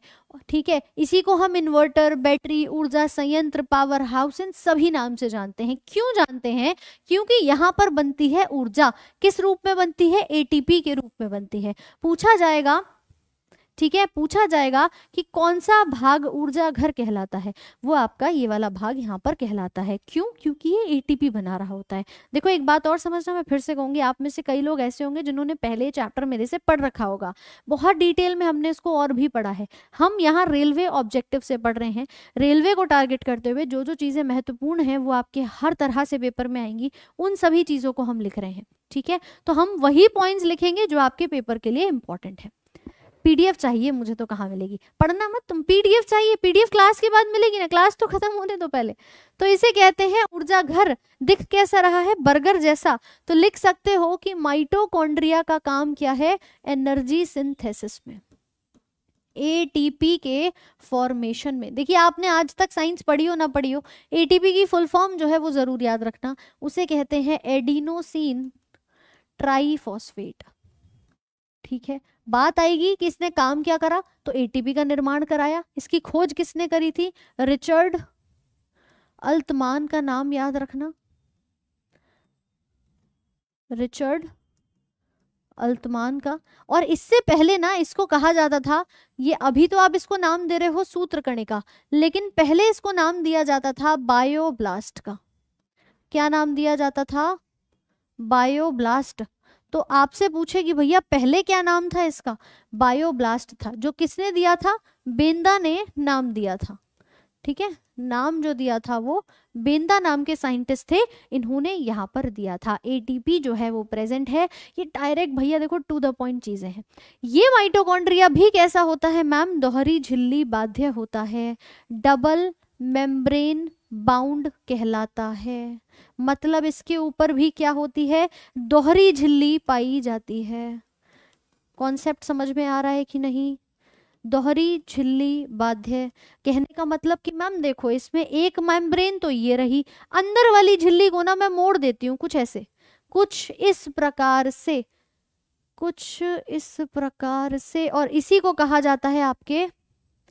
ठीक है इसी को हम इन्वर्टर बैटरी ऊर्जा संयंत्र पावर हाउस इन सभी नाम से जानते हैं क्यों जानते हैं क्योंकि यहाँ पर बनती है ऊर्जा किस रूप में बनती है एटीपी के रूप में बनती है पूछा जाएगा ठीक है पूछा जाएगा कि कौन सा भाग ऊर्जा घर कहलाता है वो आपका ये वाला भाग यहाँ पर कहलाता है क्यों क्योंकि ये एटीपी बना रहा होता है देखो एक बात और समझना मैं फिर से कहूंगी आप में से कई लोग ऐसे होंगे जिन्होंने पहले चैप्टर मेरे से पढ़ रखा होगा बहुत डिटेल में हमने इसको और भी पढ़ा है हम यहाँ रेलवे ऑब्जेक्टिव से पढ़ रहे हैं रेलवे को टारगेट करते हुए जो जो चीज़ें महत्वपूर्ण है वो आपके हर तरह से पेपर में आएंगी उन सभी चीज़ों को हम लिख रहे हैं ठीक है तो हम वही पॉइंट्स लिखेंगे जो आपके पेपर के लिए इंपॉर्टेंट है पीडीएफ चाहिए मुझे तो कहाँ मिलेगी पढ़ना मत तुम पीडीएफ चाहिए पीडीएफ क्लास के बाद मिलेगी ना क्लास तो खत्म होने दो पहले तो इसे कहते हैं ऊर्जा घर दिख कैसा रहा है बर्गर जैसा तो लिख सकते हो कि माइटोकॉन्ड्रिया का काम क्या है एनर्जी सिंथेसिस में एटीपी के फॉर्मेशन में देखिए आपने आज तक साइंस पढ़ी हो ना पढ़ी हो एटीपी की फुल फॉर्म जो है वो जरूर याद रखना उसे कहते हैं एडिनोसिन ट्राईफॉस्फेट ठीक है बात आएगी कि इसने काम क्या करा तो एटीपी का निर्माण कराया इसकी खोज किसने करी थी रिचर्ड अल्तमान का नाम याद रखना रिचर्ड अल्तमान का और इससे पहले ना इसको कहा जाता था ये अभी तो आप इसको नाम दे रहे हो सूत्र कणिका लेकिन पहले इसको नाम दिया जाता था बायोब्लास्ट का क्या नाम दिया जाता था बायोब्लास्ट तो आपसे पूछेगी भैया पहले क्या नाम था इसका बायोब्लास्ट था जो किसने दिया था बेंदा ने नाम दिया था ठीक है नाम जो दिया था वो बेंदा नाम के साइंटिस्ट थे इन्होंने यहाँ पर दिया था एटीपी जो है वो प्रेजेंट है ये डायरेक्ट भैया देखो टू द पॉइंट चीज़ें हैं ये माइटोकॉन्ड्रिया भी कैसा होता है मैम दोहरी झिल्ली बाध्य होता है डबल मेम्ब्रेन बाउंड कहलाता है मतलब इसके ऊपर भी क्या होती है दोहरी झिल्ली पाई जाती है कॉन्सेप्ट समझ में आ रहा है कि नहीं दोहरी झिल्ली बाध्य कहने का मतलब कि मैम देखो इसमें एक मैमब्रेन तो ये रही अंदर वाली झिल्ली को ना मैं मोड़ देती हूँ कुछ ऐसे कुछ इस प्रकार से कुछ इस प्रकार से और इसी को कहा जाता है आपके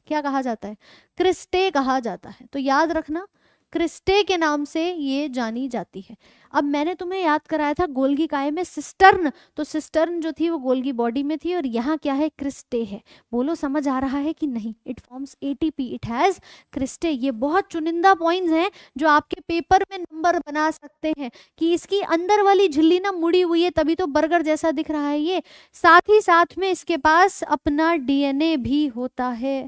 क्या कहा जाता है क्रिस्टे कहा जाता है तो याद रखना क्रिस्टे के नाम से ये जानी जाती है अब मैंने तुम्हें याद कराया था गोलगी काय में सिस्टर्न तो सिस्टर्न जो थी वो गोलगी बॉडी में थी और यहाँ क्या है क्रिस्टे है बोलो समझ आ रहा है कि नहीं it forms ATP it has cristae ये बहुत चुनिंदा पॉइंट्स हैं जो आपके पेपर में नंबर बना सकते हैं कि इसकी अंदर वाली झिल्ली ना मुड़ी हुई है तभी तो बर्गर जैसा दिख रहा है ये साथ ही साथ में इसके पास अपना डी भी होता है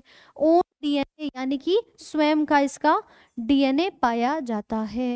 ओन डी यानी कि स्वयं का इसका डीएनए पाया जाता है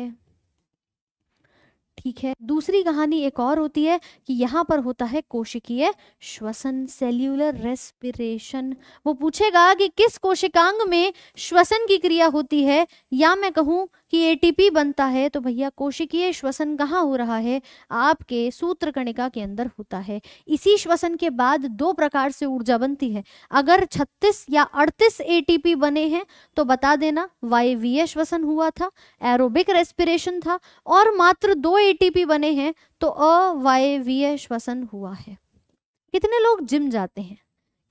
ठीक है दूसरी कहानी एक और होती है कि यहाँ पर होता है कोशिकीय श्वसन सेल्यूलर रेस्पिरेशन वो पूछेगा कि किस कोशिकांग में श्वसन की क्रिया होती है या मैं कहूँ कि एटीपी बनता है तो भैया कोशिकीय श्वसन कहाँ हो रहा है आपके सूत्र कणिका के अंदर होता है इसी श्वसन के बाद दो प्रकार से ऊर्जा बनती है अगर 36 या 38 एटीपी बने हैं तो बता देना वायवीय श्वसन हुआ था एरोबिक रेस्पिरेशन था और मात्र दो ए एटीपी बने हैं तो अवायवीय श्वसन हुआ है कितने लोग जिम जाते हैं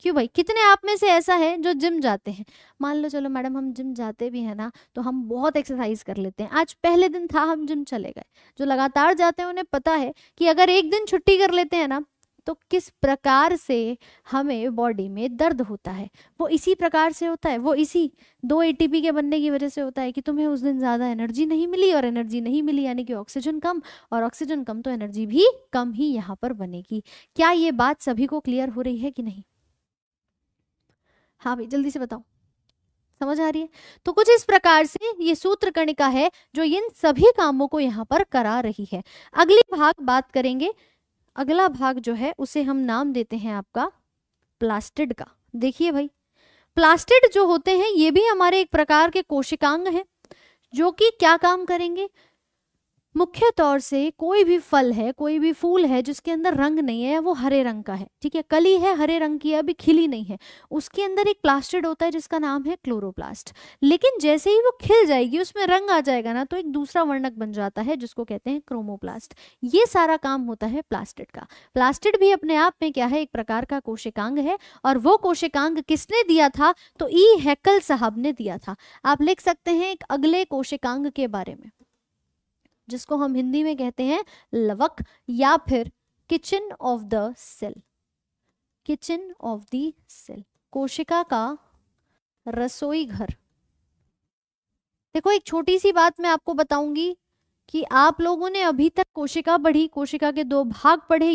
क्यों भाई कितने आप में से ऐसा है जो जिम जाते हैं मान लो चलो मैडम हम जिम जाते भी हैं ना तो हम बहुत एक्सरसाइज कर लेते हैं आज पहले दिन था हम जिम चले गए जो लगातार जाते हैं उन्हें पता है कि अगर एक दिन छुट्टी कर लेते हैं ना तो किस प्रकार से हमें बॉडी में दर्द होता है वो इसी प्रकार से होता है वो इसी दो ए के बनने की वजह से होता है कि तुम्हें उस दिन ज़्यादा एनर्जी नहीं मिली और एनर्जी नहीं मिली यानी कि ऑक्सीजन कम और ऑक्सीजन कम तो एनर्जी भी कम ही यहाँ पर बनेगी क्या ये बात सभी को क्लियर हो रही है कि नहीं हाँ भाई जल्दी से बताओ समझ आ रही है तो कुछ इस प्रकार से ये सूत्र कणिका है जो इन सभी कामों को यहाँ पर करा रही है अगली भाग बात करेंगे अगला भाग जो है उसे हम नाम देते हैं आपका प्लास्टिड का देखिए भाई प्लास्टिड जो होते हैं ये भी हमारे एक प्रकार के कोशिकांग हैं जो कि क्या काम करेंगे मुख्य तौर से कोई भी फल है कोई भी फूल है जिसके अंदर रंग नहीं है वो हरे रंग का है ठीक है कली है हरे रंग की है अभी खिली नहीं है उसके अंदर एक प्लास्टिड होता है जिसका नाम है क्लोरोप्लास्ट लेकिन जैसे ही वो खिल जाएगी उसमें रंग आ जाएगा ना तो एक दूसरा वर्णक बन जाता है जिसको कहते हैं क्रोमोप्लास्ट ये सारा काम होता है प्लास्टिड का प्लास्टिड भी अपने आप में क्या है एक प्रकार का कोशिकांग है और वो कोशिकांग किसने दिया था तो ई e. हैकल साहब ने दिया था आप लिख सकते हैं एक अगले कोशिकांग के बारे में जिसको हम हिंदी में कहते हैं लवक या फिर kitchen of the cell kitchen of the cell कोशिका का रसोई घर देखो एक छोटी सी बात मैं आपको बताऊंगी कि आप लोगों ने अभी तक कोशिका पढ़ी कोशिका के दो भाग पढ़े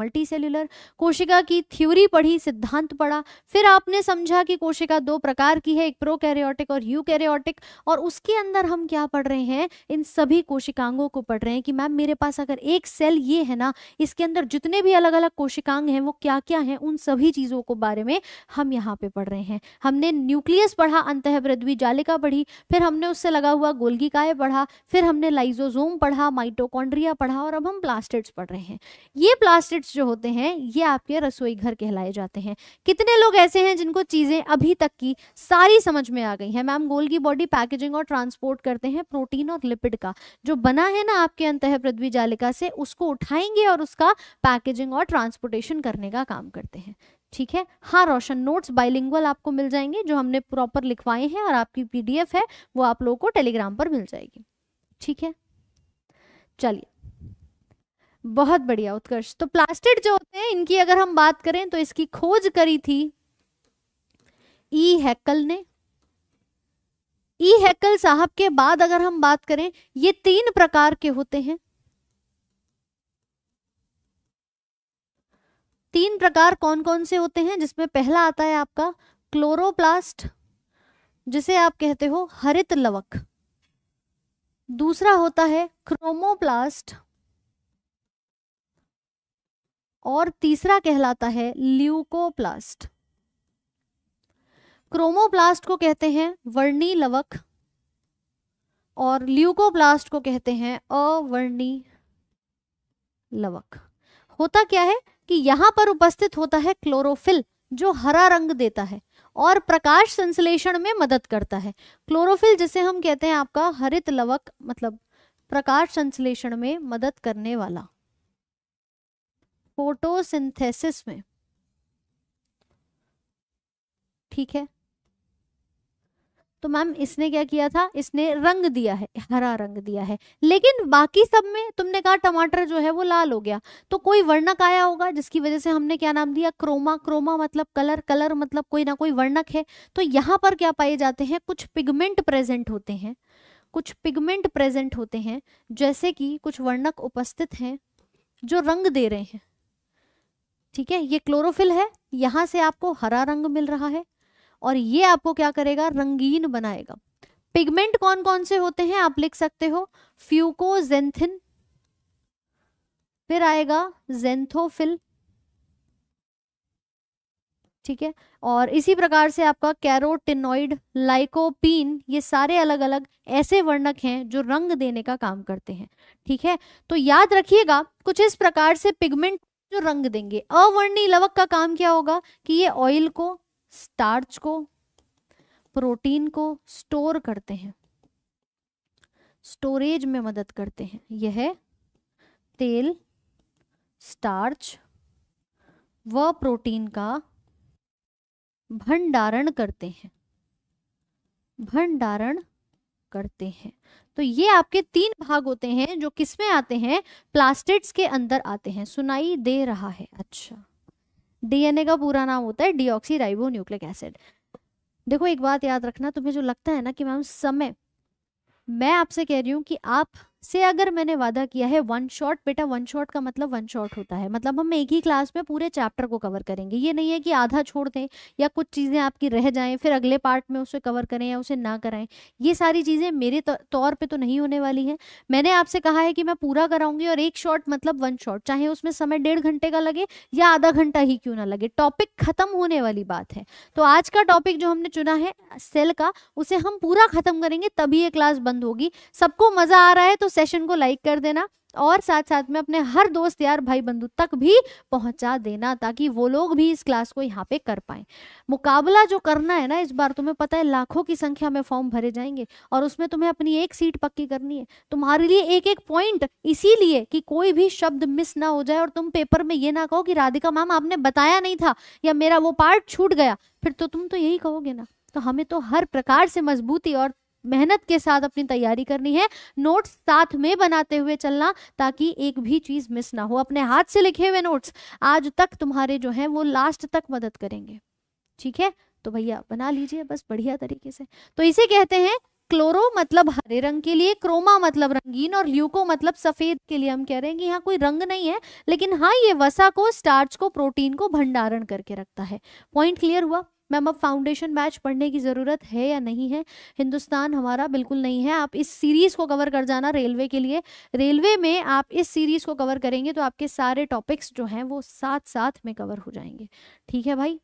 मल्टी सेल्युलर कोशिका की थ्योरी पढ़ी सिद्धांत पढ़ा फिर आपने समझा कि कोशिका दो प्रकार की है एक प्रोकैरियोटिक और यूकैरियोटिक और उसके अंदर हम क्या पढ़ रहे हैं इन सभी कोशिकांगों को पढ़ रहे हैं कि मैम मेरे पास अगर एक सेल ये है ना इसके अंदर जितने भी अलग अलग कोशिकांग हैं वो क्या क्या हैं उन सभी चीज़ों को बारे में हम यहाँ पे पढ़ रहे हैं हमने न्यूक्लियस पढ़ा अंतः जालिका पढ़ी फिर हमने उससे लगा हुआ गोलगी पढ़ा फिर हमने लाइजोजोम पढ़ा माइटोकॉन्ड्रिया पढ़ा और अब हम प्लास्टिड्स पढ़ रहे हैं ये प्लास्टिड्स जो होते हैं ये आपके रसोई घर कहलाए जाते हैं कितने लोग ऐसे हैं जिनको चीज़ें अभी तक की सारी समझ में आ गई है मैम गोल की बॉडी पैकेजिंग और ट्रांसपोर्ट करते हैं प्रोटीन और लिपिड का जो बना है ना आपके अंत पृथ्वी जालिका से उसको उठाएंगे और उसका पैकेजिंग और ट्रांसपोर्टेशन करने का काम करते हैं ठीक है हाँ रोशन नोट्स बाइलिंगुअल आपको मिल जाएंगे जो हमने प्रॉपर लिखवाए हैं और आपकी पीडीएफ है वो आप लोगों को टेलीग्राम पर मिल जाएगी ठीक है चलिए बहुत बढ़िया उत्कर्ष तो प्लास्टिड जो होते हैं इनकी अगर हम बात करें तो इसकी खोज करी थी ई हैकल ने ई हैकल साहब के बाद अगर हम बात करें ये तीन प्रकार के होते हैं तीन प्रकार कौन कौन से होते हैं जिसमें पहला आता है आपका क्लोरोप्लास्ट जिसे आप कहते हो हरित लवक दूसरा होता है क्रोमोप्लास्ट और तीसरा कहलाता है ल्यूकोप्लास्ट क्रोमोप्लास्ट को कहते हैं वर्णी लवक और ल्यूकोप्लास्ट को कहते हैं अवर्णी लवक होता क्या है कि यहां पर उपस्थित होता है क्लोरोफिल जो हरा रंग देता है और प्रकाश संश्लेषण में मदद करता है क्लोरोफिल जिसे हम कहते हैं आपका हरित लवक मतलब प्रकाश संश्लेषण में मदद करने वाला फोटोसिंथेसिस में ठीक है तो मैम इसने क्या किया था इसने रंग दिया है हरा रंग दिया है लेकिन बाकी सब में तुमने कहा टमाटर जो है वो लाल हो गया तो कोई वर्णक आया होगा जिसकी वजह से हमने क्या नाम दिया क्रोमा क्रोमा मतलब कलर कलर मतलब कोई ना कोई वर्णक है तो यहाँ पर क्या पाए जाते हैं कुछ पिगमेंट प्रेजेंट होते हैं कुछ पिगमेंट प्रेजेंट होते हैं जैसे कि कुछ वर्णक उपस्थित हैं जो रंग दे रहे हैं ठीक है ये क्लोरोफिल है यहाँ से आपको हरा रंग मिल रहा है और ये आपको क्या करेगा रंगीन बनाएगा पिगमेंट कौन कौन से होते हैं आप लिख सकते हो फ्यूकोजेंथिन फिर आएगा जेंथोफिल ठीक है और इसी प्रकार से आपका कैरोटिनोइड लाइकोपीन ये सारे अलग अलग ऐसे वर्णक हैं जो रंग देने का काम करते हैं ठीक है तो याद रखिएगा कुछ इस प्रकार से पिगमेंट जो रंग देंगे अवर्णी लवक का काम क्या होगा कि ये ऑयल को स्टार्च को प्रोटीन को स्टोर करते हैं स्टोरेज में मदद करते हैं यह तेल स्टार्च व प्रोटीन का भंडारण करते हैं भंडारण करते हैं तो ये आपके तीन भाग होते हैं जो किसमें आते हैं प्लास्टिड्स के अंदर आते हैं सुनाई दे रहा है अच्छा डीएनए का पूरा नाम होता है डीऑक्सी राइबो न्यूक्लिक एसिड देखो एक बात याद रखना तुम्हें जो लगता है ना कि मैम समय मैं आपसे कह रही हूँ कि आप से अगर मैंने वादा किया है वन शॉट बेटा वन शॉट का मतलब वन शॉट होता है मतलब हम एक ही क्लास में पूरे चैप्टर को कवर करेंगे ये नहीं है कि आधा छोड़ दें या कुछ चीज़ें आपकी रह जाएं फिर अगले पार्ट में उसे कवर करें या उसे ना कराएं ये सारी चीज़ें मेरे तौर पे तो नहीं होने वाली हैं मैंने आपसे कहा है कि मैं पूरा कराऊंगी और एक शॉट मतलब वन शॉट चाहे उसमें समय डेढ़ घंटे का लगे या आधा घंटा ही क्यों ना लगे टॉपिक खत्म होने वाली बात है तो आज का टॉपिक जो हमने चुना है सेल का उसे हम पूरा खत्म करेंगे तभी ये क्लास बंद होगी सबको मज़ा आ रहा है तो उस सेशन को लाइक कर देना और साथ साथ में अपने हर दोस्त यार भाई बंधु तक भी पहुंचा देना ताकि वो लोग भी इस क्लास को यहाँ पे कर पाए मुकाबला जो करना है ना इस बार तुम्हें पता है लाखों की संख्या में फॉर्म भरे जाएंगे और उसमें तुम्हें अपनी एक सीट पक्की करनी है तुम्हारे लिए एक एक पॉइंट इसीलिए कि कोई भी शब्द मिस ना हो जाए और तुम पेपर में ये ना कहो कि राधिका मैम आपने बताया नहीं था या मेरा वो पार्ट छूट गया फिर तो तुम तो यही कहोगे ना तो हमें तो हर प्रकार से मजबूती और मेहनत के साथ अपनी तैयारी करनी है नोट्स साथ में बनाते हुए चलना ताकि एक भी चीज़ मिस ना हो अपने हाथ से लिखे हुए नोट्स आज तक तुम्हारे जो हैं वो लास्ट तक मदद करेंगे ठीक है तो भैया बना लीजिए बस बढ़िया तरीके से तो इसे कहते हैं क्लोरो मतलब हरे रंग के लिए क्रोमा मतलब रंगीन और ल्यूको मतलब सफेद के लिए हम कह रहे हैं कि यहाँ कोई रंग नहीं है लेकिन हाँ ये वसा को स्टार्च को प्रोटीन को भंडारण करके रखता है पॉइंट क्लियर हुआ मैम अब फाउंडेशन बैच पढ़ने की ज़रूरत है या नहीं है हिंदुस्तान हमारा बिल्कुल नहीं है आप इस सीरीज़ को कवर कर जाना रेलवे के लिए रेलवे में आप इस सीरीज़ को कवर करेंगे तो आपके सारे टॉपिक्स जो हैं वो साथ साथ में कवर हो जाएंगे ठीक है भाई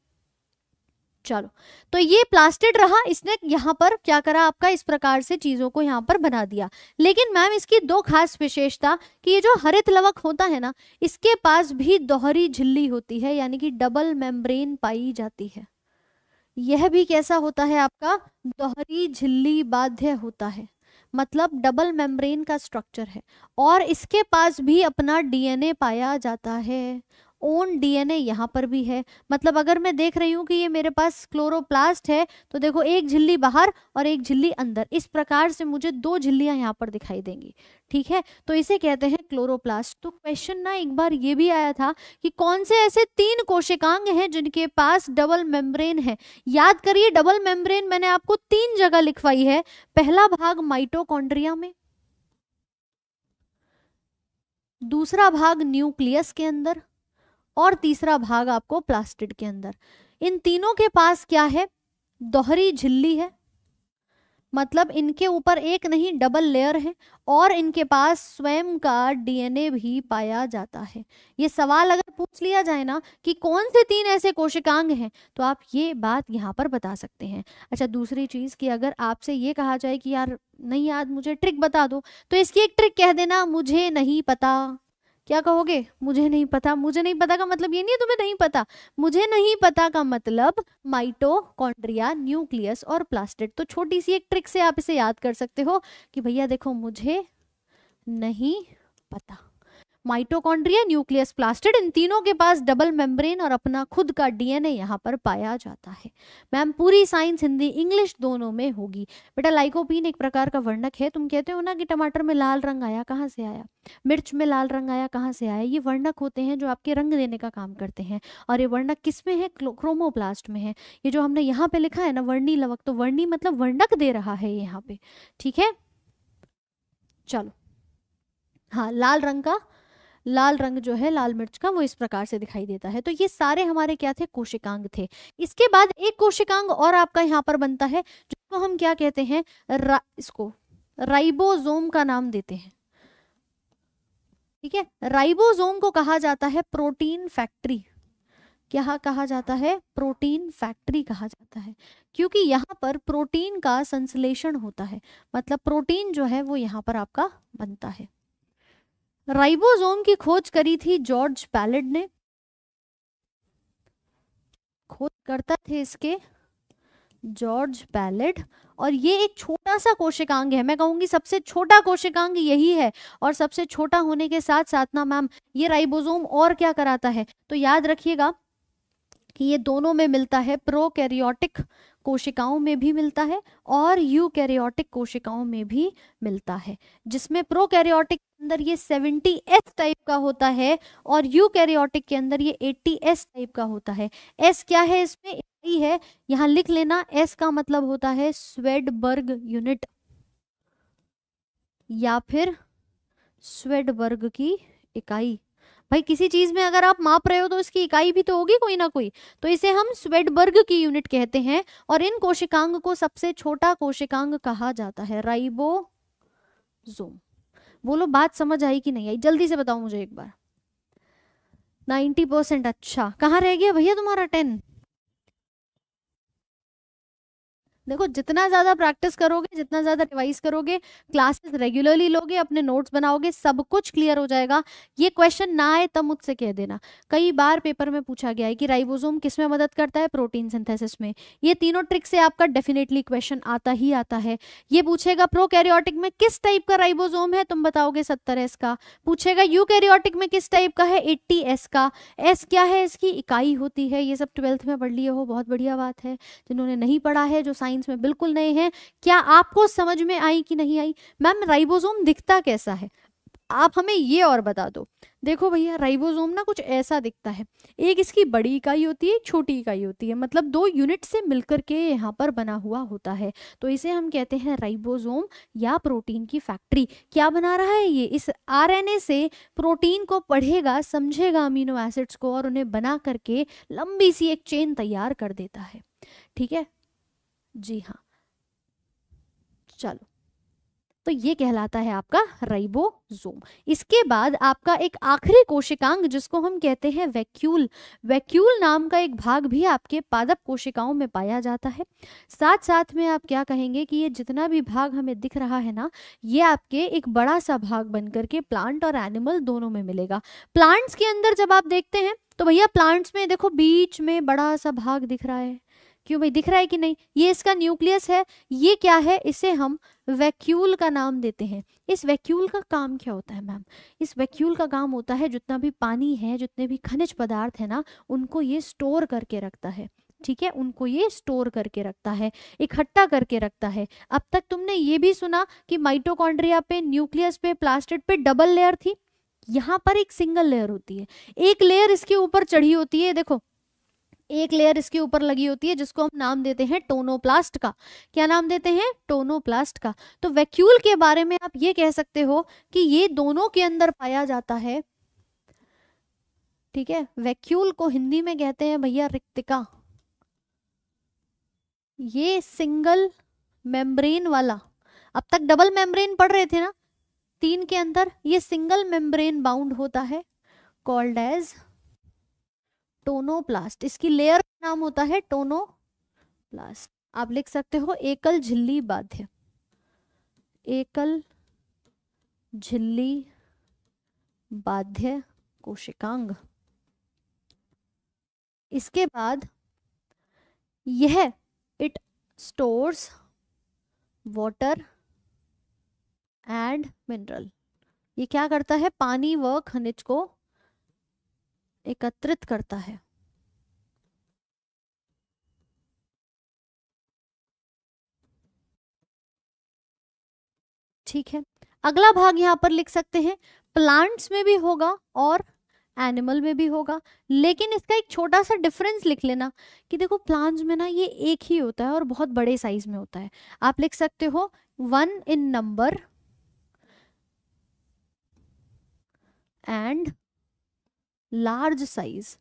चलो तो ये प्लास्टिड रहा इसने यहाँ पर क्या करा आपका इस प्रकार से चीजों को यहाँ पर बना दिया लेकिन मैम इसकी दो खास विशेषता कि ये जो हरित लवक होता है ना इसके पास भी दोहरी झिल्ली होती है यानी कि डबल मेम्ब्रेन पाई जाती है यह भी कैसा होता है आपका दोहरी झिल्ली बाध्य होता है मतलब डबल मेम्ब्रेन का स्ट्रक्चर है और इसके पास भी अपना डीएनए पाया जाता है ओन डीएनए यहाँ पर भी है मतलब अगर मैं देख रही हूँ कि ये मेरे पास क्लोरोप्लास्ट है तो देखो एक झिल्ली बाहर और एक झिल्ली अंदर इस प्रकार से मुझे दो झिल्लियाँ यहाँ पर दिखाई देंगी ठीक है तो इसे कहते हैं क्लोरोप्लास्ट तो क्वेश्चन ना एक बार ये भी आया था कि कौन से ऐसे तीन कोशिकांग हैं जिनके पास डबल मेम्ब्रेन है याद करिए डबल मेम्ब्रेन मैंने आपको तीन जगह लिखवाई है पहला भाग माइटोकॉन्ड्रिया में दूसरा भाग न्यूक्लियस के अंदर और तीसरा भाग आपको प्लास्टिड के अंदर इन तीनों के पास क्या है दोहरी झिल्ली है मतलब इनके ऊपर एक नहीं डबल लेयर है और इनके पास स्वयं का डीएनए भी पाया जाता है ये सवाल अगर पूछ लिया जाए ना कि कौन से तीन ऐसे कोशिकांग हैं तो आप ये बात यहाँ पर बता सकते हैं अच्छा दूसरी चीज़ कि अगर आपसे ये कहा जाए कि यार नहीं याद मुझे ट्रिक बता दो तो इसकी एक ट्रिक कह देना मुझे नहीं पता क्या कहोगे मुझे नहीं पता मुझे नहीं पता का मतलब ये नहीं है तुम्हें नहीं पता मुझे नहीं पता का मतलब माइटोकॉन्ड्रिया न्यूक्लियस और प्लास्टिड तो छोटी सी एक ट्रिक से आप इसे याद कर सकते हो कि भैया देखो मुझे नहीं पता माइटोकॉन्ड्रिया न्यूक्लियस प्लास्टिड इन तीनों के पास डबल मेम्ब्रेन और अपना खुद का डीएनए यहाँ पर पाया जाता है मैम पूरी साइंस हिंदी इंग्लिश दोनों में होगी बेटा लाइकोपीन एक प्रकार का वर्णक है तुम कहते हो ना कि टमाटर में लाल रंग आया कहाँ से आया मिर्च में लाल रंग आया कहाँ से आया ये वर्णक होते हैं जो आपके रंग देने का काम करते हैं और ये वर्णक किस में है क्रोमोप्लास्ट में है ये जो हमने यहाँ पे लिखा है ना वर्णी लवक तो वर्णी मतलब वर्णक दे रहा है यहाँ पे ठीक है चलो हाँ लाल रंग का लाल रंग जो है लाल मिर्च का वो इस प्रकार से दिखाई देता है तो ये सारे हमारे क्या थे कोशिकांग थे इसके बाद एक कोशिकांग और आपका यहाँ पर बनता है जिसको हम क्या कहते हैं रा, इसको राइबोजोम का नाम देते हैं ठीक है राइबोजोम को कहा जाता है प्रोटीन फैक्ट्री क्या कहा जाता है प्रोटीन फैक्ट्री कहा जाता है क्योंकि यहाँ पर प्रोटीन का संश्लेषण होता है मतलब प्रोटीन जो है वो यहाँ पर आपका बनता है राइबोसोम की खोज करी थी जॉर्ज पैलेड ने खोज करता थे इसके जॉर्ज पैलेड और ये एक छोटा सा कोशिकांग है मैं कहूंगी सबसे छोटा कोशिकांग यही है और सबसे छोटा होने के साथ साथ ना मैम ये राइबोसोम और क्या कराता है तो याद रखिएगा कि ये दोनों में मिलता है प्रोकैरियोटिक कोशिकाओं में भी मिलता है और यूकैरियोटिक कोशिकाओं में भी मिलता है जिसमें प्रोकैरियोटिक अंदर ये सेवेंटी एस टाइप का होता है और यू कैरियोटिक के अंदर ये एस टाइप का होता है एस क्या है इसमें है यहाँ लिख लेना एस का मतलब होता है स्वेडबर्ग यूनिट या फिर स्वेडबर्ग की इकाई भाई किसी चीज में अगर आप माप रहे हो तो इसकी इकाई भी तो होगी कोई ना कोई तो इसे हम स्वेडबर्ग की यूनिट कहते हैं और इन कोशिकांग को सबसे छोटा कोशिकांग कहा जाता है राइबोजोम बोलो बात समझ आई कि नहीं आई जल्दी से बताओ मुझे एक बार नाइन्टी परसेंट अच्छा कहाँ रह गया भैया तुम्हारा टेन देखो जितना ज़्यादा प्रैक्टिस करोगे जितना ज़्यादा रिवाइज करोगे क्लासेस रेगुलरली लोगे अपने नोट्स बनाओगे सब कुछ क्लियर हो जाएगा ये क्वेश्चन ना आए तब मुझसे कह देना कई बार पेपर में पूछा गया है कि राइबोसोम किस में मदद करता है प्रोटीन सिंथेसिस में ये तीनों ट्रिक से आपका डेफिनेटली क्वेश्चन आता ही आता है ये पूछेगा प्रोकैरियोटिक में किस टाइप का राइबोजोम है तुम बताओगे सत्तर एस का पूछेगा कैरियोटिक में किस टाइप का है एट्टी एस का एस क्या है इसकी इकाई होती है ये सब ट्वेल्थ में पढ़ लिए हो बहुत बढ़िया बात है जिन्होंने नहीं पढ़ा है जो साइंस साइंस में बिल्कुल नए हैं क्या आपको समझ में आई कि नहीं आई मैम राइबोसोम दिखता कैसा है आप हमें ये और बता दो देखो भैया राइबोसोम ना कुछ ऐसा दिखता है एक इसकी बड़ी इकाई होती है छोटी इकाई होती है मतलब दो यूनिट से मिलकर के यहाँ पर बना हुआ होता है तो इसे हम कहते हैं राइबोसोम या प्रोटीन की फैक्ट्री क्या बना रहा है ये इस आरएनए से प्रोटीन को पढ़ेगा समझेगा अमीनो एसिड्स को और उन्हें बना करके लंबी सी एक चेन तैयार कर देता है ठीक है जी हाँ चलो तो ये कहलाता है आपका राइबोसोम इसके बाद आपका एक आखिरी कोशिकांग जिसको हम कहते हैं वैक्यूल वैक्यूल नाम का एक भाग भी आपके पादप कोशिकाओं में पाया जाता है साथ साथ में आप क्या कहेंगे कि ये जितना भी भाग हमें दिख रहा है ना ये आपके एक बड़ा सा भाग बनकर के प्लांट और एनिमल दोनों में मिलेगा प्लांट्स के अंदर जब आप देखते हैं तो भैया प्लांट्स में देखो बीच में बड़ा सा भाग दिख रहा है क्यों भाई दिख रहा है कि नहीं ये इसका न्यूक्लियस है ये क्या है इसे हम वैक्यूल का नाम देते हैं इस वैक्यूल का काम क्या होता है मैम इस वैक्यूल का काम होता है जितना भी पानी है जितने भी खनिज पदार्थ है ना उनको ये स्टोर करके रखता है ठीक है उनको ये स्टोर करके रखता है इकट्ठा करके रखता है अब तक तुमने ये भी सुना कि माइटोकॉन्ड्रिया पे न्यूक्लियस पे प्लास्टिड पे डबल लेयर थी यहाँ पर एक सिंगल लेयर होती है एक लेयर इसके ऊपर चढ़ी होती है देखो एक लेयर इसके ऊपर लगी होती है जिसको हम नाम देते हैं टोनोप्लास्ट का क्या नाम देते हैं टोनोप्लास्ट का तो वैक्यूल के बारे में आप ये कह सकते हो कि ये दोनों के अंदर पाया जाता है ठीक है वैक्यूल को हिंदी में कहते हैं भैया रिक्तिका ये सिंगल मेम्ब्रेन वाला अब तक डबल मेम्ब्रेन पढ़ रहे थे ना तीन के अंदर ये सिंगल मेम्ब्रेन बाउंड होता है कॉल्ड एज टोनोप्लास्ट इसकी लेयर नाम होता है टोनोप्लास्ट आप लिख सकते हो एकल झिल्ली बाध्य एकल झिल्ली बाध्य कोशिकांग इसके बाद यह it stores water and mineral ये क्या करता है पानी व खनिज को एकत्रित करता है ठीक है अगला भाग यहाँ पर लिख सकते हैं प्लांट्स में भी होगा और एनिमल में भी होगा लेकिन इसका एक छोटा सा डिफरेंस लिख लेना कि देखो प्लांट्स में ना ये एक ही होता है और बहुत बड़े साइज में होता है आप लिख सकते हो one in number and large size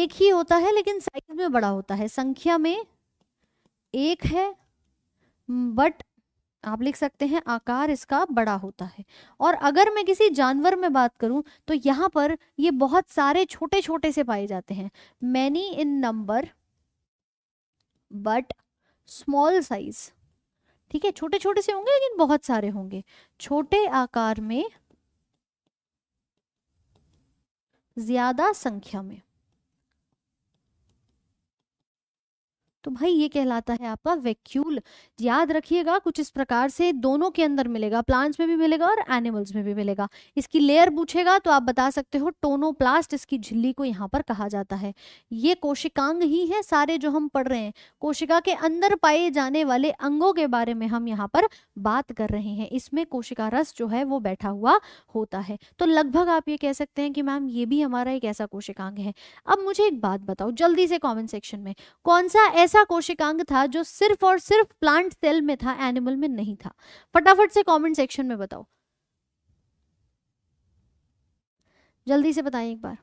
एक ही होता है लेकिन साइज में बड़ा होता है संख्या में एक है बट आप लिख सकते हैं आकार इसका बड़ा होता है और अगर मैं किसी जानवर में बात करूं तो यहां पर ये बहुत सारे छोटे छोटे से पाए जाते हैं many in number but small size ठीक है छोटे छोटे से होंगे लेकिन बहुत सारे होंगे छोटे आकार में ज़्यादा संख्या में तो भाई ये कहलाता है आपका वैक्यूल याद रखिएगा कुछ इस प्रकार से दोनों के अंदर मिलेगा प्लांट्स में भी मिलेगा और एनिमल्स में भी मिलेगा इसकी लेयर पूछेगा तो आप बता सकते हो टोनोप्लास्ट इसकी झिल्ली को यहाँ पर कहा जाता है ये कोशिकांग ही है सारे जो हम पढ़ रहे हैं कोशिका के अंदर पाए जाने वाले अंगों के बारे में हम यहाँ पर बात कर रहे हैं इसमें कोशिका रस जो है वो बैठा हुआ होता है तो लगभग आप ये कह सकते हैं कि मैम ये भी हमारा एक ऐसा कोशिकांग है अब मुझे एक बात बताओ जल्दी से कॉमेंट सेक्शन में कौन सा ऐसा ऐसा कोशिकांग था जो सिर्फ और सिर्फ प्लांट सेल में था एनिमल में नहीं था फटाफट से कमेंट सेक्शन में बताओ जल्दी से बताएं एक बार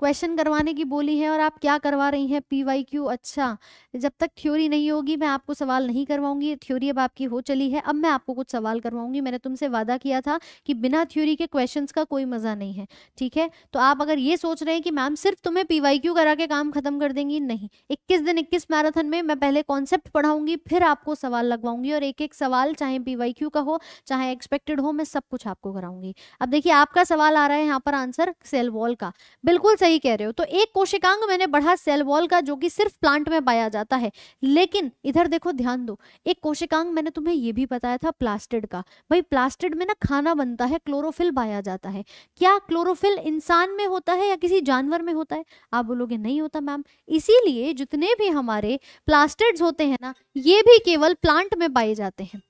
क्वेश्चन करवाने की बोली है और आप क्या करवा रही हैं पी क्यू अच्छा जब तक थ्योरी नहीं होगी मैं आपको सवाल नहीं करवाऊंगी थ्योरी अब आपकी हो चली है अब मैं आपको कुछ सवाल करवाऊंगी मैंने तुमसे वादा किया था कि बिना थ्योरी के क्वेश्चंस का कोई मज़ा नहीं है ठीक है तो आप अगर ये सोच रहे हैं कि मैम सिर्फ तुम्हें पी क्यू करा के काम खत्म कर देंगी नहीं इक्कीस दिन इक्कीस मैराथन में मैं पहले कॉन्सेप्ट पढ़ाऊंगी फिर आपको सवाल लगवाऊंगी और एक एक सवाल चाहे पी क्यू का हो चाहे एक्सपेक्टेड हो मैं सब कुछ आपको कराऊंगी अब देखिए आपका सवाल आ रहा है यहाँ पर आंसर सेल वॉल का बिल्कुल सही कह रहे हो तो एक कोशिकांग मैंने बढ़ा सेल वॉल का जो कि सिर्फ प्लांट में पाया जाता है लेकिन इधर देखो ध्यान दो एक कोशिकांग मैंने तुम्हें यह भी बताया था प्लास्टिड का भाई प्लास्टिड में ना खाना बनता है क्लोरोफिल पाया जाता है क्या क्लोरोफिल इंसान में होता है या किसी जानवर में होता है आप बोलोगे नहीं होता मैम इसीलिए जितने भी हमारे प्लास्टिड होते हैं ना ये भी केवल प्लांट में पाए जाते हैं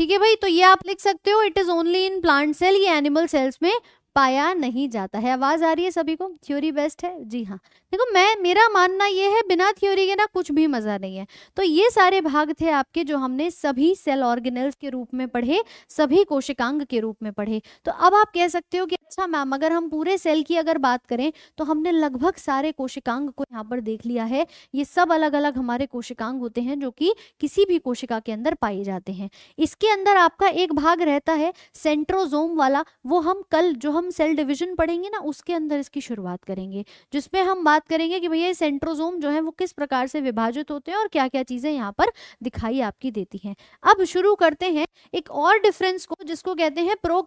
ठीक है भाई तो ये आप लिख सकते हो it is only in plant cell ये एनिमल सेल्स में पाया नहीं जाता है आवाज़ आ रही है सभी को थ्योरी बेस्ट है जी हाँ देखो मैं मेरा मानना यह है बिना थ्योरी के ना कुछ भी मज़ा नहीं है तो ये सारे भाग थे आपके जो हमने सभी सेल ऑर्गेनल्स के रूप में पढ़े सभी कोशिकांग के रूप में पढ़े तो अब आप कह सकते हो कि अच्छा मैम अगर हम पूरे सेल की अगर बात करें तो हमने लगभग सारे कोशिकांग को यहाँ पर देख लिया है ये सब अलग अलग हमारे कोशिकांग होते हैं जो कि किसी भी कोशिका के अंदर पाए जाते हैं इसके अंदर आपका एक भाग रहता है सेंट्रोजोम वाला वो हम कल जो हम सेल डिवीजन पढ़ेंगे ना उसके अंदर इसकी शुरुआत करेंगे जिसमें हम बात करेंगे कि भैया सेंट्रोजोम जो है वो किस प्रकार से विभाजित होते हैं और क्या क्या चीज़ें यहाँ पर दिखाई आपकी देती हैं अब शुरू करते हैं एक और डिफरेंस को जिसको कहते हैं प्रो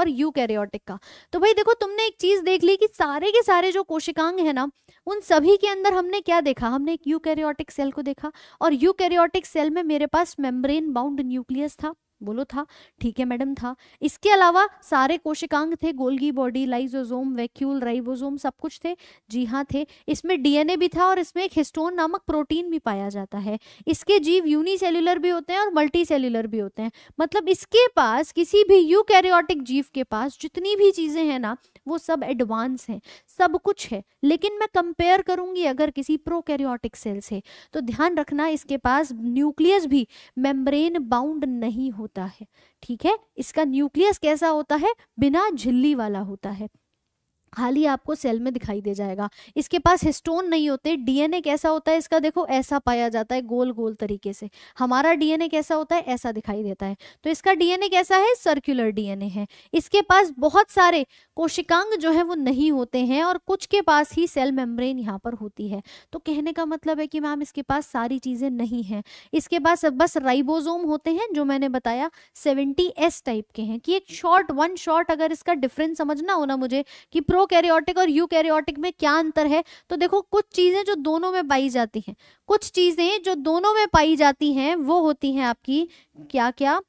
और यू का तो भाई देखो तुमने एक चीज़ देख ली कि सारे के सारे जो कोशिकांग है ना उन सभी के अंदर हमने क्या देखा हमने एक यूकैरियोटिक सेल को देखा और यूकैरियोटिक सेल में मेरे पास मेम्ब्रेन बाउंड न्यूक्लियस था बोलो था ठीक है मैडम था इसके अलावा सारे कोशिकांग थे Golgi body lysosome vacuole ribosome सब कुछ थे जी हाँ थे इसमें डीएनए भी था और इसमें एक हिस्टोन नामक प्रोटीन भी पाया जाता है इसके जीव यूनिसेल्युलर भी होते हैं और मल्टी सेल्युलर भी होते हैं मतलब इसके पास किसी भी यू जीव के पास जितनी भी चीज़ें हैं ना वो सब एडवांस हैं सब कुछ है लेकिन मैं कंपेयर करूंगी अगर किसी प्रोकैरियोटिक सेल से तो ध्यान रखना इसके पास न्यूक्लियस भी मेम्ब्रेन बाउंड नहीं होता होता है ठीक है इसका न्यूक्लियस कैसा होता है बिना झिल्ली वाला होता है खाली आपको सेल में दिखाई दे जाएगा इसके पास हिस्टोन नहीं होते डीएनए कैसा होता है इसका देखो ऐसा पाया जाता है गोल गोल तरीके से हमारा डीएनए कैसा होता है ऐसा दिखाई देता है तो इसका डीएनए कैसा है सर्कुलर डीएनए है इसके पास बहुत सारे कोशिकांग जो है वो नहीं होते हैं और कुछ के पास ही सेल मेम्ब्रेन यहाँ पर होती है तो कहने का मतलब है कि मैम इसके पास सारी चीजें नहीं है इसके पास बस राइबोजोम होते हैं जो मैंने बताया सेवेंटी एस टाइप के हैं कि एक शॉर्ट वन शॉर्ट अगर इसका डिफरेंस समझना हो ना मुझे कि प्रोकैरियोटिक और यूकैरियोटिक में क्या अंतर है तो देखो कुछ चीजें जो दोनों में पाई जाती हैं कुछ चीजें जो दोनों में पाई जाती हैं वो होती हैं आपकी क्या क्या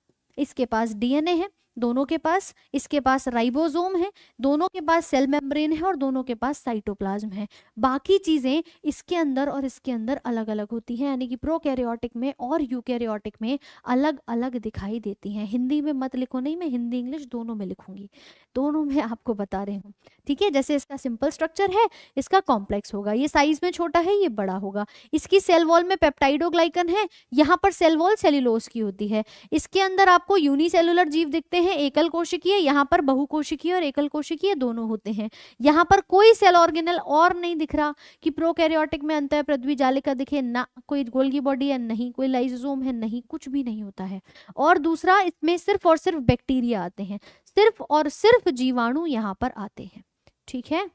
इसके पास डीएनए है दोनों के पास इसके पास राइबोसोम है दोनों के पास सेल मेम्ब्रेन है और दोनों के पास साइटोप्लाज्म है बाकी चीज़ें इसके अंदर और इसके अंदर अलग अलग होती हैं यानी कि प्रोकैरियोटिक में और यूकैरियोटिक में अलग अलग दिखाई देती हैं हिंदी में मत लिखो नहीं मैं हिंदी इंग्लिश दोनों में लिखूंगी दोनों में आपको बता रही हूँ ठीक है जैसे इसका सिंपल स्ट्रक्चर है इसका कॉम्प्लेक्स होगा ये साइज में छोटा है ये बड़ा होगा इसकी सेल वॉल में पेप्टाइडोग्लाइकन है यहाँ पर सेल वॉल सेल्यूलोस की होती है इसके अंदर आपको यूनिसेलुलर जीव दिखते हैं एकल कोशिकीय यहाँ पर बहुकोशिकीय और एकल कोशिकीय दोनों होते हैं यहाँ पर कोई सेल ऑर्गेनल और नहीं दिख रहा कि प्रोकैरियोटिक में अंत पृथ्वी जालिका दिखे ना कोई गोल्गी बॉडी है नहीं कोई लाइजोम है नहीं कुछ भी नहीं होता है और दूसरा इसमें सिर्फ और सिर्फ बैक्टीरिया आते हैं सिर्फ और सिर्फ जीवाणु यहाँ पर आते हैं ठीक है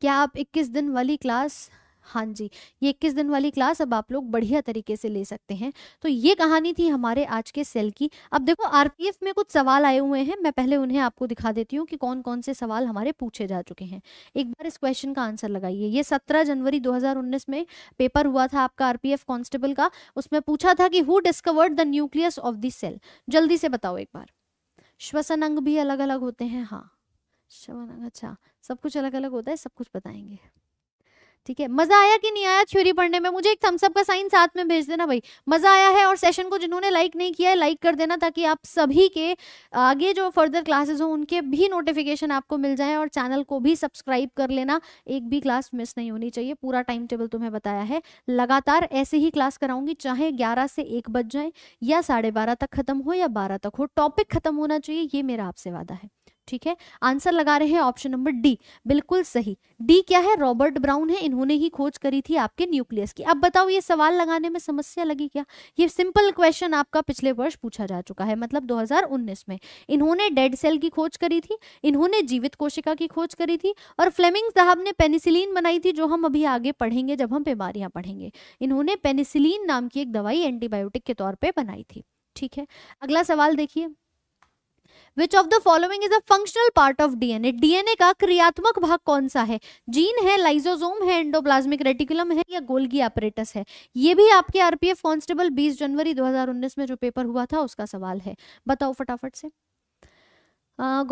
क्या आप इक्कीस दिन वाली क्लास हाँ जी ये इक्कीस दिन वाली क्लास अब आप लोग बढ़िया तरीके से ले सकते हैं तो ये कहानी थी हमारे आज के सेल की अब देखो आरपीएफ में कुछ सवाल आए हुए हैं मैं पहले उन्हें आपको दिखा देती हूँ कि कौन कौन से सवाल हमारे पूछे जा चुके हैं एक बार इस क्वेश्चन का आंसर लगाइए ये सत्रह जनवरी दो में पेपर हुआ था आपका आरपीएफ कॉन्स्टेबल का उसमें पूछा था कि who discovered the nucleus of the cell जल्दी से बताओ एक बार श्वसन अंग भी अलग अलग होते हैं हाँ अंग अच्छा सब कुछ अलग अलग होता है सब कुछ बताएंगे ठीक है मजा आया कि नहीं आया थ्योरी पढ़ने में मुझे एक थम्सअप का साइन साथ में भेज देना भाई मजा आया है और सेशन को जिन्होंने लाइक नहीं किया है लाइक कर देना ताकि आप सभी के आगे जो फर्दर क्लासेस हो उनके भी नोटिफिकेशन आपको मिल जाए और चैनल को भी सब्सक्राइब कर लेना एक भी क्लास मिस नहीं होनी चाहिए पूरा टाइम टेबल तुम्हें बताया है लगातार ऐसे ही क्लास कराऊंगी चाहे ग्यारह से एक बज जाए या साढ़े बारह तक खत्म हो या बारह तक हो टॉपिक खत्म होना चाहिए ये मेरा आपसे वादा है ठीक है आंसर लगा रहे हैं ऑप्शन नंबर डी बिल्कुल सही डी क्या है रॉबर्ट ब्राउन है इन्होंने ही खोज करी थी आपके न्यूक्लियस की अब बताओ ये सवाल लगाने में समस्या लगी क्या ये सिंपल क्वेश्चन आपका पिछले वर्ष पूछा जा चुका है मतलब 2019 में इन्होंने डेड सेल की खोज करी थी इन्होंने जीवित कोशिका की खोज करी थी और फ्लेमिंग साहब ने पेनिसिलीन बनाई थी जो हम अभी आगे पढ़ेंगे जब हम बीमारियां पढ़ेंगे इन्होंने पेनिसिलीन नाम की एक दवाई एंटीबायोटिक के तौर पर बनाई थी ठीक है अगला सवाल देखिए which of the following is a functional part of DNA DNA का क्रियात्मक भाग कौन सा है जीन है लाइजोजोम है एंडोप्लाज्मिक रेटिकुलम है या गोल्गी ऑपरेटस है ये भी आपके आरपीएफ कांस्टेबल 20 जनवरी 2019 में जो पेपर हुआ था उसका सवाल है बताओ फटाफट से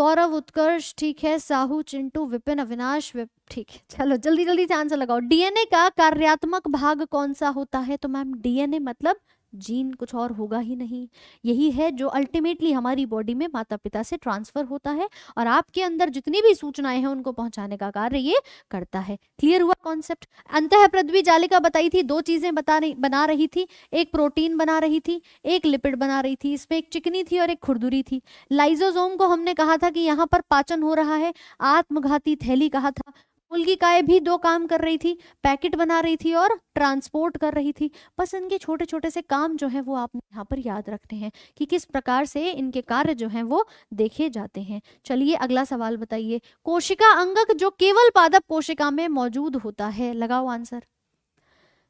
गौरव उत्कर्ष ठीक है साहू चिंटू विपिन अविनाश विप ठीक है चलो जल्दी जल्दी से आंसर लगाओ डीएनए का कार्यात्मक भाग कौन सा होता है तो मैम डीएनए मतलब जीन कुछ और होगा ही नहीं यही है जो अल्टीमेटली हमारी बॉडी में माता पिता से ट्रांसफर होता है और आपके अंदर जितनी भी सूचनाएं हैं उनको पहुंचाने का कार्य ये करता है क्लियर हुआ कॉन्सेप्ट अंत पृथ्वी जालिका बताई थी दो चीजें बता रही बना रही थी एक प्रोटीन बना रही थी एक लिपिड बना रही थी इसमें एक चिकनी थी और एक खुरदुरी थी लाइजोजोम को हमने कहा था कि यहाँ पर पाचन हो रहा है आत्मघाती थैली कहा था पुल की काय भी दो काम कर रही थी पैकेट बना रही थी और ट्रांसपोर्ट कर रही थी बस इनके छोटे छोटे से काम जो है वो आपने यहाँ पर याद रखने हैं कि किस प्रकार से इनके कार्य जो हैं वो देखे जाते हैं चलिए अगला सवाल बताइए कोशिका अंगक जो केवल पादप कोशिका में मौजूद होता है लगाओ आंसर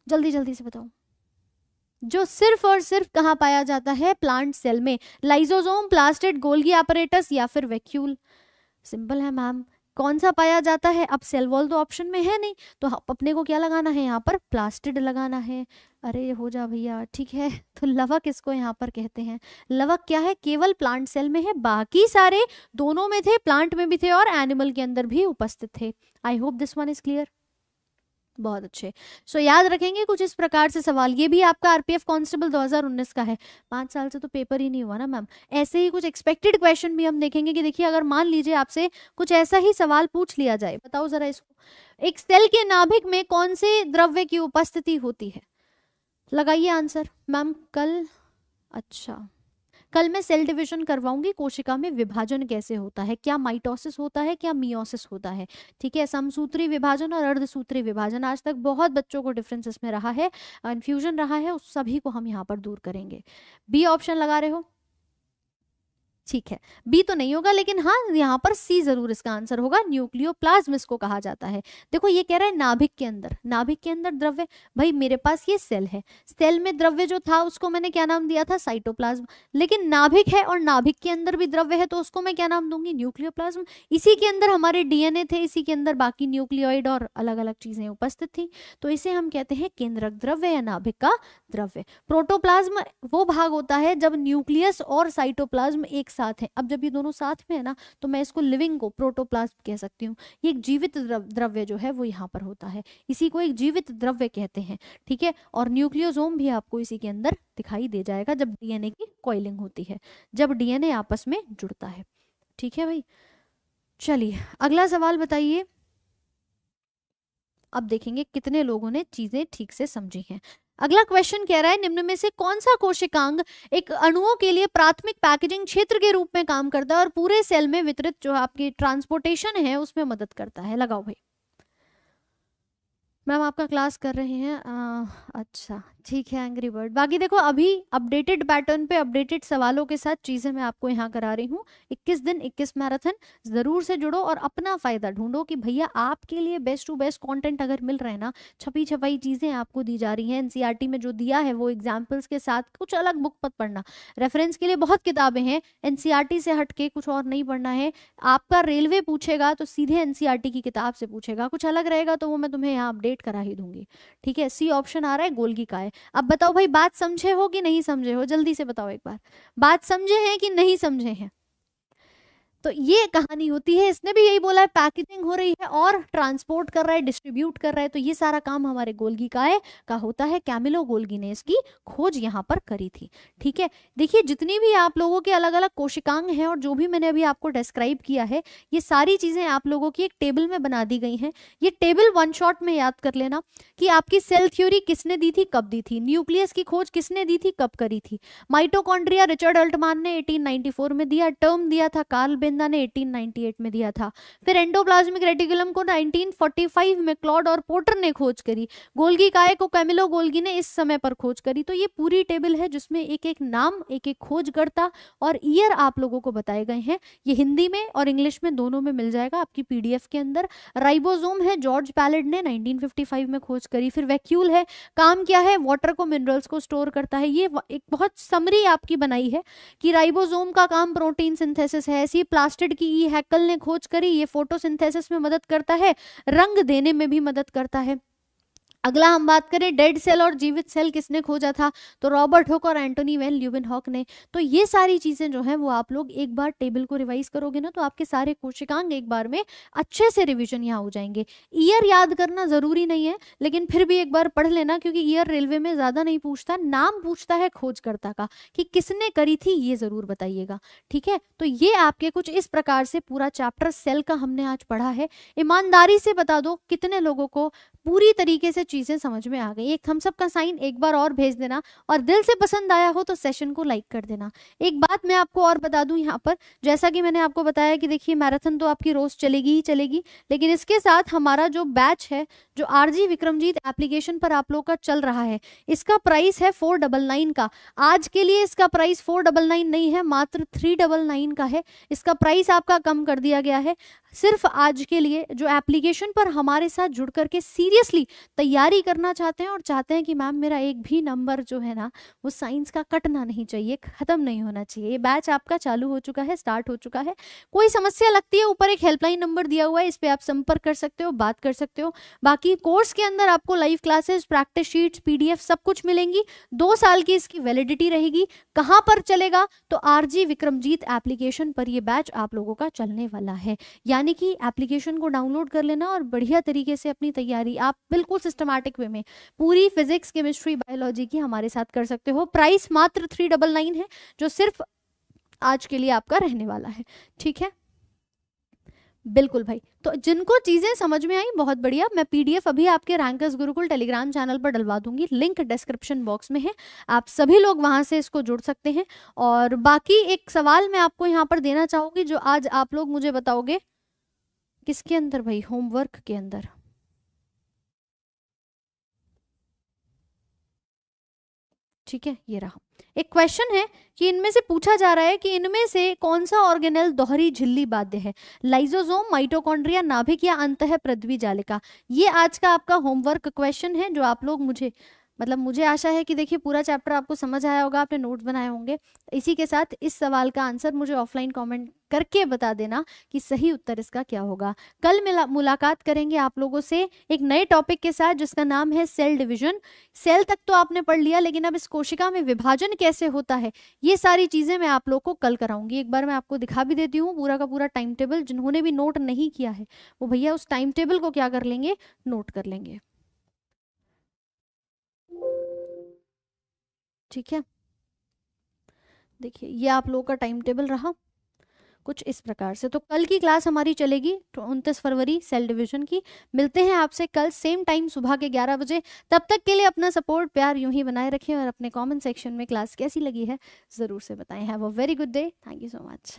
जल्दी जल्दी से बताओ जो सिर्फ और सिर्फ कहाँ पाया जाता है प्लांट सेल में लाइजोजोम प्लास्टिड गोल्गी ऑपरेटर्स या फिर वैक्यूल सिंपल है मैम कौन सा पाया जाता है अब सेल वॉल तो ऑप्शन में है नहीं तो अपने को क्या लगाना है यहाँ पर प्लास्टिड लगाना है अरे हो जा भैया ठीक है तो लवक इसको यहाँ पर कहते हैं लवक क्या है केवल प्लांट सेल में है बाकी सारे दोनों में थे प्लांट में भी थे और एनिमल के अंदर भी उपस्थित थे I hope this one is clear बहुत अच्छे सो so, याद रखेंगे कुछ इस प्रकार से सवाल ये भी आपका आरपीएफ कांस्टेबल 2019 का है पाँच साल से तो पेपर ही नहीं हुआ ना मैम ऐसे ही कुछ एक्सपेक्टेड क्वेश्चन भी हम देखेंगे कि देखिए अगर मान लीजिए आपसे कुछ ऐसा ही सवाल पूछ लिया जाए बताओ जरा इसको एक सेल के नाभिक में कौन से द्रव्य की उपस्थिति होती है लगाइए आंसर मैम कल अच्छा कल मैं सेल डिविजन करवाऊंगी कोशिका में विभाजन कैसे होता है क्या माइटोसिस होता है क्या मियोसिस होता है ठीक है समसूत्री विभाजन और अर्धसूत्री विभाजन आज तक बहुत बच्चों को डिफरेंस इसमें रहा है कन्फ्यूजन रहा है उस सभी को हम यहाँ पर दूर करेंगे बी ऑप्शन लगा रहे हो ठीक है बी तो नहीं होगा लेकिन हाँ यहाँ पर सी जरूर इसका आंसर होगा न्यूक्लियो इसको कहा जाता है देखो ये कह रहा है नाभिक के अंदर नाभिक के अंदर द्रव्य भाई मेरे पास ये सेल है सेल में द्रव्य जो था उसको मैंने क्या नाम दिया था साइटोप्लाज्म लेकिन नाभिक है और नाभिक के अंदर भी द्रव्य है तो उसको मैं क्या नाम दूंगी न्यूक्लियो इसी के अंदर हमारे डीएनए थे इसी के अंदर बाकी न्यूक्लियोइड और अलग अलग चीजें उपस्थित थी तो इसे हम कहते हैं केंद्रक द्रव्य या नाभिक का द्रव्य प्रोटोप्लाज्म वो भाग होता है जब न्यूक्लियस और साइटोप्लाज्म एक साथ हैं अब जब ये दोनों साथ में है ना तो मैं इसको लिविंग को प्रोटोप्लास्ट कह सकती हूँ ये एक जीवित द्रव्य जो है वो यहाँ पर होता है इसी को एक जीवित द्रव्य कहते हैं ठीक है और न्यूक्लियोजोम भी आपको इसी के अंदर दिखाई दे जाएगा जब डीएनए की कॉइलिंग होती है जब डीएनए आपस में जुड़ता है ठीक है भाई चलिए अगला सवाल बताइए अब देखेंगे कितने लोगों ने चीजें ठीक से समझी हैं अगला क्वेश्चन कह रहा है निम्न में से कौन सा कोशिकांग एक अणुओं के लिए प्राथमिक पैकेजिंग क्षेत्र के रूप में काम करता है और पूरे सेल में वितरित जो आपकी ट्रांसपोर्टेशन है उसमें मदद करता है लगाओ भाई मैम आपका क्लास कर रहे हैं आ, अच्छा ठीक है एंग्री बर्ड बाकी देखो अभी अपडेटेड पैटर्न पे अपडेटेड सवालों के साथ चीजें मैं आपको यहाँ करा रही हूँ 21 दिन 21 मैराथन जरूर से जुड़ो और अपना फायदा ढूंढो कि भैया आपके लिए बेस्ट टू बेस्ट कंटेंट अगर मिल रहे ना छपी छपाई चीजें आपको दी जा रही हैं एनसीईआरटी e में जो दिया है वो एग्जाम्पल्स के साथ कुछ अलग बुक पर पढ़ना रेफरेंस के लिए बहुत किताबें हैं एनसीआरटी e से हटके कुछ और नहीं पढ़ना है आपका रेलवे पूछेगा तो सीधे एनसीआरटी e की किताब से पूछेगा कुछ अलग रहेगा तो वो मैं तुम्हें यहाँ अपडेट करा ही दूंगी ठीक है सी ऑप्शन आ रहा है गोलगी का है अब बताओ भाई बात समझे हो कि नहीं समझे हो जल्दी से बताओ एक बार बात समझे हैं कि नहीं समझे हैं तो ये कहानी होती है इसने भी यही बोला है पैकेजिंग हो रही है और ट्रांसपोर्ट कर रहा है डिस्ट्रीब्यूट कर रहा है तो ये सारा काम हमारे गोलगी का है का होता है कैमिलो गोलगी ने इसकी खोज यहाँ पर करी थी ठीक है देखिए जितनी भी आप लोगों के अलग अलग कोशिकांग हैं और जो भी मैंने अभी आपको डिस्क्राइब किया है ये सारी चीज़ें आप लोगों की एक टेबल में बना दी गई है ये टेबल वन शॉट में याद कर लेना कि आपकी सेल थ्योरी किसने दी थी कब दी थी न्यूक्लियस की खोज किसने दी थी कब करी थी माइटोकॉन्ड्रिया रिचर्ड अल्टमान ने एटीन में दिया टर्म दिया था कार्ल बेन बिंदा ने 1898 में दिया था फिर एंडोप्लाज्मिक रेटिकुलम को 1945 में क्लॉड और पोटर ने खोज करी गोल्गी काय को कैमिलो गोल्गी ने इस समय पर खोज करी तो ये पूरी टेबल है जिसमें एक एक नाम एक एक खोजकर्ता और ईयर आप लोगों को बताए गए हैं ये हिंदी में और इंग्लिश में दोनों में मिल जाएगा आपकी पीडीएफ के अंदर राइबोजोम है जॉर्ज पैलेड ने नाइनटीन में खोज करी फिर वैक्यूल है काम क्या है वाटर को मिनरल्स को स्टोर करता है ये एक बहुत समरी आपकी बनाई है कि राइबोजोम का काम प्रोटीन सिंथेसिस है ऐसी प्लास्टिड की ई हैकल ने खोज करी ये फोटोसिंथेसिस में मदद करता है रंग देने में भी मदद करता है अगला हम बात करें डेड सेल और जीवित सेल किसने खोजा था तो रॉबर्ट हुक और एंटोनी वेन ल्यूबिन हॉक ने तो ये सारी चीज़ें जो हैं वो आप लोग एक बार टेबल को रिवाइज करोगे ना तो आपके सारे कोशिकांग एक बार में अच्छे से रिवीजन यहाँ हो जाएंगे ईयर याद करना ज़रूरी नहीं है लेकिन फिर भी एक बार पढ़ लेना क्योंकि ईयर रेलवे में ज़्यादा नहीं पूछता नाम पूछता है खोजकर्ता का कि किसने करी थी ये ज़रूर बताइएगा ठीक है तो ये आपके कुछ इस प्रकार से पूरा चैप्टर सेल का हमने आज पढ़ा है ईमानदारी से बता दो कितने लोगों को पूरी तरीके से चीजें समझ में आ गई एक थम्सअप का साइन एक बार और भेज देना और दिल से पसंद आया हो तो सेशन को लाइक कर देना एक बात मैं आपको और बता दूं यहाँ पर जैसा कि मैंने आपको बताया कि देखिए मैराथन तो आपकी रोज चलेगी ही चलेगी लेकिन इसके साथ हमारा जो बैच है जो आर विक्रमजीत एप्लीकेशन पर आप लोग का चल रहा है इसका प्राइस है फोर का आज के लिए इसका प्राइस फोर नहीं है मात्र थ्री का है इसका प्राइस आपका कम कर दिया गया है सिर्फ आज के लिए जो एप्लीकेशन पर हमारे साथ जुड़ करके सीरियसली तैयारी करना चाहते हैं और चाहते हैं कि मैम मेरा एक भी नंबर जो है ना वो साइंस का कटना नहीं चाहिए ख़त्म नहीं होना चाहिए ये बैच आपका चालू हो चुका है स्टार्ट हो चुका है कोई समस्या लगती है ऊपर एक हेल्पलाइन नंबर दिया हुआ है इस पर आप संपर्क कर सकते हो बात कर सकते हो बाकी कोर्स के अंदर आपको live classes practice sheets PDF सब कुछ मिलेंगी दो साल की इसकी वैलिडिटी रहेगी कहाँ पर चलेगा तो आरजी विक्रमजीत एप्लीकेशन पर यह बैच आप लोगों का चलने वाला है यानी यानी कि एप्लीकेशन को डाउनलोड कर लेना और बढ़िया तरीके से अपनी तैयारी आप बिल्कुल सिस्टमैटिक वे में पूरी फिजिक्स केमिस्ट्री बायोलॉजी की हमारे साथ कर सकते हो प्राइस मात्र थ्री डबल नाइन है जो सिर्फ आज के लिए आपका रहने वाला है ठीक है बिल्कुल भाई तो जिनको चीज़ें समझ में आई बहुत बढ़िया मैं पीडीएफ अभी आपके रैंकर्स गुरुकुल टेलीग्राम चैनल पर डलवा दूंगी लिंक डिस्क्रिप्शन बॉक्स में है आप सभी लोग वहां से इसको जुड़ सकते हैं और बाकी एक सवाल मैं आपको यहाँ पर देना चाहूंगी जो आज आप लोग मुझे बताओगे किसके अंदर भाई होमवर्क के अंदर ठीक है ये रहा एक क्वेश्चन है कि इनमें से पूछा जा रहा है कि इनमें से कौन सा ऑर्गेनल दोहरी झिल्ली बाध्य है लाइजोजोम माइटोकॉन्ड्रिया नाभिक या अंत है पृथ्वी जालिका ये आज का आपका होमवर्क क्वेश्चन है जो आप लोग मुझे मतलब मुझे आशा है कि देखिए पूरा चैप्टर आपको समझ आया होगा आपने नोट्स बनाए होंगे इसी के साथ इस सवाल का आंसर मुझे ऑफलाइन कमेंट करके बता देना कि सही उत्तर इसका क्या होगा कल मिला मुलाकात करेंगे आप लोगों से एक नए टॉपिक के साथ जिसका नाम है सेल डिवीजन सेल तक तो आपने पढ़ लिया लेकिन अब इस कोशिका में विभाजन कैसे होता है ये सारी चीज़ें मैं आप लोग को कल कराऊंगी एक बार मैं आपको दिखा भी देती हूँ पूरा का पूरा टाइम टेबल जिन्होंने भी नोट नहीं किया है वो भैया उस टाइम टेबल को क्या कर लेंगे नोट कर लेंगे ठीक है देखिए ये आप लोगों का टाइम टेबल रहा कुछ इस प्रकार से तो कल की क्लास हमारी चलेगी उनतीस फरवरी सेल डिवीजन की मिलते हैं आपसे कल सेम टाइम सुबह के 11 बजे तब तक के लिए अपना सपोर्ट प्यार यूं ही बनाए रखें और अपने कमेंट सेक्शन में क्लास कैसी लगी है ज़रूर से बताएं have a very good day thank you so much